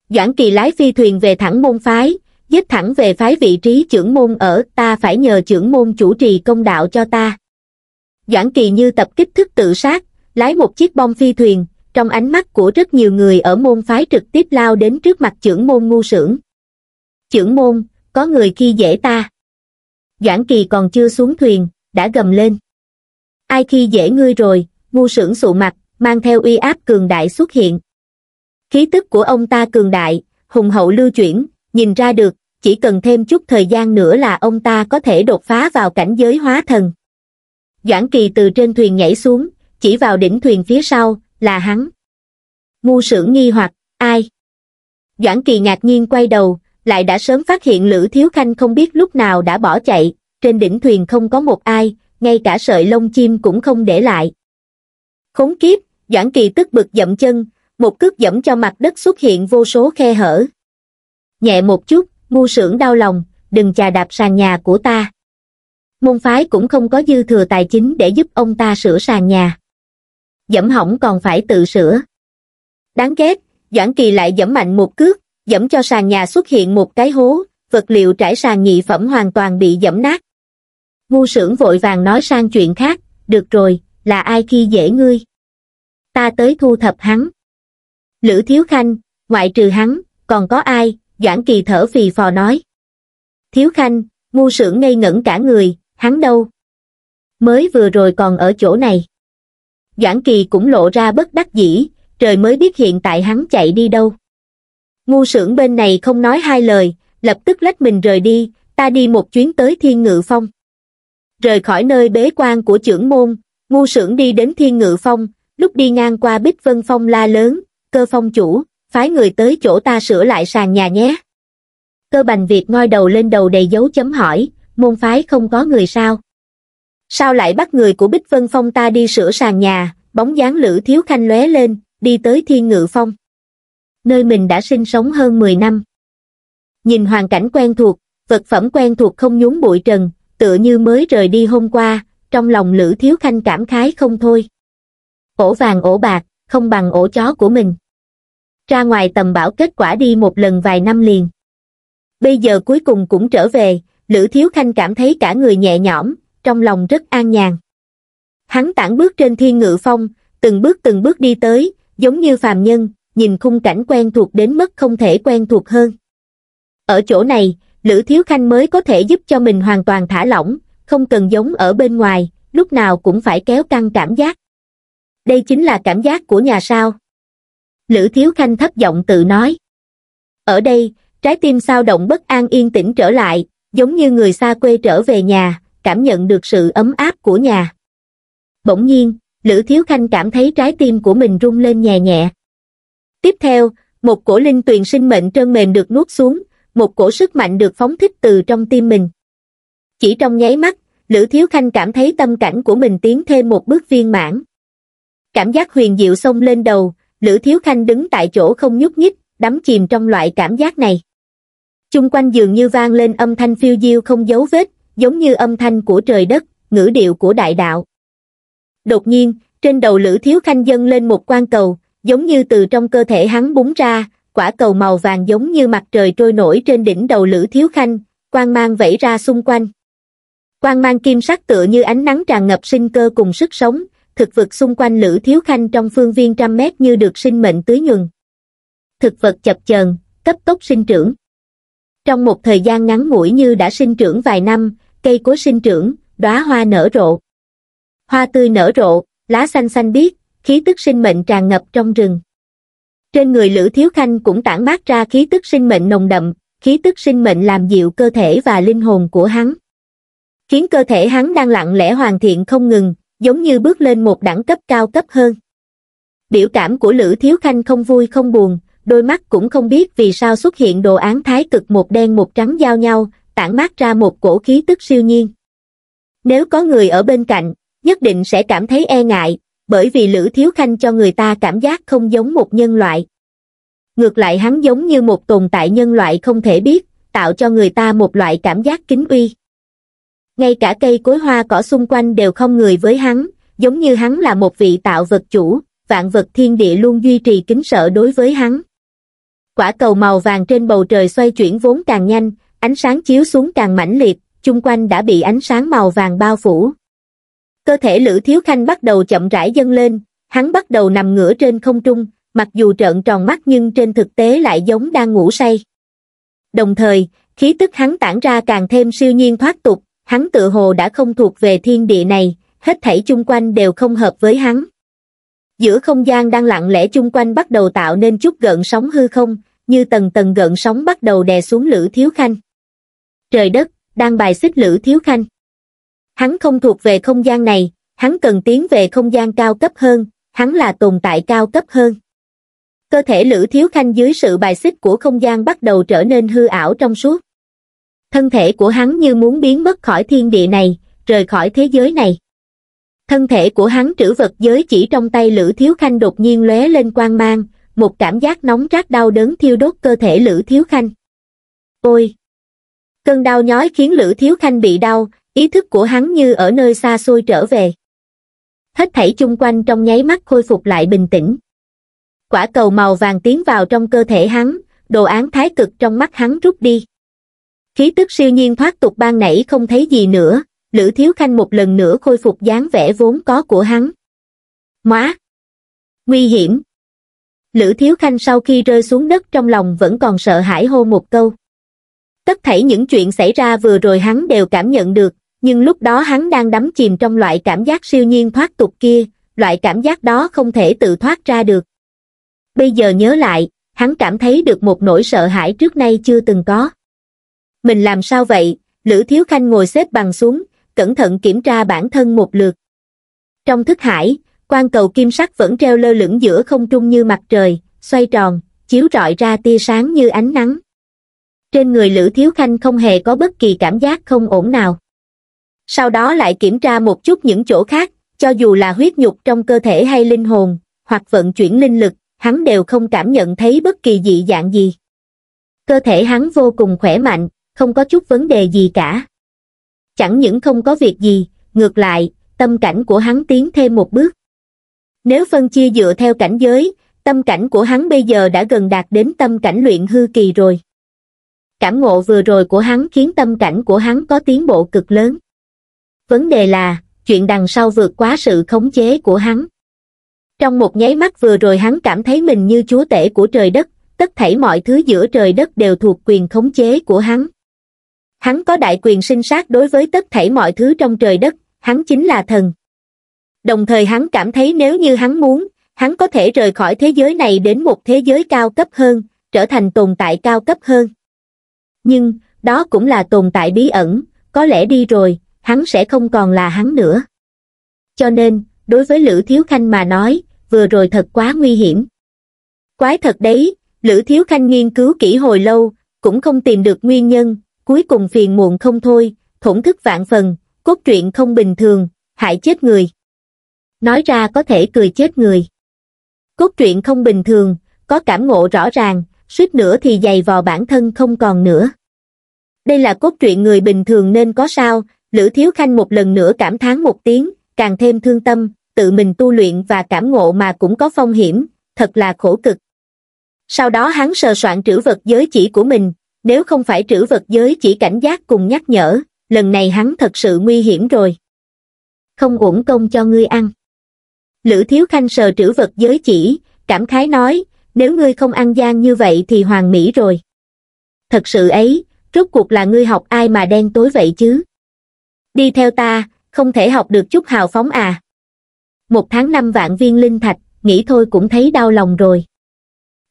Doãn Kỳ lái phi thuyền về thẳng môn phái, giết thẳng về phái vị trí trưởng môn ở, ta phải nhờ trưởng môn chủ trì công đạo cho ta. Doãn Kỳ như tập kích thức tự sát, lái một chiếc bom phi thuyền, trong ánh mắt của rất nhiều người ở môn phái trực tiếp lao đến trước mặt trưởng môn ngu sưởng. Trưởng môn, có người khi dễ ta. Doãn Kỳ còn chưa xuống thuyền, đã gầm lên. Ai khi dễ ngươi rồi, ngu sưởng sụ mặt mang theo uy áp cường đại xuất hiện khí tức của ông ta cường đại hùng hậu lưu chuyển nhìn ra được chỉ cần thêm chút thời gian nữa là ông ta có thể đột phá vào cảnh giới hóa thần doãn kỳ từ trên thuyền nhảy xuống chỉ vào đỉnh thuyền phía sau là hắn ngu sưởng nghi hoặc ai doãn kỳ ngạc nhiên quay đầu lại đã sớm phát hiện lữ thiếu khanh không biết lúc nào đã bỏ chạy trên đỉnh thuyền không có một ai ngay cả sợi lông chim cũng không để lại khốn kiếp doãn kỳ tức bực dậm chân một cước dẫm cho mặt đất xuất hiện vô số khe hở nhẹ một chút ngu sưởng đau lòng đừng chà đạp sàn nhà của ta môn phái cũng không có dư thừa tài chính để giúp ông ta sửa sàn nhà dẫm hỏng còn phải tự sửa đáng ghét doãn kỳ lại dẫm mạnh một cước dẫm cho sàn nhà xuất hiện một cái hố vật liệu trải sàn nhị phẩm hoàn toàn bị dẫm nát ngu sưởng vội vàng nói sang chuyện khác được rồi là ai khi dễ ngươi? Ta tới thu thập hắn. Lữ Thiếu Khanh, ngoại trừ hắn, còn có ai? Doãn Kỳ thở phì phò nói. Thiếu Khanh, ngu sưởng ngây ngẩn cả người, hắn đâu? Mới vừa rồi còn ở chỗ này. Doãn Kỳ cũng lộ ra bất đắc dĩ, trời mới biết hiện tại hắn chạy đi đâu. Ngu sưởng bên này không nói hai lời, lập tức lách mình rời đi, ta đi một chuyến tới Thiên Ngự Phong. Rời khỏi nơi bế quan của trưởng môn, Ngu sưởng đi đến thiên ngự phong, lúc đi ngang qua bích vân phong la lớn, cơ phong chủ, phái người tới chỗ ta sửa lại sàn nhà nhé. Cơ bành Việt ngoi đầu lên đầu đầy dấu chấm hỏi, môn phái không có người sao? Sao lại bắt người của bích vân phong ta đi sửa sàn nhà, bóng dáng lữ thiếu khanh lóe lên, đi tới thiên ngự phong. Nơi mình đã sinh sống hơn 10 năm. Nhìn hoàn cảnh quen thuộc, vật phẩm quen thuộc không nhúng bụi trần, tựa như mới rời đi hôm qua, trong lòng Lữ Thiếu Khanh cảm khái không thôi. Ổ vàng ổ bạc, không bằng ổ chó của mình. Ra ngoài tầm bảo kết quả đi một lần vài năm liền. Bây giờ cuối cùng cũng trở về, Lữ Thiếu Khanh cảm thấy cả người nhẹ nhõm, trong lòng rất an nhàn. Hắn tản bước trên thiên ngự phong, từng bước từng bước đi tới, giống như phàm nhân, nhìn khung cảnh quen thuộc đến mức không thể quen thuộc hơn. Ở chỗ này, Lữ Thiếu Khanh mới có thể giúp cho mình hoàn toàn thả lỏng, không cần giống ở bên ngoài, lúc nào cũng phải kéo căng cảm giác. Đây chính là cảm giác của nhà sao. Lữ Thiếu Khanh thấp giọng tự nói. Ở đây, trái tim sao động bất an yên tĩnh trở lại, giống như người xa quê trở về nhà, cảm nhận được sự ấm áp của nhà. Bỗng nhiên, Lữ Thiếu Khanh cảm thấy trái tim của mình rung lên nhẹ nhẹ. Tiếp theo, một cổ linh tuyền sinh mệnh trơn mềm được nuốt xuống, một cổ sức mạnh được phóng thích từ trong tim mình chỉ trong nháy mắt lữ thiếu khanh cảm thấy tâm cảnh của mình tiến thêm một bước viên mãn cảm giác huyền diệu xông lên đầu lữ thiếu khanh đứng tại chỗ không nhúc nhích đắm chìm trong loại cảm giác này chung quanh dường như vang lên âm thanh phiêu diêu không dấu vết giống như âm thanh của trời đất ngữ điệu của đại đạo đột nhiên trên đầu lữ thiếu khanh dâng lên một quan cầu giống như từ trong cơ thể hắn búng ra quả cầu màu vàng giống như mặt trời trôi nổi trên đỉnh đầu lữ thiếu khanh quang mang vẫy ra xung quanh Quang mang kim sắc tựa như ánh nắng tràn ngập sinh cơ cùng sức sống, thực vật xung quanh Lữ Thiếu Khanh trong phương viên trăm mét như được sinh mệnh tưới nhuần. Thực vật chập chờn, cấp tốc sinh trưởng. Trong một thời gian ngắn ngủi như đã sinh trưởng vài năm, cây cối sinh trưởng, đóa hoa nở rộ. Hoa tươi nở rộ, lá xanh xanh biếc, khí tức sinh mệnh tràn ngập trong rừng. Trên người Lữ Thiếu Khanh cũng tản mát ra khí tức sinh mệnh nồng đậm, khí tức sinh mệnh làm dịu cơ thể và linh hồn của hắn khiến cơ thể hắn đang lặng lẽ hoàn thiện không ngừng, giống như bước lên một đẳng cấp cao cấp hơn. Biểu cảm của Lữ Thiếu Khanh không vui không buồn, đôi mắt cũng không biết vì sao xuất hiện đồ án thái cực một đen một trắng giao nhau, tản mát ra một cổ khí tức siêu nhiên. Nếu có người ở bên cạnh, nhất định sẽ cảm thấy e ngại, bởi vì Lữ Thiếu Khanh cho người ta cảm giác không giống một nhân loại. Ngược lại hắn giống như một tồn tại nhân loại không thể biết, tạo cho người ta một loại cảm giác kính uy ngay cả cây cối hoa cỏ xung quanh đều không người với hắn giống như hắn là một vị tạo vật chủ vạn vật thiên địa luôn duy trì kính sợ đối với hắn quả cầu màu vàng trên bầu trời xoay chuyển vốn càng nhanh ánh sáng chiếu xuống càng mãnh liệt chung quanh đã bị ánh sáng màu vàng bao phủ cơ thể lữ thiếu khanh bắt đầu chậm rãi dâng lên hắn bắt đầu nằm ngửa trên không trung mặc dù trợn tròn mắt nhưng trên thực tế lại giống đang ngủ say đồng thời khí tức hắn tản ra càng thêm siêu nhiên thoát tục hắn tự hồ đã không thuộc về thiên địa này, hết thảy chung quanh đều không hợp với hắn. Giữa không gian đang lặng lẽ chung quanh bắt đầu tạo nên chút gợn sóng hư không, như tầng tầng gợn sóng bắt đầu đè xuống Lữ Thiếu Khanh. Trời đất, đang bài xích Lữ Thiếu Khanh. Hắn không thuộc về không gian này, hắn cần tiến về không gian cao cấp hơn, hắn là tồn tại cao cấp hơn. Cơ thể Lữ Thiếu Khanh dưới sự bài xích của không gian bắt đầu trở nên hư ảo trong suốt thân thể của hắn như muốn biến mất khỏi thiên địa này, rời khỏi thế giới này. Thân thể của hắn trữ vật giới chỉ trong tay Lữ Thiếu Khanh đột nhiên lóe lên quang mang, một cảm giác nóng rát đau đớn thiêu đốt cơ thể Lữ Thiếu Khanh. Ôi! Cơn đau nhói khiến Lữ Thiếu Khanh bị đau, ý thức của hắn như ở nơi xa xôi trở về. Hết thảy chung quanh trong nháy mắt khôi phục lại bình tĩnh. Quả cầu màu vàng tiến vào trong cơ thể hắn, đồ án thái cực trong mắt hắn rút đi khí tức siêu nhiên thoát tục ban nãy không thấy gì nữa lữ thiếu khanh một lần nữa khôi phục dáng vẻ vốn có của hắn móa nguy hiểm lữ thiếu khanh sau khi rơi xuống đất trong lòng vẫn còn sợ hãi hô một câu tất thảy những chuyện xảy ra vừa rồi hắn đều cảm nhận được nhưng lúc đó hắn đang đắm chìm trong loại cảm giác siêu nhiên thoát tục kia loại cảm giác đó không thể tự thoát ra được bây giờ nhớ lại hắn cảm thấy được một nỗi sợ hãi trước nay chưa từng có mình làm sao vậy lữ thiếu khanh ngồi xếp bằng xuống cẩn thận kiểm tra bản thân một lượt trong thức hải quan cầu kim sắc vẫn treo lơ lửng giữa không trung như mặt trời xoay tròn chiếu rọi ra tia sáng như ánh nắng trên người lữ thiếu khanh không hề có bất kỳ cảm giác không ổn nào sau đó lại kiểm tra một chút những chỗ khác cho dù là huyết nhục trong cơ thể hay linh hồn hoặc vận chuyển linh lực hắn đều không cảm nhận thấy bất kỳ dị dạng gì cơ thể hắn vô cùng khỏe mạnh không có chút vấn đề gì cả. Chẳng những không có việc gì, ngược lại, tâm cảnh của hắn tiến thêm một bước. Nếu phân chia dựa theo cảnh giới, tâm cảnh của hắn bây giờ đã gần đạt đến tâm cảnh luyện hư kỳ rồi. Cảm ngộ vừa rồi của hắn khiến tâm cảnh của hắn có tiến bộ cực lớn. Vấn đề là, chuyện đằng sau vượt quá sự khống chế của hắn. Trong một nháy mắt vừa rồi hắn cảm thấy mình như chúa tể của trời đất, tất thảy mọi thứ giữa trời đất đều thuộc quyền khống chế của hắn hắn có đại quyền sinh sát đối với tất thảy mọi thứ trong trời đất, hắn chính là thần. Đồng thời hắn cảm thấy nếu như hắn muốn, hắn có thể rời khỏi thế giới này đến một thế giới cao cấp hơn, trở thành tồn tại cao cấp hơn. Nhưng, đó cũng là tồn tại bí ẩn, có lẽ đi rồi, hắn sẽ không còn là hắn nữa. Cho nên, đối với Lữ Thiếu Khanh mà nói, vừa rồi thật quá nguy hiểm. Quái thật đấy, Lữ Thiếu Khanh nghiên cứu kỹ hồi lâu, cũng không tìm được nguyên nhân, cuối cùng phiền muộn không thôi, thổn thức vạn phần, cốt truyện không bình thường, hại chết người. Nói ra có thể cười chết người. Cốt truyện không bình thường, có cảm ngộ rõ ràng, suýt nữa thì dày vò bản thân không còn nữa. Đây là cốt truyện người bình thường nên có sao, Lữ Thiếu Khanh một lần nữa cảm thán một tiếng, càng thêm thương tâm, tự mình tu luyện và cảm ngộ mà cũng có phong hiểm, thật là khổ cực. Sau đó hắn sờ soạn trữ vật giới chỉ của mình, nếu không phải trữ vật giới chỉ cảnh giác cùng nhắc nhở, lần này hắn thật sự nguy hiểm rồi. Không uổng công cho ngươi ăn. Lữ Thiếu Khanh sờ trữ vật giới chỉ, cảm khái nói, nếu ngươi không ăn gian như vậy thì hoàng mỹ rồi. Thật sự ấy, rốt cuộc là ngươi học ai mà đen tối vậy chứ? Đi theo ta, không thể học được chút hào phóng à. Một tháng năm vạn viên linh thạch, nghĩ thôi cũng thấy đau lòng rồi.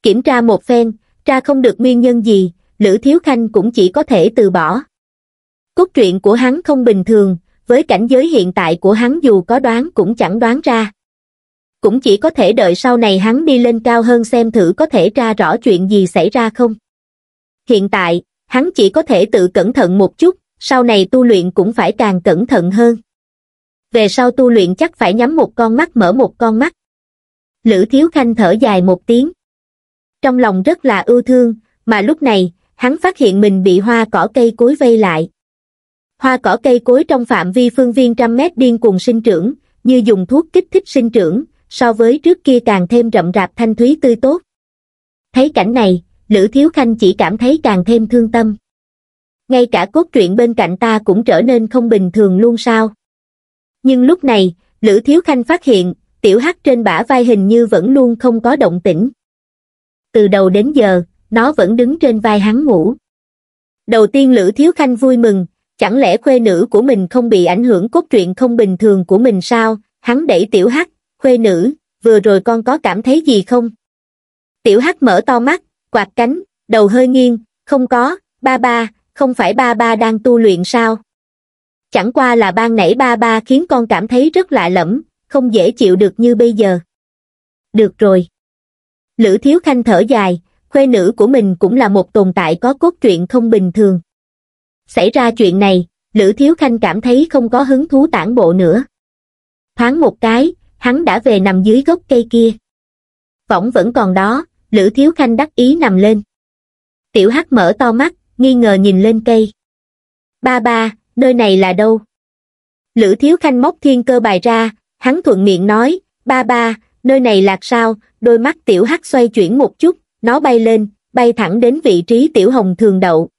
Kiểm tra một phen, tra không được nguyên nhân gì, Lữ Thiếu Khanh cũng chỉ có thể từ bỏ. Cốt truyện của hắn không bình thường, với cảnh giới hiện tại của hắn dù có đoán cũng chẳng đoán ra. Cũng chỉ có thể đợi sau này hắn đi lên cao hơn xem thử có thể ra rõ chuyện gì xảy ra không. Hiện tại, hắn chỉ có thể tự cẩn thận một chút, sau này tu luyện cũng phải càng cẩn thận hơn. Về sau tu luyện chắc phải nhắm một con mắt mở một con mắt. Lữ Thiếu Khanh thở dài một tiếng. Trong lòng rất là ưu thương, mà lúc này, hắn phát hiện mình bị hoa cỏ cây cối vây lại hoa cỏ cây cối trong phạm vi phương viên trăm mét điên cuồng sinh trưởng như dùng thuốc kích thích sinh trưởng so với trước kia càng thêm rậm rạp thanh thúy tươi tốt thấy cảnh này lữ thiếu khanh chỉ cảm thấy càng thêm thương tâm ngay cả cốt truyện bên cạnh ta cũng trở nên không bình thường luôn sao nhưng lúc này lữ thiếu khanh phát hiện tiểu hắc trên bả vai hình như vẫn luôn không có động tĩnh từ đầu đến giờ nó vẫn đứng trên vai hắn ngủ. Đầu tiên Lữ Thiếu Khanh vui mừng, chẳng lẽ khuê nữ của mình không bị ảnh hưởng cốt truyện không bình thường của mình sao, hắn đẩy tiểu hắc, khuê nữ, vừa rồi con có cảm thấy gì không? Tiểu hắc mở to mắt, quạt cánh, đầu hơi nghiêng, không có, ba ba, không phải ba ba đang tu luyện sao? Chẳng qua là ban nãy ba ba khiến con cảm thấy rất lạ lẫm, không dễ chịu được như bây giờ. Được rồi. Lữ Thiếu Khanh thở dài, khuê nữ của mình cũng là một tồn tại có cốt truyện không bình thường. Xảy ra chuyện này, Lữ Thiếu Khanh cảm thấy không có hứng thú tản bộ nữa. Thoáng một cái, hắn đã về nằm dưới gốc cây kia. Võng vẫn còn đó, Lữ Thiếu Khanh đắc ý nằm lên. Tiểu Hắc mở to mắt, nghi ngờ nhìn lên cây. Ba ba, nơi này là đâu? Lữ Thiếu Khanh móc thiên cơ bài ra, hắn thuận miệng nói, ba ba, nơi này là sao, đôi mắt Tiểu Hắc xoay chuyển một chút, nó bay lên, bay thẳng đến vị trí tiểu hồng thường đậu.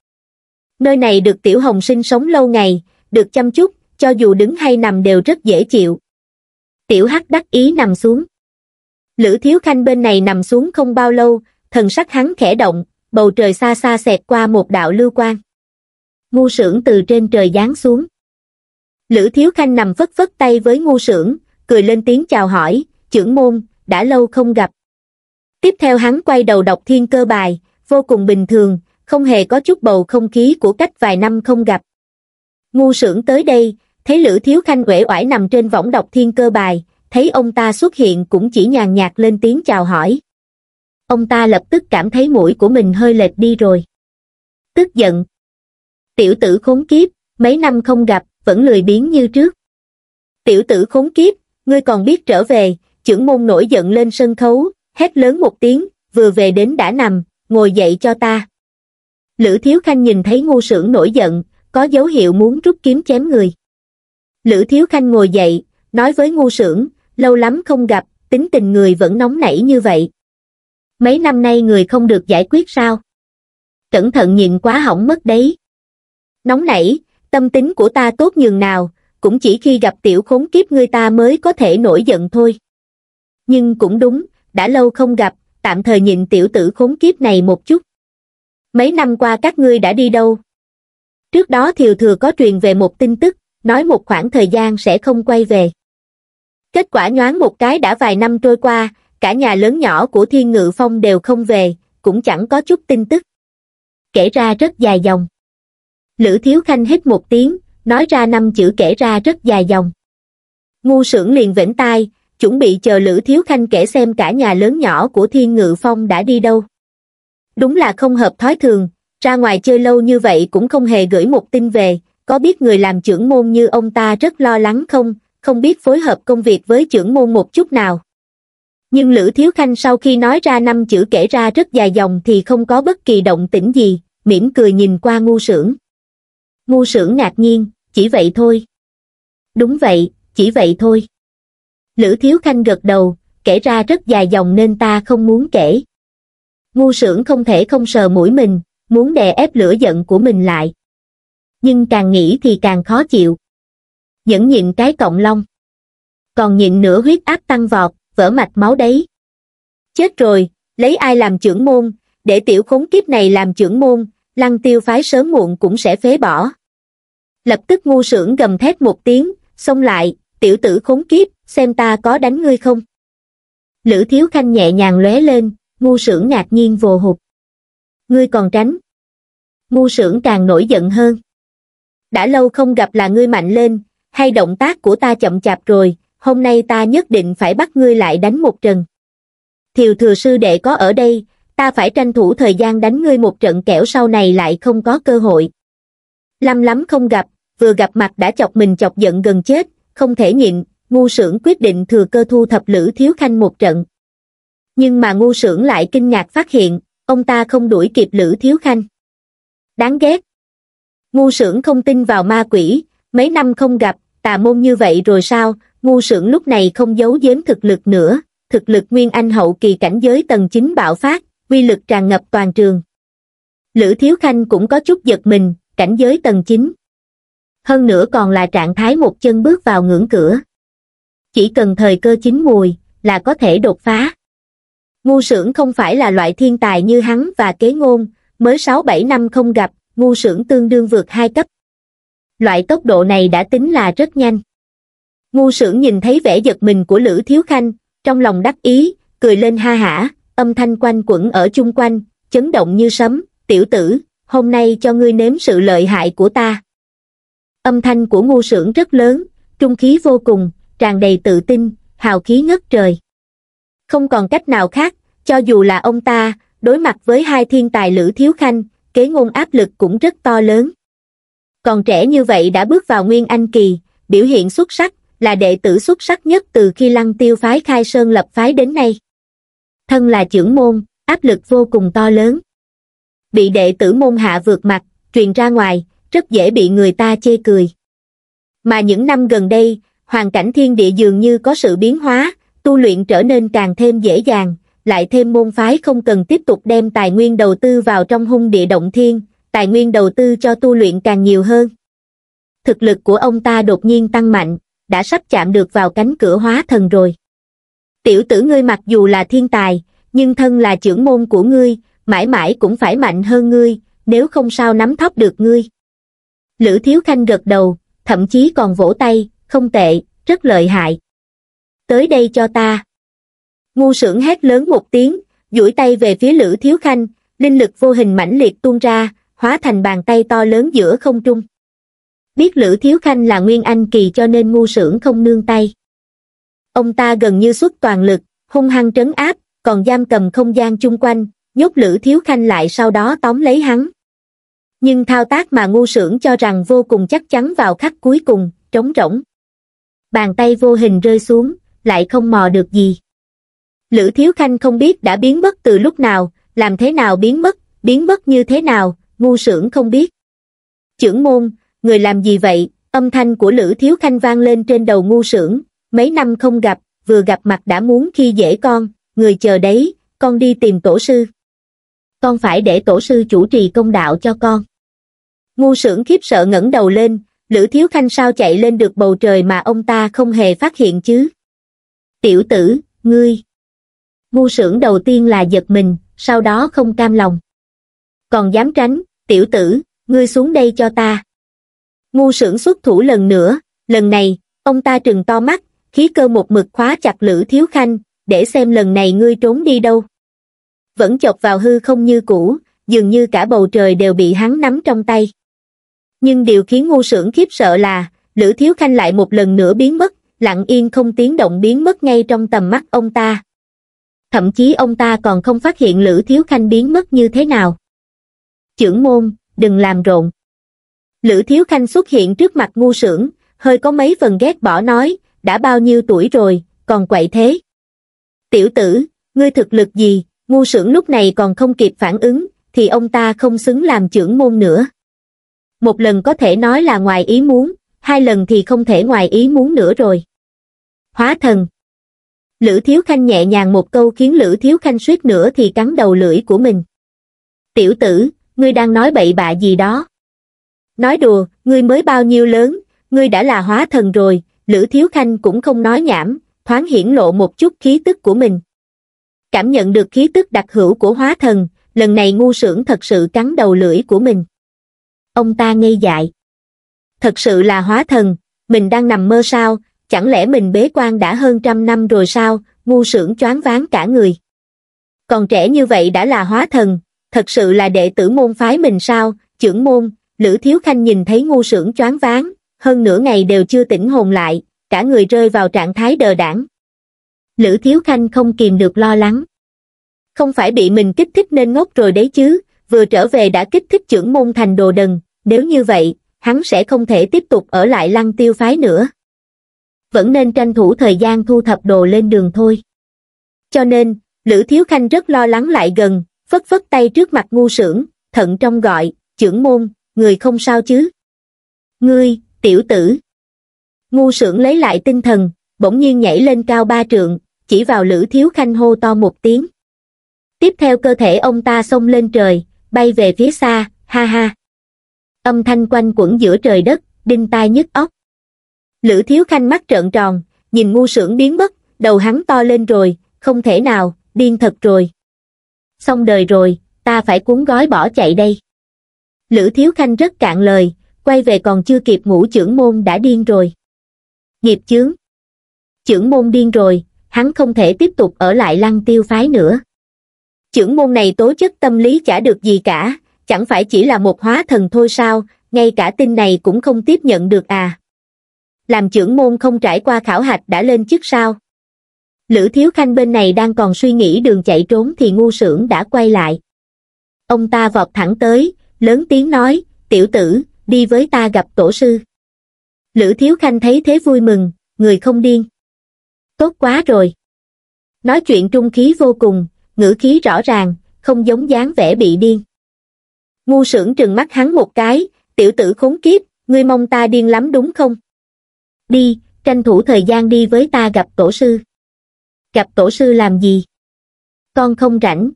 Nơi này được tiểu hồng sinh sống lâu ngày, được chăm chút, cho dù đứng hay nằm đều rất dễ chịu. Tiểu hắc đắc ý nằm xuống. Lữ thiếu khanh bên này nằm xuống không bao lâu, thần sắc hắn khẽ động, bầu trời xa xa xẹt qua một đạo lưu quang. Ngu sưởng từ trên trời giáng xuống. Lữ thiếu khanh nằm phất phất tay với ngu sưởng, cười lên tiếng chào hỏi, trưởng môn, đã lâu không gặp tiếp theo hắn quay đầu đọc thiên cơ bài vô cùng bình thường không hề có chút bầu không khí của cách vài năm không gặp ngu sưởng tới đây thấy lữ thiếu khanh uể oải nằm trên võng đọc thiên cơ bài thấy ông ta xuất hiện cũng chỉ nhàn nhạt lên tiếng chào hỏi ông ta lập tức cảm thấy mũi của mình hơi lệch đi rồi tức giận tiểu tử khốn kiếp mấy năm không gặp vẫn lười biếng như trước tiểu tử khốn kiếp ngươi còn biết trở về trưởng môn nổi giận lên sân khấu hét lớn một tiếng, vừa về đến đã nằm, ngồi dậy cho ta. Lữ Thiếu Khanh nhìn thấy ngu sưởng nổi giận, có dấu hiệu muốn rút kiếm chém người. Lữ Thiếu Khanh ngồi dậy, nói với ngu sưởng, lâu lắm không gặp, tính tình người vẫn nóng nảy như vậy. Mấy năm nay người không được giải quyết sao? Cẩn thận nhìn quá hỏng mất đấy. Nóng nảy, tâm tính của ta tốt nhường nào, cũng chỉ khi gặp tiểu khốn kiếp người ta mới có thể nổi giận thôi. Nhưng cũng đúng, đã lâu không gặp, tạm thời nhịn tiểu tử khốn kiếp này một chút. Mấy năm qua các ngươi đã đi đâu? Trước đó Thiều Thừa có truyền về một tin tức, nói một khoảng thời gian sẽ không quay về. Kết quả nhoáng một cái đã vài năm trôi qua, cả nhà lớn nhỏ của Thiên Ngự Phong đều không về, cũng chẳng có chút tin tức. Kể ra rất dài dòng. Lữ Thiếu Khanh hết một tiếng, nói ra năm chữ kể ra rất dài dòng. Ngu sưởng liền vĩnh tai, chuẩn bị chờ Lữ Thiếu Khanh kể xem cả nhà lớn nhỏ của Thiên Ngự Phong đã đi đâu. Đúng là không hợp thói thường, ra ngoài chơi lâu như vậy cũng không hề gửi một tin về, có biết người làm trưởng môn như ông ta rất lo lắng không, không biết phối hợp công việc với trưởng môn một chút nào. Nhưng Lữ Thiếu Khanh sau khi nói ra năm chữ kể ra rất dài dòng thì không có bất kỳ động tĩnh gì, mỉm cười nhìn qua ngu sưởng. Ngu sưởng ngạc nhiên, chỉ vậy thôi. Đúng vậy, chỉ vậy thôi. Lữ Thiếu Khanh gật đầu, kể ra rất dài dòng nên ta không muốn kể. Ngu sưởng không thể không sờ mũi mình, muốn đè ép lửa giận của mình lại. Nhưng càng nghĩ thì càng khó chịu. Nhẫn nhịn cái cộng long. Còn nhịn nửa huyết áp tăng vọt, vỡ mạch máu đấy. Chết rồi, lấy ai làm trưởng môn, để tiểu khốn kiếp này làm trưởng môn, lăng tiêu phái sớm muộn cũng sẽ phế bỏ. Lập tức ngu sưởng gầm thét một tiếng, xông lại, tiểu tử khốn kiếp, xem ta có đánh ngươi không. Lữ Thiếu Khanh nhẹ nhàng lóe lên, ngu sưởng ngạc nhiên vồ hụt. Ngươi còn tránh. Ngu sưởng càng nổi giận hơn. Đã lâu không gặp là ngươi mạnh lên, hay động tác của ta chậm chạp rồi, hôm nay ta nhất định phải bắt ngươi lại đánh một trận. Thiều thừa sư đệ có ở đây, ta phải tranh thủ thời gian đánh ngươi một trận kẻo sau này lại không có cơ hội. Lâm lắm không gặp, vừa gặp mặt đã chọc mình chọc giận gần chết, không thể nhịn, ngu sưởng quyết định thừa cơ thu thập Lữ Thiếu Khanh một trận. Nhưng mà ngu sưởng lại kinh ngạc phát hiện, ông ta không đuổi kịp Lữ Thiếu Khanh. Đáng ghét. Ngu sưởng không tin vào ma quỷ, mấy năm không gặp, tà môn như vậy rồi sao, ngu sưởng lúc này không giấu giếm thực lực nữa, thực lực nguyên anh hậu kỳ cảnh giới tầng 9 bạo phát, quy lực tràn ngập toàn trường. Lữ Thiếu Khanh cũng có chút giật mình, cảnh giới tầng 9. Hơn nữa còn là trạng thái một chân bước vào ngưỡng cửa chỉ cần thời cơ chín mùi là có thể đột phá ngu sưởng không phải là loại thiên tài như hắn và kế ngôn mới sáu bảy năm không gặp ngu sưởng tương đương vượt hai cấp loại tốc độ này đã tính là rất nhanh ngu sưởng nhìn thấy vẻ giật mình của lữ thiếu khanh trong lòng đắc ý cười lên ha hả âm thanh quanh quẩn ở chung quanh chấn động như sấm tiểu tử hôm nay cho ngươi nếm sự lợi hại của ta âm thanh của ngu sưởng rất lớn trung khí vô cùng tràn đầy tự tin, hào khí ngất trời. Không còn cách nào khác, cho dù là ông ta, đối mặt với hai thiên tài Lữ Thiếu Khanh, kế ngôn áp lực cũng rất to lớn. Còn trẻ như vậy đã bước vào Nguyên Anh Kỳ, biểu hiện xuất sắc, là đệ tử xuất sắc nhất từ khi lăng tiêu phái khai sơn lập phái đến nay. Thân là trưởng môn, áp lực vô cùng to lớn. Bị đệ tử môn hạ vượt mặt, truyền ra ngoài, rất dễ bị người ta chê cười. Mà những năm gần đây, hoàn cảnh thiên địa dường như có sự biến hóa, tu luyện trở nên càng thêm dễ dàng, lại thêm môn phái không cần tiếp tục đem tài nguyên đầu tư vào trong hung địa động thiên, tài nguyên đầu tư cho tu luyện càng nhiều hơn. Thực lực của ông ta đột nhiên tăng mạnh, đã sắp chạm được vào cánh cửa hóa thần rồi. Tiểu tử ngươi mặc dù là thiên tài, nhưng thân là trưởng môn của ngươi, mãi mãi cũng phải mạnh hơn ngươi, nếu không sao nắm thóp được ngươi. Lữ Thiếu Khanh gật đầu, thậm chí còn vỗ tay, không tệ, rất lợi hại. Tới đây cho ta. Ngu sưởng hét lớn một tiếng, duỗi tay về phía Lữ Thiếu Khanh, linh lực vô hình mãnh liệt tuôn ra, hóa thành bàn tay to lớn giữa không trung. Biết Lữ Thiếu Khanh là Nguyên Anh kỳ cho nên ngu sưởng không nương tay. Ông ta gần như xuất toàn lực, hung hăng trấn áp, còn giam cầm không gian chung quanh, nhốt Lữ Thiếu Khanh lại sau đó tóm lấy hắn. Nhưng thao tác mà ngu sưởng cho rằng vô cùng chắc chắn vào khắc cuối cùng, trống rỗng bàn tay vô hình rơi xuống, lại không mò được gì. Lữ Thiếu Khanh không biết đã biến mất từ lúc nào, làm thế nào biến mất, biến mất như thế nào, ngu sưởng không biết. Chưởng môn, người làm gì vậy, âm thanh của Lữ Thiếu Khanh vang lên trên đầu ngu sưởng, mấy năm không gặp, vừa gặp mặt đã muốn khi dễ con, người chờ đấy, con đi tìm tổ sư. Con phải để tổ sư chủ trì công đạo cho con. Ngu sưởng khiếp sợ ngẩng đầu lên, lữ thiếu khanh sao chạy lên được bầu trời mà ông ta không hề phát hiện chứ tiểu tử ngươi ngu sưởng đầu tiên là giật mình sau đó không cam lòng còn dám tránh tiểu tử ngươi xuống đây cho ta ngu sưởng xuất thủ lần nữa lần này ông ta trừng to mắt khí cơ một mực khóa chặt lữ thiếu khanh để xem lần này ngươi trốn đi đâu vẫn chọc vào hư không như cũ dường như cả bầu trời đều bị hắn nắm trong tay nhưng điều khiến ngu sưởng khiếp sợ là lữ thiếu khanh lại một lần nữa biến mất lặng yên không tiếng động biến mất ngay trong tầm mắt ông ta thậm chí ông ta còn không phát hiện lữ thiếu khanh biến mất như thế nào chưởng môn đừng làm rộn lữ thiếu khanh xuất hiện trước mặt ngu sưởng hơi có mấy phần ghét bỏ nói đã bao nhiêu tuổi rồi còn quậy thế tiểu tử ngươi thực lực gì ngu sưởng lúc này còn không kịp phản ứng thì ông ta không xứng làm trưởng môn nữa một lần có thể nói là ngoài ý muốn, hai lần thì không thể ngoài ý muốn nữa rồi. Hóa thần Lữ Thiếu Khanh nhẹ nhàng một câu khiến Lữ Thiếu Khanh suýt nữa thì cắn đầu lưỡi của mình. Tiểu tử, ngươi đang nói bậy bạ gì đó. Nói đùa, ngươi mới bao nhiêu lớn, ngươi đã là hóa thần rồi, Lữ Thiếu Khanh cũng không nói nhảm, thoáng hiển lộ một chút khí tức của mình. Cảm nhận được khí tức đặc hữu của hóa thần, lần này ngu sưởng thật sự cắn đầu lưỡi của mình ông ta ngây dại. Thật sự là hóa thần, mình đang nằm mơ sao, chẳng lẽ mình bế quan đã hơn trăm năm rồi sao, ngu sưởng choáng váng cả người. Còn trẻ như vậy đã là hóa thần, thật sự là đệ tử môn phái mình sao, trưởng môn, Lữ Thiếu Khanh nhìn thấy ngu sưởng choáng váng, hơn nửa ngày đều chưa tỉnh hồn lại, cả người rơi vào trạng thái đờ đảng. Lữ Thiếu Khanh không kìm được lo lắng. Không phải bị mình kích thích nên ngốc rồi đấy chứ, vừa trở về đã kích thích trưởng môn thành đồ đần, nếu như vậy, hắn sẽ không thể tiếp tục ở lại lăng tiêu phái nữa. Vẫn nên tranh thủ thời gian thu thập đồ lên đường thôi. Cho nên, Lữ Thiếu Khanh rất lo lắng lại gần, phất phất tay trước mặt ngu sưởng, thận trong gọi, trưởng môn, người không sao chứ. Ngươi, tiểu tử. Ngu sưởng lấy lại tinh thần, bỗng nhiên nhảy lên cao ba trượng, chỉ vào Lữ Thiếu Khanh hô to một tiếng. Tiếp theo cơ thể ông ta xông lên trời, bay về phía xa ha ha âm thanh quanh quẩn giữa trời đất đinh tai nhức óc lữ thiếu khanh mắt trợn tròn nhìn ngu sưởng biến mất đầu hắn to lên rồi không thể nào điên thật rồi xong đời rồi ta phải cuốn gói bỏ chạy đây lữ thiếu khanh rất cạn lời quay về còn chưa kịp ngủ trưởng môn đã điên rồi nghiệp chướng trưởng môn điên rồi hắn không thể tiếp tục ở lại lăng tiêu phái nữa trưởng môn này tố chất tâm lý chả được gì cả chẳng phải chỉ là một hóa thần thôi sao ngay cả tin này cũng không tiếp nhận được à làm trưởng môn không trải qua khảo hạch đã lên chức sao lữ thiếu khanh bên này đang còn suy nghĩ đường chạy trốn thì ngu sưởng đã quay lại ông ta vọt thẳng tới lớn tiếng nói tiểu tử đi với ta gặp tổ sư lữ thiếu khanh thấy thế vui mừng người không điên tốt quá rồi nói chuyện trung khí vô cùng ngữ khí rõ ràng, không giống dáng vẻ bị điên. Ngu sưởng trừng mắt hắn một cái, tiểu tử khốn kiếp, ngươi mong ta điên lắm đúng không? Đi, tranh thủ thời gian đi với ta gặp tổ sư. Gặp tổ sư làm gì? Con không rảnh.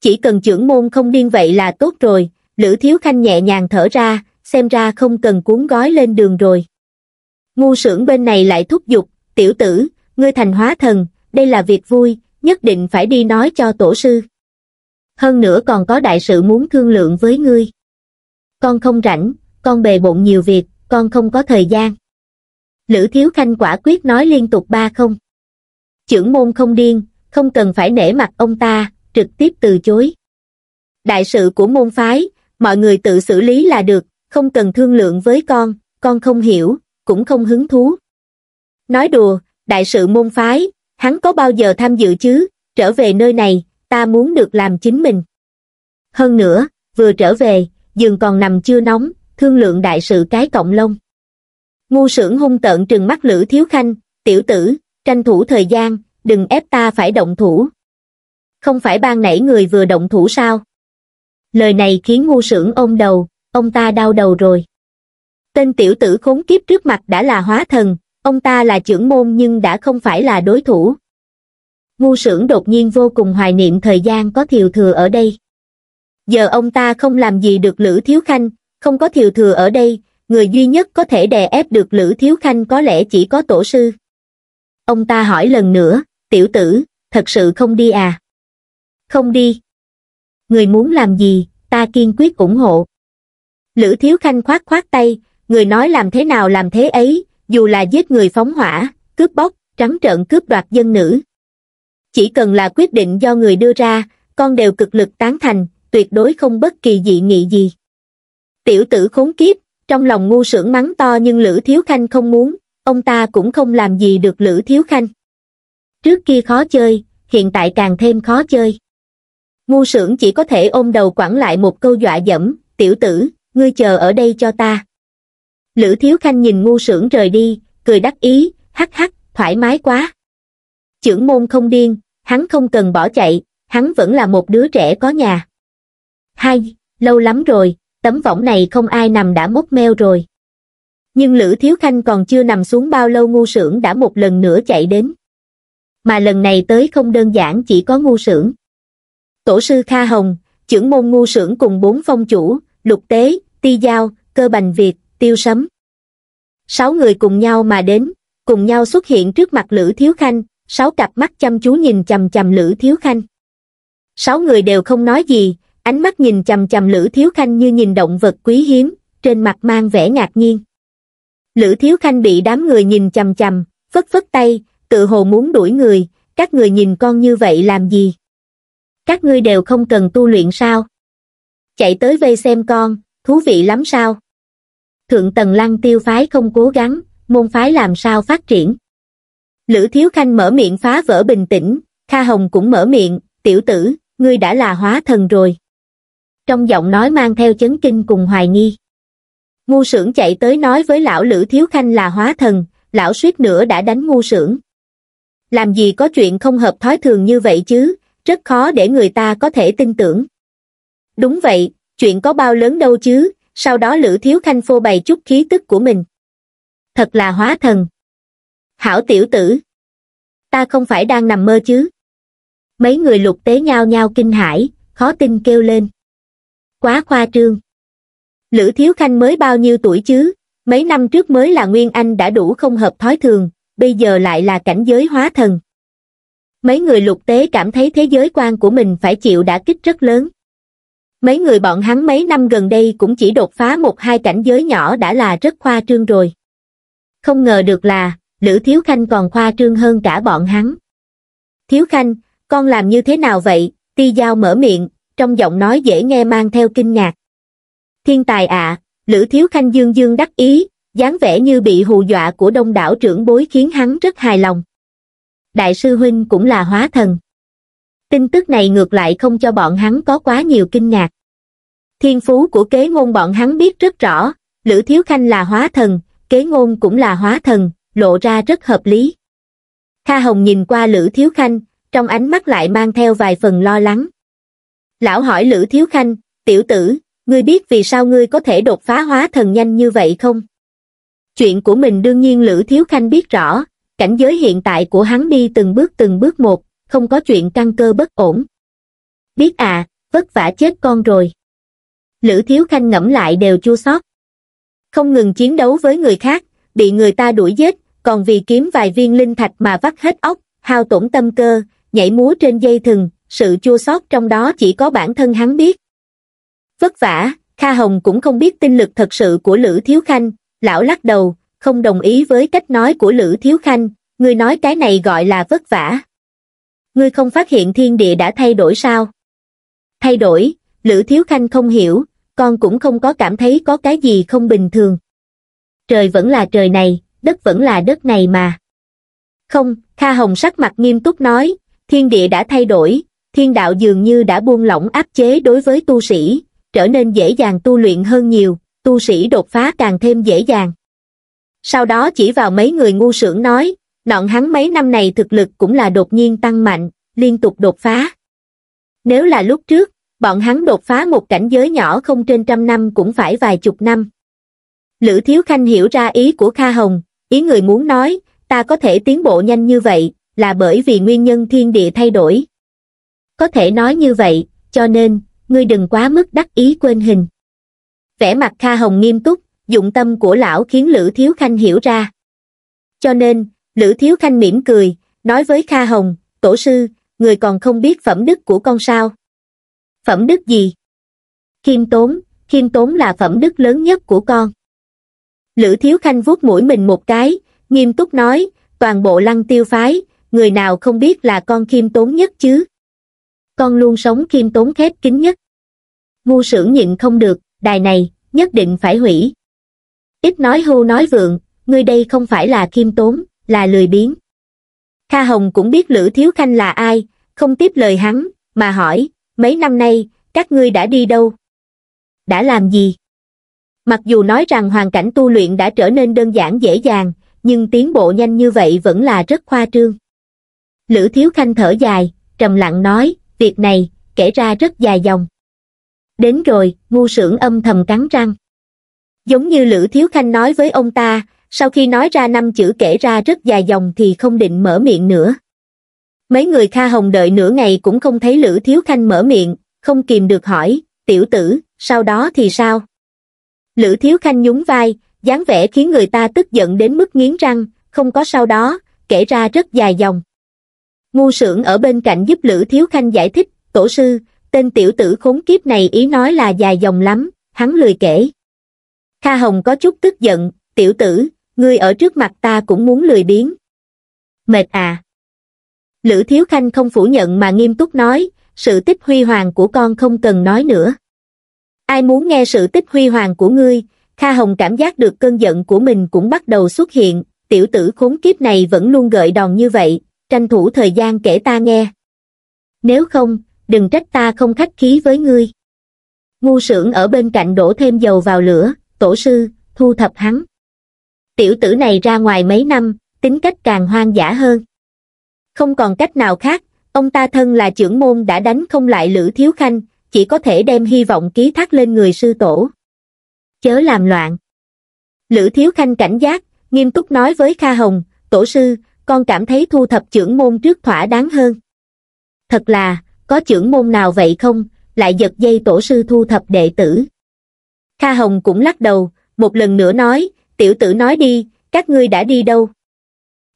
Chỉ cần trưởng môn không điên vậy là tốt rồi, Lữ Thiếu Khanh nhẹ nhàng thở ra, xem ra không cần cuốn gói lên đường rồi. Ngu sưởng bên này lại thúc giục, tiểu tử, ngươi thành hóa thần, đây là việc vui, nhất định phải đi nói cho tổ sư. Hơn nữa còn có đại sự muốn thương lượng với ngươi. Con không rảnh, con bề bộn nhiều việc, con không có thời gian. Lữ Thiếu Khanh quả quyết nói liên tục ba không. Chưởng môn không điên, không cần phải nể mặt ông ta, trực tiếp từ chối. Đại sự của môn phái, mọi người tự xử lý là được, không cần thương lượng với con, con không hiểu, cũng không hứng thú. Nói đùa, đại sự môn phái, hắn có bao giờ tham dự chứ, trở về nơi này, ta muốn được làm chính mình. Hơn nữa, vừa trở về, giường còn nằm chưa nóng, thương lượng đại sự cái cộng lông. Ngu sưởng hung tợn trừng mắt lửa Thiếu Khanh, tiểu tử, tranh thủ thời gian, đừng ép ta phải động thủ. Không phải ban nãy người vừa động thủ sao? Lời này khiến ngu sưởng ôm đầu, ông ta đau đầu rồi. Tên tiểu tử khốn kiếp trước mặt đã là hóa thần, Ông ta là trưởng môn nhưng đã không phải là đối thủ. Ngu sưởng đột nhiên vô cùng hoài niệm thời gian có thiều thừa ở đây. Giờ ông ta không làm gì được Lữ Thiếu Khanh, không có thiều thừa ở đây, người duy nhất có thể đè ép được Lữ Thiếu Khanh có lẽ chỉ có tổ sư. Ông ta hỏi lần nữa, tiểu tử, thật sự không đi à? Không đi. Người muốn làm gì, ta kiên quyết ủng hộ. Lữ Thiếu Khanh khoát khoát tay, người nói làm thế nào làm thế ấy, dù là giết người phóng hỏa cướp bóc trắng trợn cướp đoạt dân nữ chỉ cần là quyết định do người đưa ra con đều cực lực tán thành tuyệt đối không bất kỳ dị nghị gì tiểu tử khốn kiếp trong lòng ngu sưởng mắng to nhưng lữ thiếu khanh không muốn ông ta cũng không làm gì được lữ thiếu khanh trước kia khó chơi hiện tại càng thêm khó chơi ngu sưởng chỉ có thể ôm đầu quẳng lại một câu dọa dẫm tiểu tử ngươi chờ ở đây cho ta Lữ Thiếu Khanh nhìn ngu sưởng rời đi, cười đắc ý, hắc hắc, thoải mái quá. Chưởng môn không điên, hắn không cần bỏ chạy, hắn vẫn là một đứa trẻ có nhà. Hai, lâu lắm rồi, tấm võng này không ai nằm đã mốc meo rồi. Nhưng Lữ Thiếu Khanh còn chưa nằm xuống bao lâu ngu sưởng đã một lần nữa chạy đến. Mà lần này tới không đơn giản chỉ có ngu sưởng. Tổ sư Kha Hồng, trưởng môn ngu sưởng cùng bốn phong chủ, lục tế, ti giao, cơ bành Việt, tiêu sấm. Sáu người cùng nhau mà đến, cùng nhau xuất hiện trước mặt Lữ Thiếu Khanh, sáu cặp mắt chăm chú nhìn chầm chầm Lữ Thiếu Khanh. Sáu người đều không nói gì, ánh mắt nhìn chầm chầm Lữ Thiếu Khanh như nhìn động vật quý hiếm, trên mặt mang vẻ ngạc nhiên. Lữ Thiếu Khanh bị đám người nhìn chầm chầm, phất phất tay, tự hồ muốn đuổi người, các người nhìn con như vậy làm gì? Các ngươi đều không cần tu luyện sao? Chạy tới vây xem con, thú vị lắm sao? thượng tầng lăng tiêu phái không cố gắng, môn phái làm sao phát triển. Lữ Thiếu Khanh mở miệng phá vỡ bình tĩnh, Kha Hồng cũng mở miệng, tiểu tử, ngươi đã là hóa thần rồi. Trong giọng nói mang theo chấn kinh cùng hoài nghi. Ngu sưởng chạy tới nói với lão Lữ Thiếu Khanh là hóa thần, lão suýt nữa đã đánh ngu sưởng. Làm gì có chuyện không hợp thói thường như vậy chứ, rất khó để người ta có thể tin tưởng. Đúng vậy, chuyện có bao lớn đâu chứ, sau đó Lữ Thiếu Khanh phô bày chút khí tức của mình. Thật là hóa thần. Hảo tiểu tử. Ta không phải đang nằm mơ chứ. Mấy người lục tế nhao nhao kinh hãi, khó tin kêu lên. Quá khoa trương. Lữ Thiếu Khanh mới bao nhiêu tuổi chứ, mấy năm trước mới là Nguyên Anh đã đủ không hợp thói thường, bây giờ lại là cảnh giới hóa thần. Mấy người lục tế cảm thấy thế giới quan của mình phải chịu đã kích rất lớn mấy người bọn hắn mấy năm gần đây cũng chỉ đột phá một hai cảnh giới nhỏ đã là rất khoa trương rồi. Không ngờ được là, Lữ Thiếu Khanh còn khoa trương hơn cả bọn hắn. Thiếu Khanh, con làm như thế nào vậy? Ti Giao mở miệng, trong giọng nói dễ nghe mang theo kinh ngạc. Thiên tài ạ, Lữ Thiếu Khanh dương dương đắc ý, dáng vẻ như bị hù dọa của đông đảo trưởng bối khiến hắn rất hài lòng. Đại sư Huynh cũng là hóa thần tin tức này ngược lại không cho bọn hắn có quá nhiều kinh ngạc. Thiên phú của kế ngôn bọn hắn biết rất rõ, Lữ Thiếu Khanh là hóa thần, kế ngôn cũng là hóa thần, lộ ra rất hợp lý. Kha Hồng nhìn qua Lữ Thiếu Khanh, trong ánh mắt lại mang theo vài phần lo lắng. Lão hỏi Lữ Thiếu Khanh, tiểu tử, ngươi biết vì sao ngươi có thể đột phá hóa thần nhanh như vậy không? Chuyện của mình đương nhiên Lữ Thiếu Khanh biết rõ, cảnh giới hiện tại của hắn đi từng bước từng bước một, không có chuyện căn cơ bất ổn. Biết à, vất vả chết con rồi. Lữ Thiếu Khanh ngẫm lại đều chua xót. Không ngừng chiến đấu với người khác, bị người ta đuổi giết, còn vì kiếm vài viên linh thạch mà vắt hết óc, hao tổn tâm cơ, nhảy múa trên dây thừng, sự chua xót trong đó chỉ có bản thân hắn biết. Vất vả, Kha Hồng cũng không biết tinh lực thật sự của Lữ Thiếu Khanh, lão lắc đầu, không đồng ý với cách nói của Lữ Thiếu Khanh, người nói cái này gọi là vất vả ngươi không phát hiện thiên địa đã thay đổi sao? Thay đổi, Lữ Thiếu Khanh không hiểu, con cũng không có cảm thấy có cái gì không bình thường. Trời vẫn là trời này, đất vẫn là đất này mà. Không, Kha Hồng sắc mặt nghiêm túc nói, thiên địa đã thay đổi, thiên đạo dường như đã buông lỏng áp chế đối với tu sĩ, trở nên dễ dàng tu luyện hơn nhiều, tu sĩ đột phá càng thêm dễ dàng. Sau đó chỉ vào mấy người ngu sưởng nói, Bọn hắn mấy năm này thực lực cũng là đột nhiên tăng mạnh, liên tục đột phá. Nếu là lúc trước, bọn hắn đột phá một cảnh giới nhỏ không trên trăm năm cũng phải vài chục năm. Lữ Thiếu Khanh hiểu ra ý của Kha Hồng, ý người muốn nói, ta có thể tiến bộ nhanh như vậy, là bởi vì nguyên nhân thiên địa thay đổi. Có thể nói như vậy, cho nên, ngươi đừng quá mức đắc ý quên hình. Vẻ mặt Kha Hồng nghiêm túc, dụng tâm của lão khiến Lữ Thiếu Khanh hiểu ra. Cho nên, Lữ Thiếu Khanh mỉm cười, nói với Kha Hồng, tổ sư, người còn không biết phẩm đức của con sao. Phẩm đức gì? Khiêm tốn, khiêm tốn là phẩm đức lớn nhất của con. Lữ Thiếu Khanh vuốt mũi mình một cái, nghiêm túc nói, toàn bộ lăng tiêu phái, người nào không biết là con khiêm tốn nhất chứ. Con luôn sống khiêm tốn khép kín nhất. Ngu sưởng nhịn không được, đài này, nhất định phải hủy. Ít nói hưu nói vượng, ngươi đây không phải là khiêm tốn là lười biếng. Kha Hồng cũng biết Lữ Thiếu Khanh là ai, không tiếp lời hắn, mà hỏi, mấy năm nay, các ngươi đã đi đâu? Đã làm gì? Mặc dù nói rằng hoàn cảnh tu luyện đã trở nên đơn giản dễ dàng, nhưng tiến bộ nhanh như vậy vẫn là rất khoa trương. Lữ Thiếu Khanh thở dài, trầm lặng nói, việc này, kể ra rất dài dòng. Đến rồi, ngu sưởng âm thầm cắn răng. Giống như Lữ Thiếu Khanh nói với ông ta, sau khi nói ra năm chữ kể ra rất dài dòng thì không định mở miệng nữa. Mấy người Kha Hồng đợi nửa ngày cũng không thấy Lữ Thiếu Khanh mở miệng, không kìm được hỏi, tiểu tử, sau đó thì sao? Lữ Thiếu Khanh nhún vai, dáng vẻ khiến người ta tức giận đến mức nghiến răng, không có sau đó, kể ra rất dài dòng. Ngu sưởng ở bên cạnh giúp Lữ Thiếu Khanh giải thích, tổ sư, tên tiểu tử khốn kiếp này ý nói là dài dòng lắm, hắn lười kể. Kha Hồng có chút tức giận, tiểu tử, ngươi ở trước mặt ta cũng muốn lười biếng. Mệt à! Lữ Thiếu Khanh không phủ nhận mà nghiêm túc nói, sự tích huy hoàng của con không cần nói nữa. Ai muốn nghe sự tích huy hoàng của ngươi, Kha Hồng cảm giác được cơn giận của mình cũng bắt đầu xuất hiện, tiểu tử khốn kiếp này vẫn luôn gợi đòn như vậy, tranh thủ thời gian kể ta nghe. Nếu không, đừng trách ta không khách khí với ngươi. Ngu sưởng ở bên cạnh đổ thêm dầu vào lửa, tổ sư, thu thập hắn tiểu tử này ra ngoài mấy năm tính cách càng hoang dã hơn không còn cách nào khác ông ta thân là trưởng môn đã đánh không lại lữ thiếu khanh chỉ có thể đem hy vọng ký thác lên người sư tổ chớ làm loạn lữ thiếu khanh cảnh giác nghiêm túc nói với kha hồng tổ sư con cảm thấy thu thập trưởng môn trước thỏa đáng hơn thật là có trưởng môn nào vậy không lại giật dây tổ sư thu thập đệ tử kha hồng cũng lắc đầu một lần nữa nói tiểu tử nói đi, các ngươi đã đi đâu?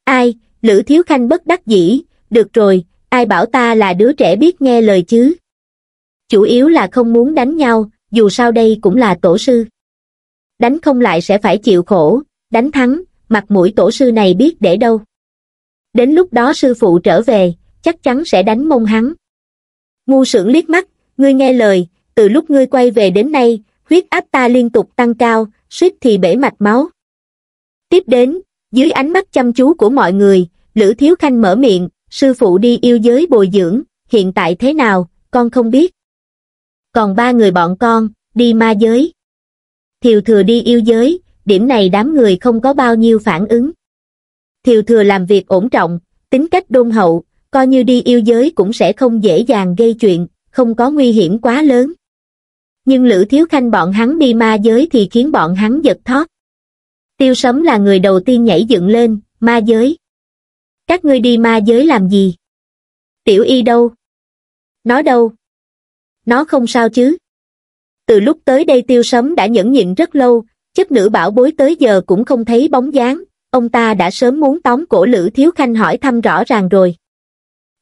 Ai, Lữ Thiếu Khanh bất đắc dĩ, được rồi, ai bảo ta là đứa trẻ biết nghe lời chứ? Chủ yếu là không muốn đánh nhau, dù sao đây cũng là tổ sư. Đánh không lại sẽ phải chịu khổ, đánh thắng, mặt mũi tổ sư này biết để đâu. Đến lúc đó sư phụ trở về, chắc chắn sẽ đánh mông hắn. Ngu sưởng liếc mắt, ngươi nghe lời, từ lúc ngươi quay về đến nay, huyết áp ta liên tục tăng cao, suýt thì bể mạch máu tiếp đến dưới ánh mắt chăm chú của mọi người lữ thiếu khanh mở miệng sư phụ đi yêu giới bồi dưỡng hiện tại thế nào con không biết còn ba người bọn con đi ma giới thiều thừa đi yêu giới điểm này đám người không có bao nhiêu phản ứng thiều thừa làm việc ổn trọng tính cách đôn hậu coi như đi yêu giới cũng sẽ không dễ dàng gây chuyện không có nguy hiểm quá lớn nhưng lữ thiếu khanh bọn hắn đi ma giới thì khiến bọn hắn giật thót tiêu sấm là người đầu tiên nhảy dựng lên, ma giới. Các ngươi đi ma giới làm gì? Tiểu y đâu? Nó đâu? Nó không sao chứ? Từ lúc tới đây tiêu sấm đã nhẫn nhịn rất lâu, chấp nữ bảo bối tới giờ cũng không thấy bóng dáng, ông ta đã sớm muốn tóm cổ Lữ Thiếu Khanh hỏi thăm rõ ràng rồi.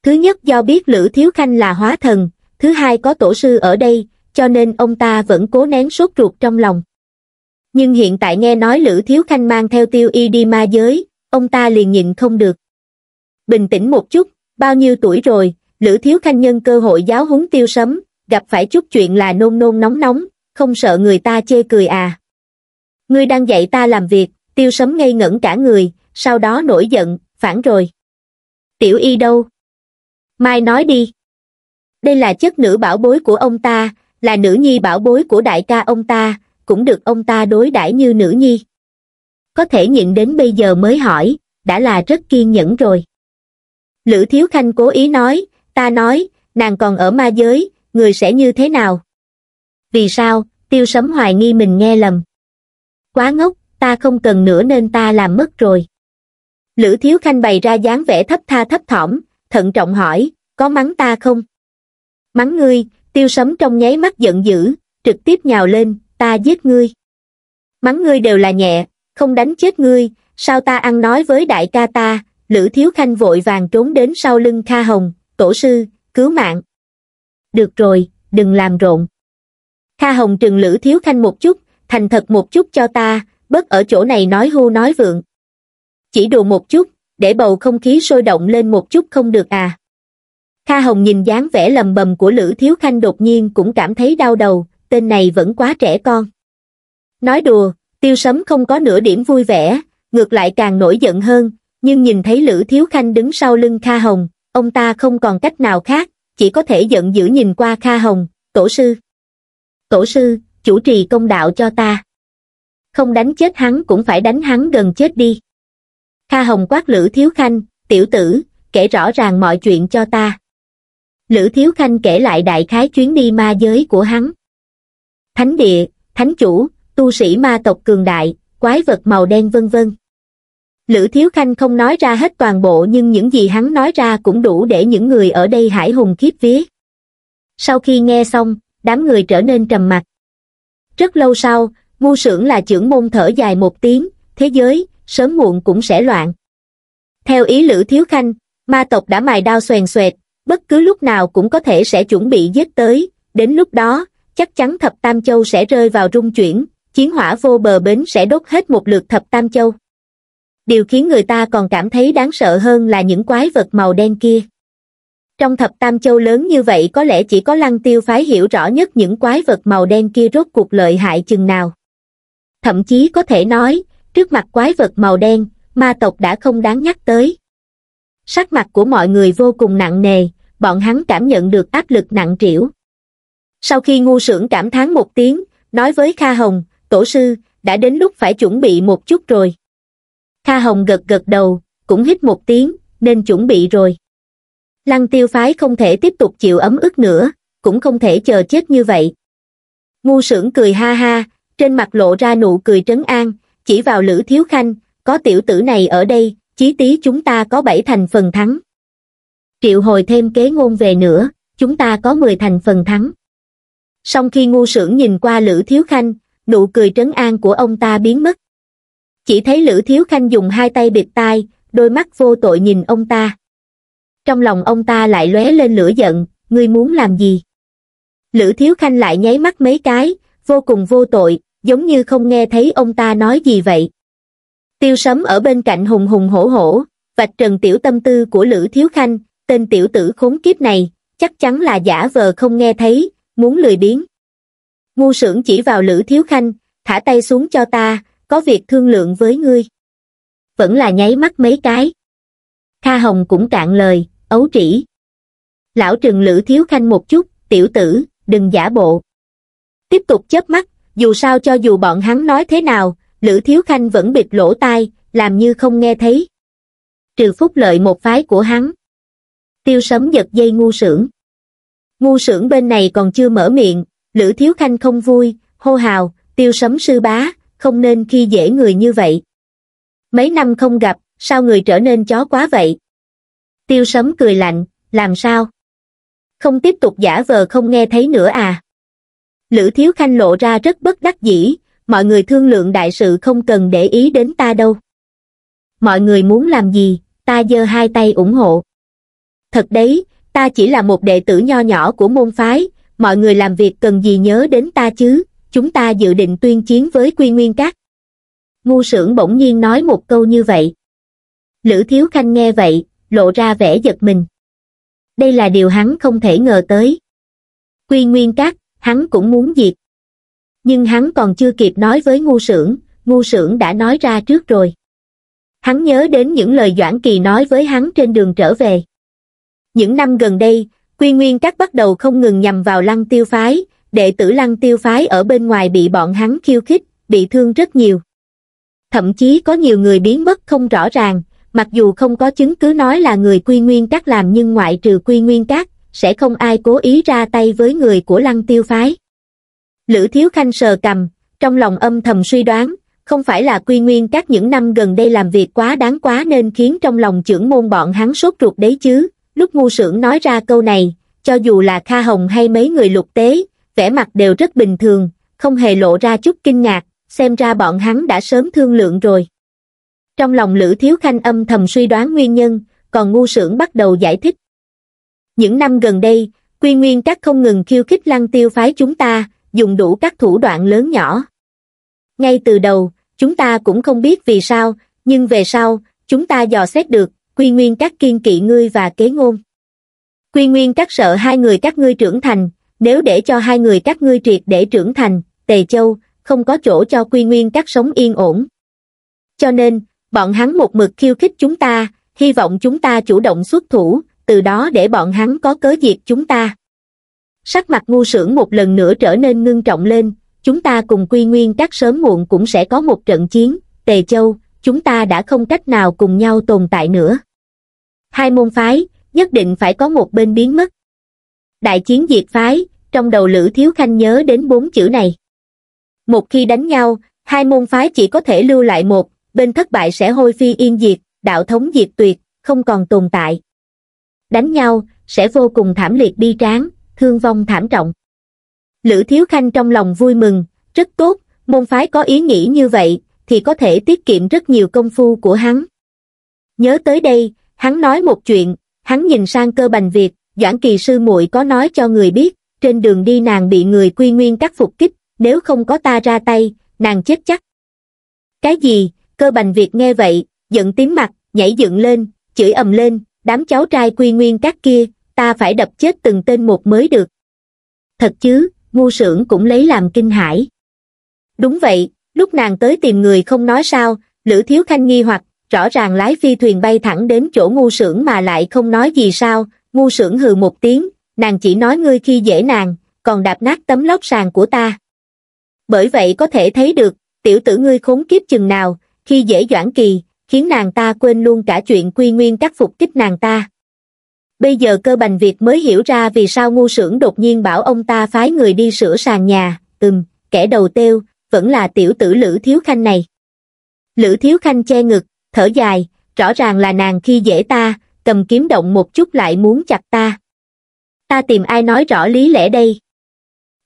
Thứ nhất do biết Lữ Thiếu Khanh là hóa thần, thứ hai có tổ sư ở đây, cho nên ông ta vẫn cố nén sốt ruột trong lòng nhưng hiện tại nghe nói Lữ Thiếu Khanh mang theo tiêu y đi ma giới, ông ta liền nhịn không được. Bình tĩnh một chút, bao nhiêu tuổi rồi, Lữ Thiếu Khanh nhân cơ hội giáo huấn tiêu sấm, gặp phải chút chuyện là nôn nôn nóng nóng, không sợ người ta chê cười à. Ngươi đang dạy ta làm việc, tiêu sấm ngây ngẩn cả người, sau đó nổi giận, phản rồi. Tiểu y đâu? Mai nói đi. Đây là chất nữ bảo bối của ông ta, là nữ nhi bảo bối của đại ca ông ta, cũng được ông ta đối đãi như nữ nhi. Có thể nhịn đến bây giờ mới hỏi, đã là rất kiên nhẫn rồi. Lữ Thiếu Khanh cố ý nói, ta nói, nàng còn ở ma giới, người sẽ như thế nào? Vì sao, tiêu sấm hoài nghi mình nghe lầm. Quá ngốc, ta không cần nữa nên ta làm mất rồi. Lữ Thiếu Khanh bày ra dáng vẻ thấp tha thấp thỏm, thận trọng hỏi, có mắng ta không? Mắng ngươi, tiêu sấm trong nháy mắt giận dữ, trực tiếp nhào lên, ta giết ngươi. Mắng ngươi đều là nhẹ, không đánh chết ngươi, sao ta ăn nói với đại ca ta, Lữ Thiếu Khanh vội vàng trốn đến sau lưng Kha Hồng, tổ sư, cứu mạng. Được rồi, đừng làm rộn. Kha Hồng trừng Lữ Thiếu Khanh một chút, thành thật một chút cho ta, bớt ở chỗ này nói hưu nói vượng. Chỉ đùa một chút, để bầu không khí sôi động lên một chút không được à. Kha Hồng nhìn dáng vẻ lầm bầm của Lữ Thiếu Khanh đột nhiên cũng cảm thấy đau đầu, tên này vẫn quá trẻ con. Nói đùa, tiêu sấm không có nửa điểm vui vẻ, ngược lại càng nổi giận hơn, nhưng nhìn thấy Lữ Thiếu Khanh đứng sau lưng Kha Hồng, ông ta không còn cách nào khác, chỉ có thể giận dữ nhìn qua Kha Hồng, tổ sư. Tổ sư, chủ trì công đạo cho ta. Không đánh chết hắn cũng phải đánh hắn gần chết đi. Kha Hồng quát Lữ Thiếu Khanh, tiểu tử, kể rõ ràng mọi chuyện cho ta. Lữ Thiếu Khanh kể lại đại khái chuyến đi ma giới của hắn thánh địa, thánh chủ, tu sĩ ma tộc cường đại, quái vật màu đen vân vân. Lữ Thiếu Khanh không nói ra hết toàn bộ nhưng những gì hắn nói ra cũng đủ để những người ở đây hải hùng khiếp vía. Sau khi nghe xong, đám người trở nên trầm mặc. Rất lâu sau, ngu sưởng là trưởng môn thở dài một tiếng, thế giới, sớm muộn cũng sẽ loạn. Theo ý Lữ Thiếu Khanh, ma tộc đã mài đao xoèn xoẹt, bất cứ lúc nào cũng có thể sẽ chuẩn bị giết tới, đến lúc đó, chắc chắn thập tam châu sẽ rơi vào rung chuyển chiến hỏa vô bờ bến sẽ đốt hết một lượt thập tam châu điều khiến người ta còn cảm thấy đáng sợ hơn là những quái vật màu đen kia trong thập tam châu lớn như vậy có lẽ chỉ có lăng tiêu phái hiểu rõ nhất những quái vật màu đen kia rốt cuộc lợi hại chừng nào thậm chí có thể nói trước mặt quái vật màu đen ma tộc đã không đáng nhắc tới sắc mặt của mọi người vô cùng nặng nề bọn hắn cảm nhận được áp lực nặng trĩu sau khi ngu sưởng cảm thán một tiếng nói với kha hồng tổ sư đã đến lúc phải chuẩn bị một chút rồi kha hồng gật gật đầu cũng hít một tiếng nên chuẩn bị rồi lăng tiêu phái không thể tiếp tục chịu ấm ức nữa cũng không thể chờ chết như vậy ngu sưởng cười ha ha trên mặt lộ ra nụ cười trấn an chỉ vào lữ thiếu khanh có tiểu tử này ở đây chí tí chúng ta có bảy thành phần thắng triệu hồi thêm kế ngôn về nữa chúng ta có mười thành phần thắng song khi ngu sưởng nhìn qua lữ thiếu khanh nụ cười trấn an của ông ta biến mất chỉ thấy lữ thiếu khanh dùng hai tay bịt tai đôi mắt vô tội nhìn ông ta trong lòng ông ta lại lóe lên lửa giận ngươi muốn làm gì lữ thiếu khanh lại nháy mắt mấy cái vô cùng vô tội giống như không nghe thấy ông ta nói gì vậy tiêu sấm ở bên cạnh hùng hùng hổ hổ vạch trần tiểu tâm tư của lữ thiếu khanh tên tiểu tử khốn kiếp này chắc chắn là giả vờ không nghe thấy muốn lười biếng. Ngu sưởng chỉ vào Lữ Thiếu Khanh, thả tay xuống cho ta, có việc thương lượng với ngươi. Vẫn là nháy mắt mấy cái. Kha Hồng cũng cạn lời, ấu trĩ. Lão trừng Lữ Thiếu Khanh một chút, tiểu tử, đừng giả bộ. Tiếp tục chớp mắt, dù sao cho dù bọn hắn nói thế nào, Lữ Thiếu Khanh vẫn bịt lỗ tai, làm như không nghe thấy. Trừ phúc lợi một phái của hắn. Tiêu sấm giật dây ngu sưởng. Ngu sưởng bên này còn chưa mở miệng, Lữ Thiếu Khanh không vui, hô hào, tiêu sấm sư bá, không nên khi dễ người như vậy. Mấy năm không gặp, sao người trở nên chó quá vậy? Tiêu sấm cười lạnh, làm sao? Không tiếp tục giả vờ không nghe thấy nữa à? Lữ Thiếu Khanh lộ ra rất bất đắc dĩ, mọi người thương lượng đại sự không cần để ý đến ta đâu. Mọi người muốn làm gì, ta giơ hai tay ủng hộ. Thật đấy, ta chỉ là một đệ tử nho nhỏ của môn phái mọi người làm việc cần gì nhớ đến ta chứ chúng ta dự định tuyên chiến với quy nguyên các ngu sưởng bỗng nhiên nói một câu như vậy lữ thiếu khanh nghe vậy lộ ra vẻ giật mình đây là điều hắn không thể ngờ tới quy nguyên các hắn cũng muốn diệt nhưng hắn còn chưa kịp nói với ngu sưởng ngu sưởng đã nói ra trước rồi hắn nhớ đến những lời doãn kỳ nói với hắn trên đường trở về những năm gần đây, Quy Nguyên Các bắt đầu không ngừng nhằm vào lăng tiêu phái, đệ tử lăng tiêu phái ở bên ngoài bị bọn hắn khiêu khích, bị thương rất nhiều. Thậm chí có nhiều người biến mất không rõ ràng, mặc dù không có chứng cứ nói là người Quy Nguyên Các làm nhưng ngoại trừ Quy Nguyên Các, sẽ không ai cố ý ra tay với người của lăng tiêu phái. Lữ Thiếu Khanh sờ cầm, trong lòng âm thầm suy đoán, không phải là quy nguyên các những năm gần đây làm việc quá đáng quá nên khiến trong lòng trưởng môn bọn hắn sốt ruột đấy chứ, lúc ngu sưởng nói ra câu này cho dù là kha hồng hay mấy người lục tế vẻ mặt đều rất bình thường không hề lộ ra chút kinh ngạc xem ra bọn hắn đã sớm thương lượng rồi trong lòng lữ thiếu khanh âm thầm suy đoán nguyên nhân còn ngu sưởng bắt đầu giải thích những năm gần đây quy nguyên các không ngừng khiêu khích lăng tiêu phái chúng ta dùng đủ các thủ đoạn lớn nhỏ ngay từ đầu chúng ta cũng không biết vì sao nhưng về sau chúng ta dò xét được quy nguyên các kiên kỵ ngươi và kế ngôn quy nguyên các sợ hai người các ngươi trưởng thành nếu để cho hai người các ngươi triệt để trưởng thành tề châu không có chỗ cho quy nguyên các sống yên ổn cho nên bọn hắn một mực khiêu khích chúng ta hy vọng chúng ta chủ động xuất thủ từ đó để bọn hắn có cớ diệt chúng ta sắc mặt ngu sưởng một lần nữa trở nên ngưng trọng lên chúng ta cùng quy nguyên các sớm muộn cũng sẽ có một trận chiến tề châu chúng ta đã không cách nào cùng nhau tồn tại nữa. Hai môn phái, nhất định phải có một bên biến mất. Đại chiến diệt phái, trong đầu Lữ Thiếu Khanh nhớ đến bốn chữ này. Một khi đánh nhau, hai môn phái chỉ có thể lưu lại một, bên thất bại sẽ hôi phi yên diệt, đạo thống diệt tuyệt, không còn tồn tại. Đánh nhau, sẽ vô cùng thảm liệt bi tráng, thương vong thảm trọng. Lữ Thiếu Khanh trong lòng vui mừng, rất tốt, môn phái có ý nghĩ như vậy, thì có thể tiết kiệm rất nhiều công phu của hắn. Nhớ tới đây, hắn nói một chuyện, hắn nhìn sang cơ bành Việt, Doãn Kỳ sư muội có nói cho người biết, trên đường đi nàng bị người quy nguyên cắt phục kích, nếu không có ta ra tay, nàng chết chắc. Cái gì, cơ bành Việt nghe vậy, giận tím mặt, nhảy dựng lên, chửi ầm lên, đám cháu trai quy nguyên các kia, ta phải đập chết từng tên một mới được. Thật chứ, ngu sưởng cũng lấy làm kinh hãi. Đúng vậy, Lúc nàng tới tìm người không nói sao, Lữ Thiếu Khanh nghi hoặc, rõ ràng lái phi thuyền bay thẳng đến chỗ ngu sưởng mà lại không nói gì sao, ngu sưởng hừ một tiếng, nàng chỉ nói ngươi khi dễ nàng, còn đạp nát tấm lót sàn của ta. Bởi vậy có thể thấy được, tiểu tử ngươi khốn kiếp chừng nào, khi dễ doãn kỳ, khiến nàng ta quên luôn cả chuyện quy nguyên các phục kích nàng ta. Bây giờ cơ bành Việt mới hiểu ra vì sao ngu sưởng đột nhiên bảo ông ta phái người đi sửa sàn nhà, ừm, kẻ đầu tiêu, vẫn là tiểu tử Lữ Thiếu Khanh này. Lữ Thiếu Khanh che ngực, thở dài, rõ ràng là nàng khi dễ ta, cầm kiếm động một chút lại muốn chặt ta. Ta tìm ai nói rõ lý lẽ đây?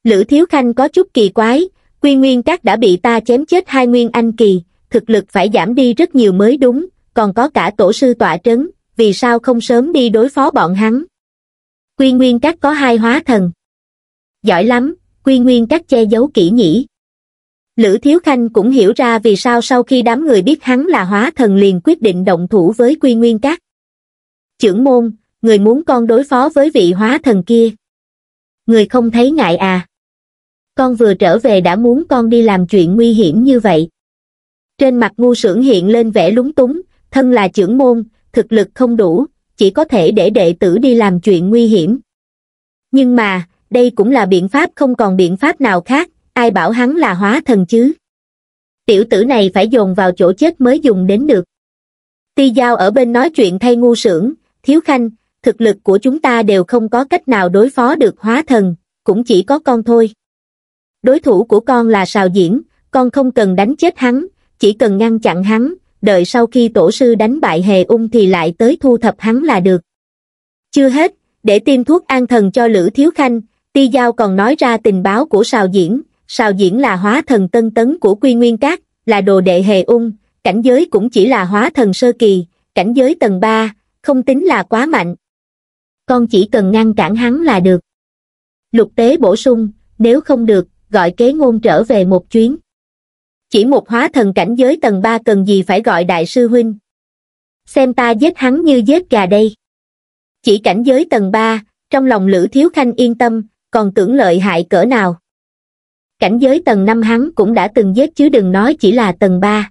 Lữ Thiếu Khanh có chút kỳ quái, quy nguyên các đã bị ta chém chết hai nguyên anh kỳ, thực lực phải giảm đi rất nhiều mới đúng, còn có cả tổ sư tọa trấn, vì sao không sớm đi đối phó bọn hắn? Quy nguyên các có hai hóa thần. Giỏi lắm, quy nguyên các che giấu kỹ nhỉ. Lữ Thiếu Khanh cũng hiểu ra vì sao sau khi đám người biết hắn là hóa thần liền quyết định động thủ với quy nguyên các. Chưởng môn, người muốn con đối phó với vị hóa thần kia. Người không thấy ngại à? Con vừa trở về đã muốn con đi làm chuyện nguy hiểm như vậy. Trên mặt ngu sưởng hiện lên vẻ lúng túng, thân là trưởng môn, thực lực không đủ, chỉ có thể để đệ tử đi làm chuyện nguy hiểm. Nhưng mà, đây cũng là biện pháp không còn biện pháp nào khác, ai bảo hắn là hóa thần chứ tiểu tử này phải dồn vào chỗ chết mới dùng đến được ti giao ở bên nói chuyện thay ngu sưởng thiếu khanh thực lực của chúng ta đều không có cách nào đối phó được hóa thần cũng chỉ có con thôi đối thủ của con là sào diễn con không cần đánh chết hắn chỉ cần ngăn chặn hắn đợi sau khi tổ sư đánh bại hề ung thì lại tới thu thập hắn là được chưa hết để tiêm thuốc an thần cho lữ thiếu khanh ti giao còn nói ra tình báo của sào diễn Sao Diễn là hóa thần tân tấn của Quy Nguyên cát là đồ đệ hề ung, cảnh giới cũng chỉ là hóa thần sơ kỳ, cảnh giới tầng 3, không tính là quá mạnh. Con chỉ cần ngăn cản hắn là được. Lục tế bổ sung, nếu không được, gọi kế ngôn trở về một chuyến. Chỉ một hóa thần cảnh giới tầng 3 cần gì phải gọi đại sư huynh. Xem ta giết hắn như giết gà đây. Chỉ cảnh giới tầng 3, trong lòng Lữ Thiếu Khanh yên tâm, còn tưởng lợi hại cỡ nào cảnh giới tầng năm hắn cũng đã từng giết chứ đừng nói chỉ là tầng ba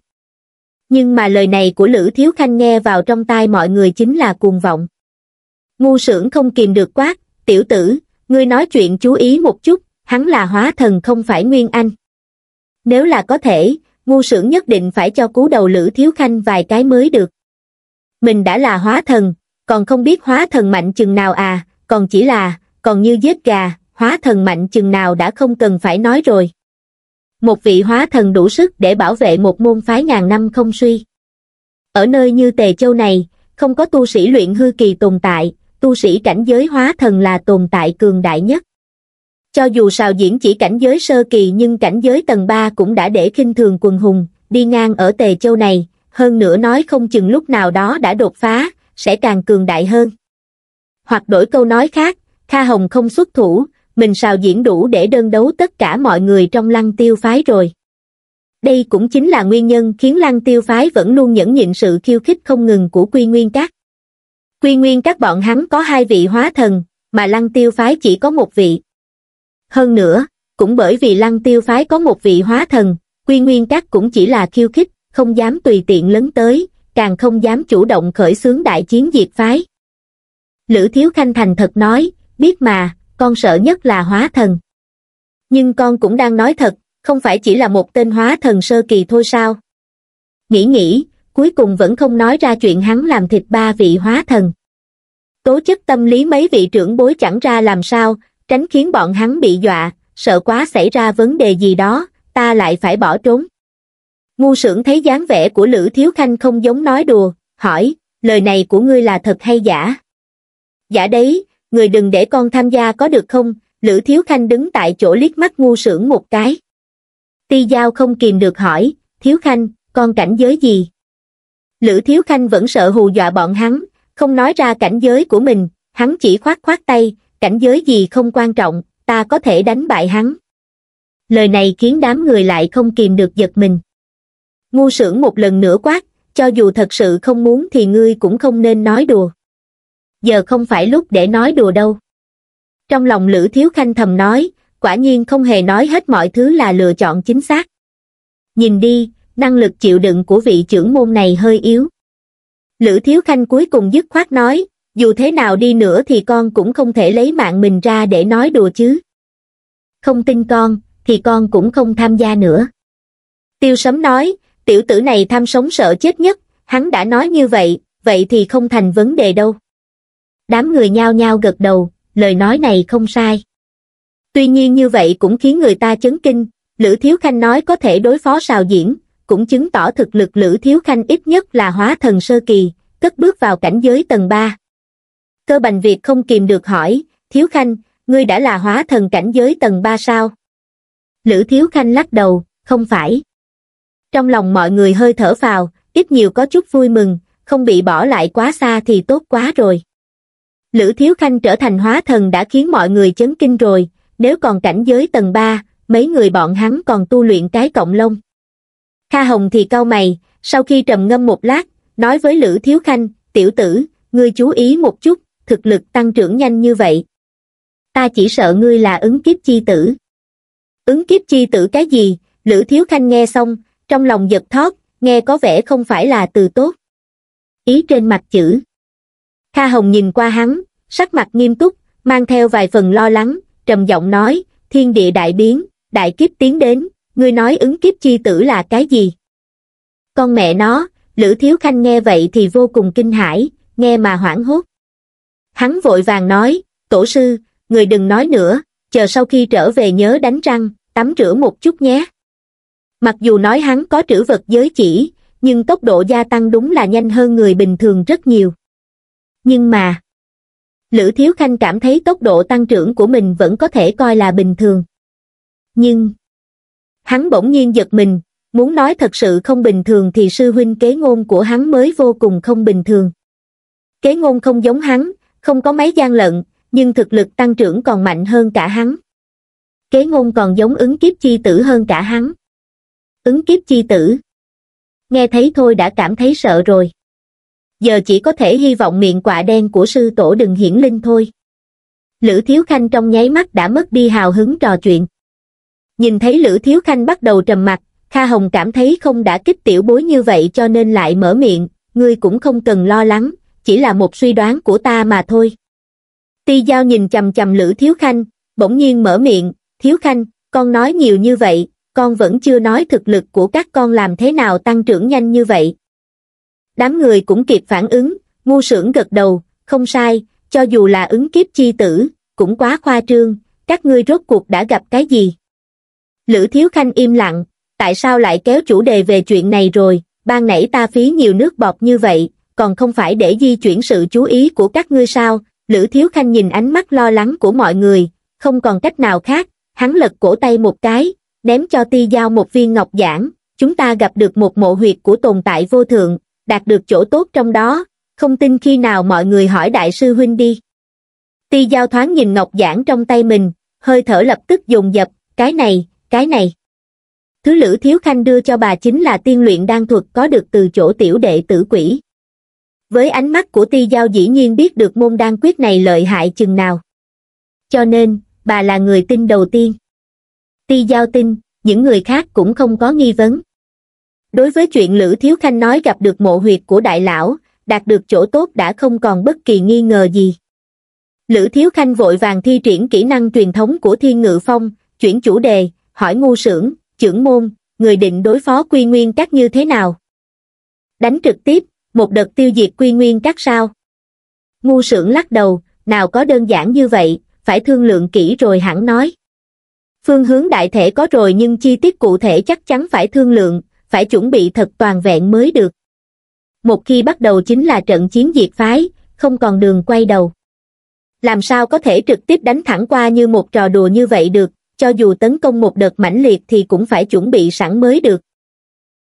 nhưng mà lời này của lữ thiếu khanh nghe vào trong tai mọi người chính là cuồng vọng ngu sưởng không kìm được quát tiểu tử ngươi nói chuyện chú ý một chút hắn là hóa thần không phải nguyên anh nếu là có thể ngu sưởng nhất định phải cho cú đầu lữ thiếu khanh vài cái mới được mình đã là hóa thần còn không biết hóa thần mạnh chừng nào à còn chỉ là còn như giết gà hóa thần mạnh chừng nào đã không cần phải nói rồi. Một vị hóa thần đủ sức để bảo vệ một môn phái ngàn năm không suy. Ở nơi như Tề Châu này, không có tu sĩ luyện hư kỳ tồn tại, tu sĩ cảnh giới hóa thần là tồn tại cường đại nhất. Cho dù sao diễn chỉ cảnh giới sơ kỳ nhưng cảnh giới tầng 3 cũng đã để khinh thường quần hùng, đi ngang ở Tề Châu này, hơn nữa nói không chừng lúc nào đó đã đột phá, sẽ càng cường đại hơn. Hoặc đổi câu nói khác, Kha Hồng không xuất thủ, mình sào diễn đủ để đơn đấu tất cả mọi người trong lăng tiêu phái rồi. Đây cũng chính là nguyên nhân khiến lăng tiêu phái vẫn luôn nhẫn nhịn sự khiêu khích không ngừng của quy nguyên các. Quy nguyên các bọn hắn có hai vị hóa thần, mà lăng tiêu phái chỉ có một vị. Hơn nữa, cũng bởi vì lăng tiêu phái có một vị hóa thần, quy nguyên các cũng chỉ là khiêu khích, không dám tùy tiện lấn tới, càng không dám chủ động khởi xướng đại chiến diệt phái. Lữ Thiếu Khanh thành thật nói, biết mà, con sợ nhất là hóa thần. Nhưng con cũng đang nói thật, không phải chỉ là một tên hóa thần sơ kỳ thôi sao? Nghĩ nghĩ, cuối cùng vẫn không nói ra chuyện hắn làm thịt ba vị hóa thần. Tố chất tâm lý mấy vị trưởng bối chẳng ra làm sao, tránh khiến bọn hắn bị dọa, sợ quá xảy ra vấn đề gì đó, ta lại phải bỏ trốn. Ngu sưởng thấy dáng vẻ của Lữ Thiếu Khanh không giống nói đùa, hỏi, lời này của ngươi là thật hay giả? Giả đấy, người đừng để con tham gia có được không, Lữ Thiếu Khanh đứng tại chỗ liếc mắt ngu sưởng một cái. Ti Giao không kìm được hỏi, Thiếu Khanh, con cảnh giới gì? Lữ Thiếu Khanh vẫn sợ hù dọa bọn hắn, không nói ra cảnh giới của mình, hắn chỉ khoát khoát tay, cảnh giới gì không quan trọng, ta có thể đánh bại hắn. Lời này khiến đám người lại không kìm được giật mình. Ngu sưởng một lần nữa quát, cho dù thật sự không muốn thì ngươi cũng không nên nói đùa giờ không phải lúc để nói đùa đâu. Trong lòng Lữ Thiếu Khanh thầm nói, quả nhiên không hề nói hết mọi thứ là lựa chọn chính xác. Nhìn đi, năng lực chịu đựng của vị trưởng môn này hơi yếu. Lữ Thiếu Khanh cuối cùng dứt khoát nói, dù thế nào đi nữa thì con cũng không thể lấy mạng mình ra để nói đùa chứ. Không tin con, thì con cũng không tham gia nữa. Tiêu Sấm nói, tiểu tử này tham sống sợ chết nhất, hắn đã nói như vậy, vậy thì không thành vấn đề đâu. Đám người nhao nhao gật đầu, lời nói này không sai. Tuy nhiên như vậy cũng khiến người ta chấn kinh, Lữ Thiếu Khanh nói có thể đối phó sào diễn, cũng chứng tỏ thực lực Lữ Thiếu Khanh ít nhất là hóa thần sơ kỳ, cất bước vào cảnh giới tầng 3. Cơ Bành Việt không kìm được hỏi, Thiếu Khanh, ngươi đã là hóa thần cảnh giới tầng 3 sao? Lữ Thiếu Khanh lắc đầu, không phải. Trong lòng mọi người hơi thở vào, ít nhiều có chút vui mừng, không bị bỏ lại quá xa thì tốt quá rồi. Lữ Thiếu Khanh trở thành hóa thần đã khiến mọi người chấn kinh rồi, nếu còn cảnh giới tầng 3, mấy người bọn hắn còn tu luyện cái cộng lông. Kha Hồng thì cau mày, sau khi trầm ngâm một lát, nói với Lữ Thiếu Khanh, tiểu tử, ngươi chú ý một chút, thực lực tăng trưởng nhanh như vậy. Ta chỉ sợ ngươi là ứng kiếp chi tử. Ứng kiếp chi tử cái gì? Lữ Thiếu Khanh nghe xong, trong lòng giật thót, nghe có vẻ không phải là từ tốt. Ý trên mặt chữ. Kha Hồng nhìn qua hắn, sắc mặt nghiêm túc, mang theo vài phần lo lắng, trầm giọng nói, thiên địa đại biến, đại kiếp tiến đến, ngươi nói ứng kiếp chi tử là cái gì? Con mẹ nó, Lữ Thiếu Khanh nghe vậy thì vô cùng kinh hãi, nghe mà hoảng hốt. Hắn vội vàng nói, tổ sư, người đừng nói nữa, chờ sau khi trở về nhớ đánh răng, tắm rửa một chút nhé. Mặc dù nói hắn có trữ vật giới chỉ, nhưng tốc độ gia tăng đúng là nhanh hơn người bình thường rất nhiều nhưng mà... Lữ Thiếu Khanh cảm thấy tốc độ tăng trưởng của mình vẫn có thể coi là bình thường. Nhưng... Hắn bỗng nhiên giật mình, muốn nói thật sự không bình thường thì sư huynh kế ngôn của hắn mới vô cùng không bình thường. Kế ngôn không giống hắn, không có mấy gian lận, nhưng thực lực tăng trưởng còn mạnh hơn cả hắn. Kế ngôn còn giống ứng kiếp chi tử hơn cả hắn. Ứng kiếp chi tử. Nghe thấy thôi đã cảm thấy sợ rồi giờ chỉ có thể hy vọng miệng quạ đen của sư tổ đừng hiển linh thôi. Lữ Thiếu Khanh trong nháy mắt đã mất đi hào hứng trò chuyện. Nhìn thấy Lữ Thiếu Khanh bắt đầu trầm mặt, Kha Hồng cảm thấy không đã kích tiểu bối như vậy cho nên lại mở miệng, ngươi cũng không cần lo lắng, chỉ là một suy đoán của ta mà thôi. Ti Giao nhìn chầm chầm Lữ Thiếu Khanh, bỗng nhiên mở miệng, Thiếu Khanh, con nói nhiều như vậy, con vẫn chưa nói thực lực của các con làm thế nào tăng trưởng nhanh như vậy, đám người cũng kịp phản ứng, ngu sưởng gật đầu, không sai, cho dù là ứng kiếp chi tử, cũng quá khoa trương, các ngươi rốt cuộc đã gặp cái gì? Lữ Thiếu Khanh im lặng, tại sao lại kéo chủ đề về chuyện này rồi, ban nãy ta phí nhiều nước bọt như vậy, còn không phải để di chuyển sự chú ý của các ngươi sao? Lữ Thiếu Khanh nhìn ánh mắt lo lắng của mọi người, không còn cách nào khác, hắn lật cổ tay một cái, ném cho ti giao một viên ngọc giản, chúng ta gặp được một mộ huyệt của tồn tại vô thượng, đạt được chỗ tốt trong đó, không tin khi nào mọi người hỏi đại sư huynh đi. Ti giao thoáng nhìn ngọc giản trong tay mình, hơi thở lập tức dùng dập, cái này, cái này. Thứ Lữ Thiếu Khanh đưa cho bà chính là tiên luyện đan thuật có được từ chỗ tiểu đệ tử quỷ. Với ánh mắt của ti giao dĩ nhiên biết được môn đan quyết này lợi hại chừng nào. Cho nên, bà là người tin đầu tiên. Ti giao tin, những người khác cũng không có nghi vấn đối với chuyện lữ thiếu khanh nói gặp được mộ huyệt của đại lão đạt được chỗ tốt đã không còn bất kỳ nghi ngờ gì lữ thiếu khanh vội vàng thi triển kỹ năng truyền thống của thiên ngự phong chuyển chủ đề hỏi ngu sưởng trưởng môn người định đối phó quy nguyên các như thế nào đánh trực tiếp một đợt tiêu diệt quy nguyên các sao ngu sưởng lắc đầu nào có đơn giản như vậy phải thương lượng kỹ rồi hẳn nói phương hướng đại thể có rồi nhưng chi tiết cụ thể chắc chắn phải thương lượng phải chuẩn bị thật toàn vẹn mới được một khi bắt đầu chính là trận chiến diệt phái không còn đường quay đầu làm sao có thể trực tiếp đánh thẳng qua như một trò đùa như vậy được cho dù tấn công một đợt mãnh liệt thì cũng phải chuẩn bị sẵn mới được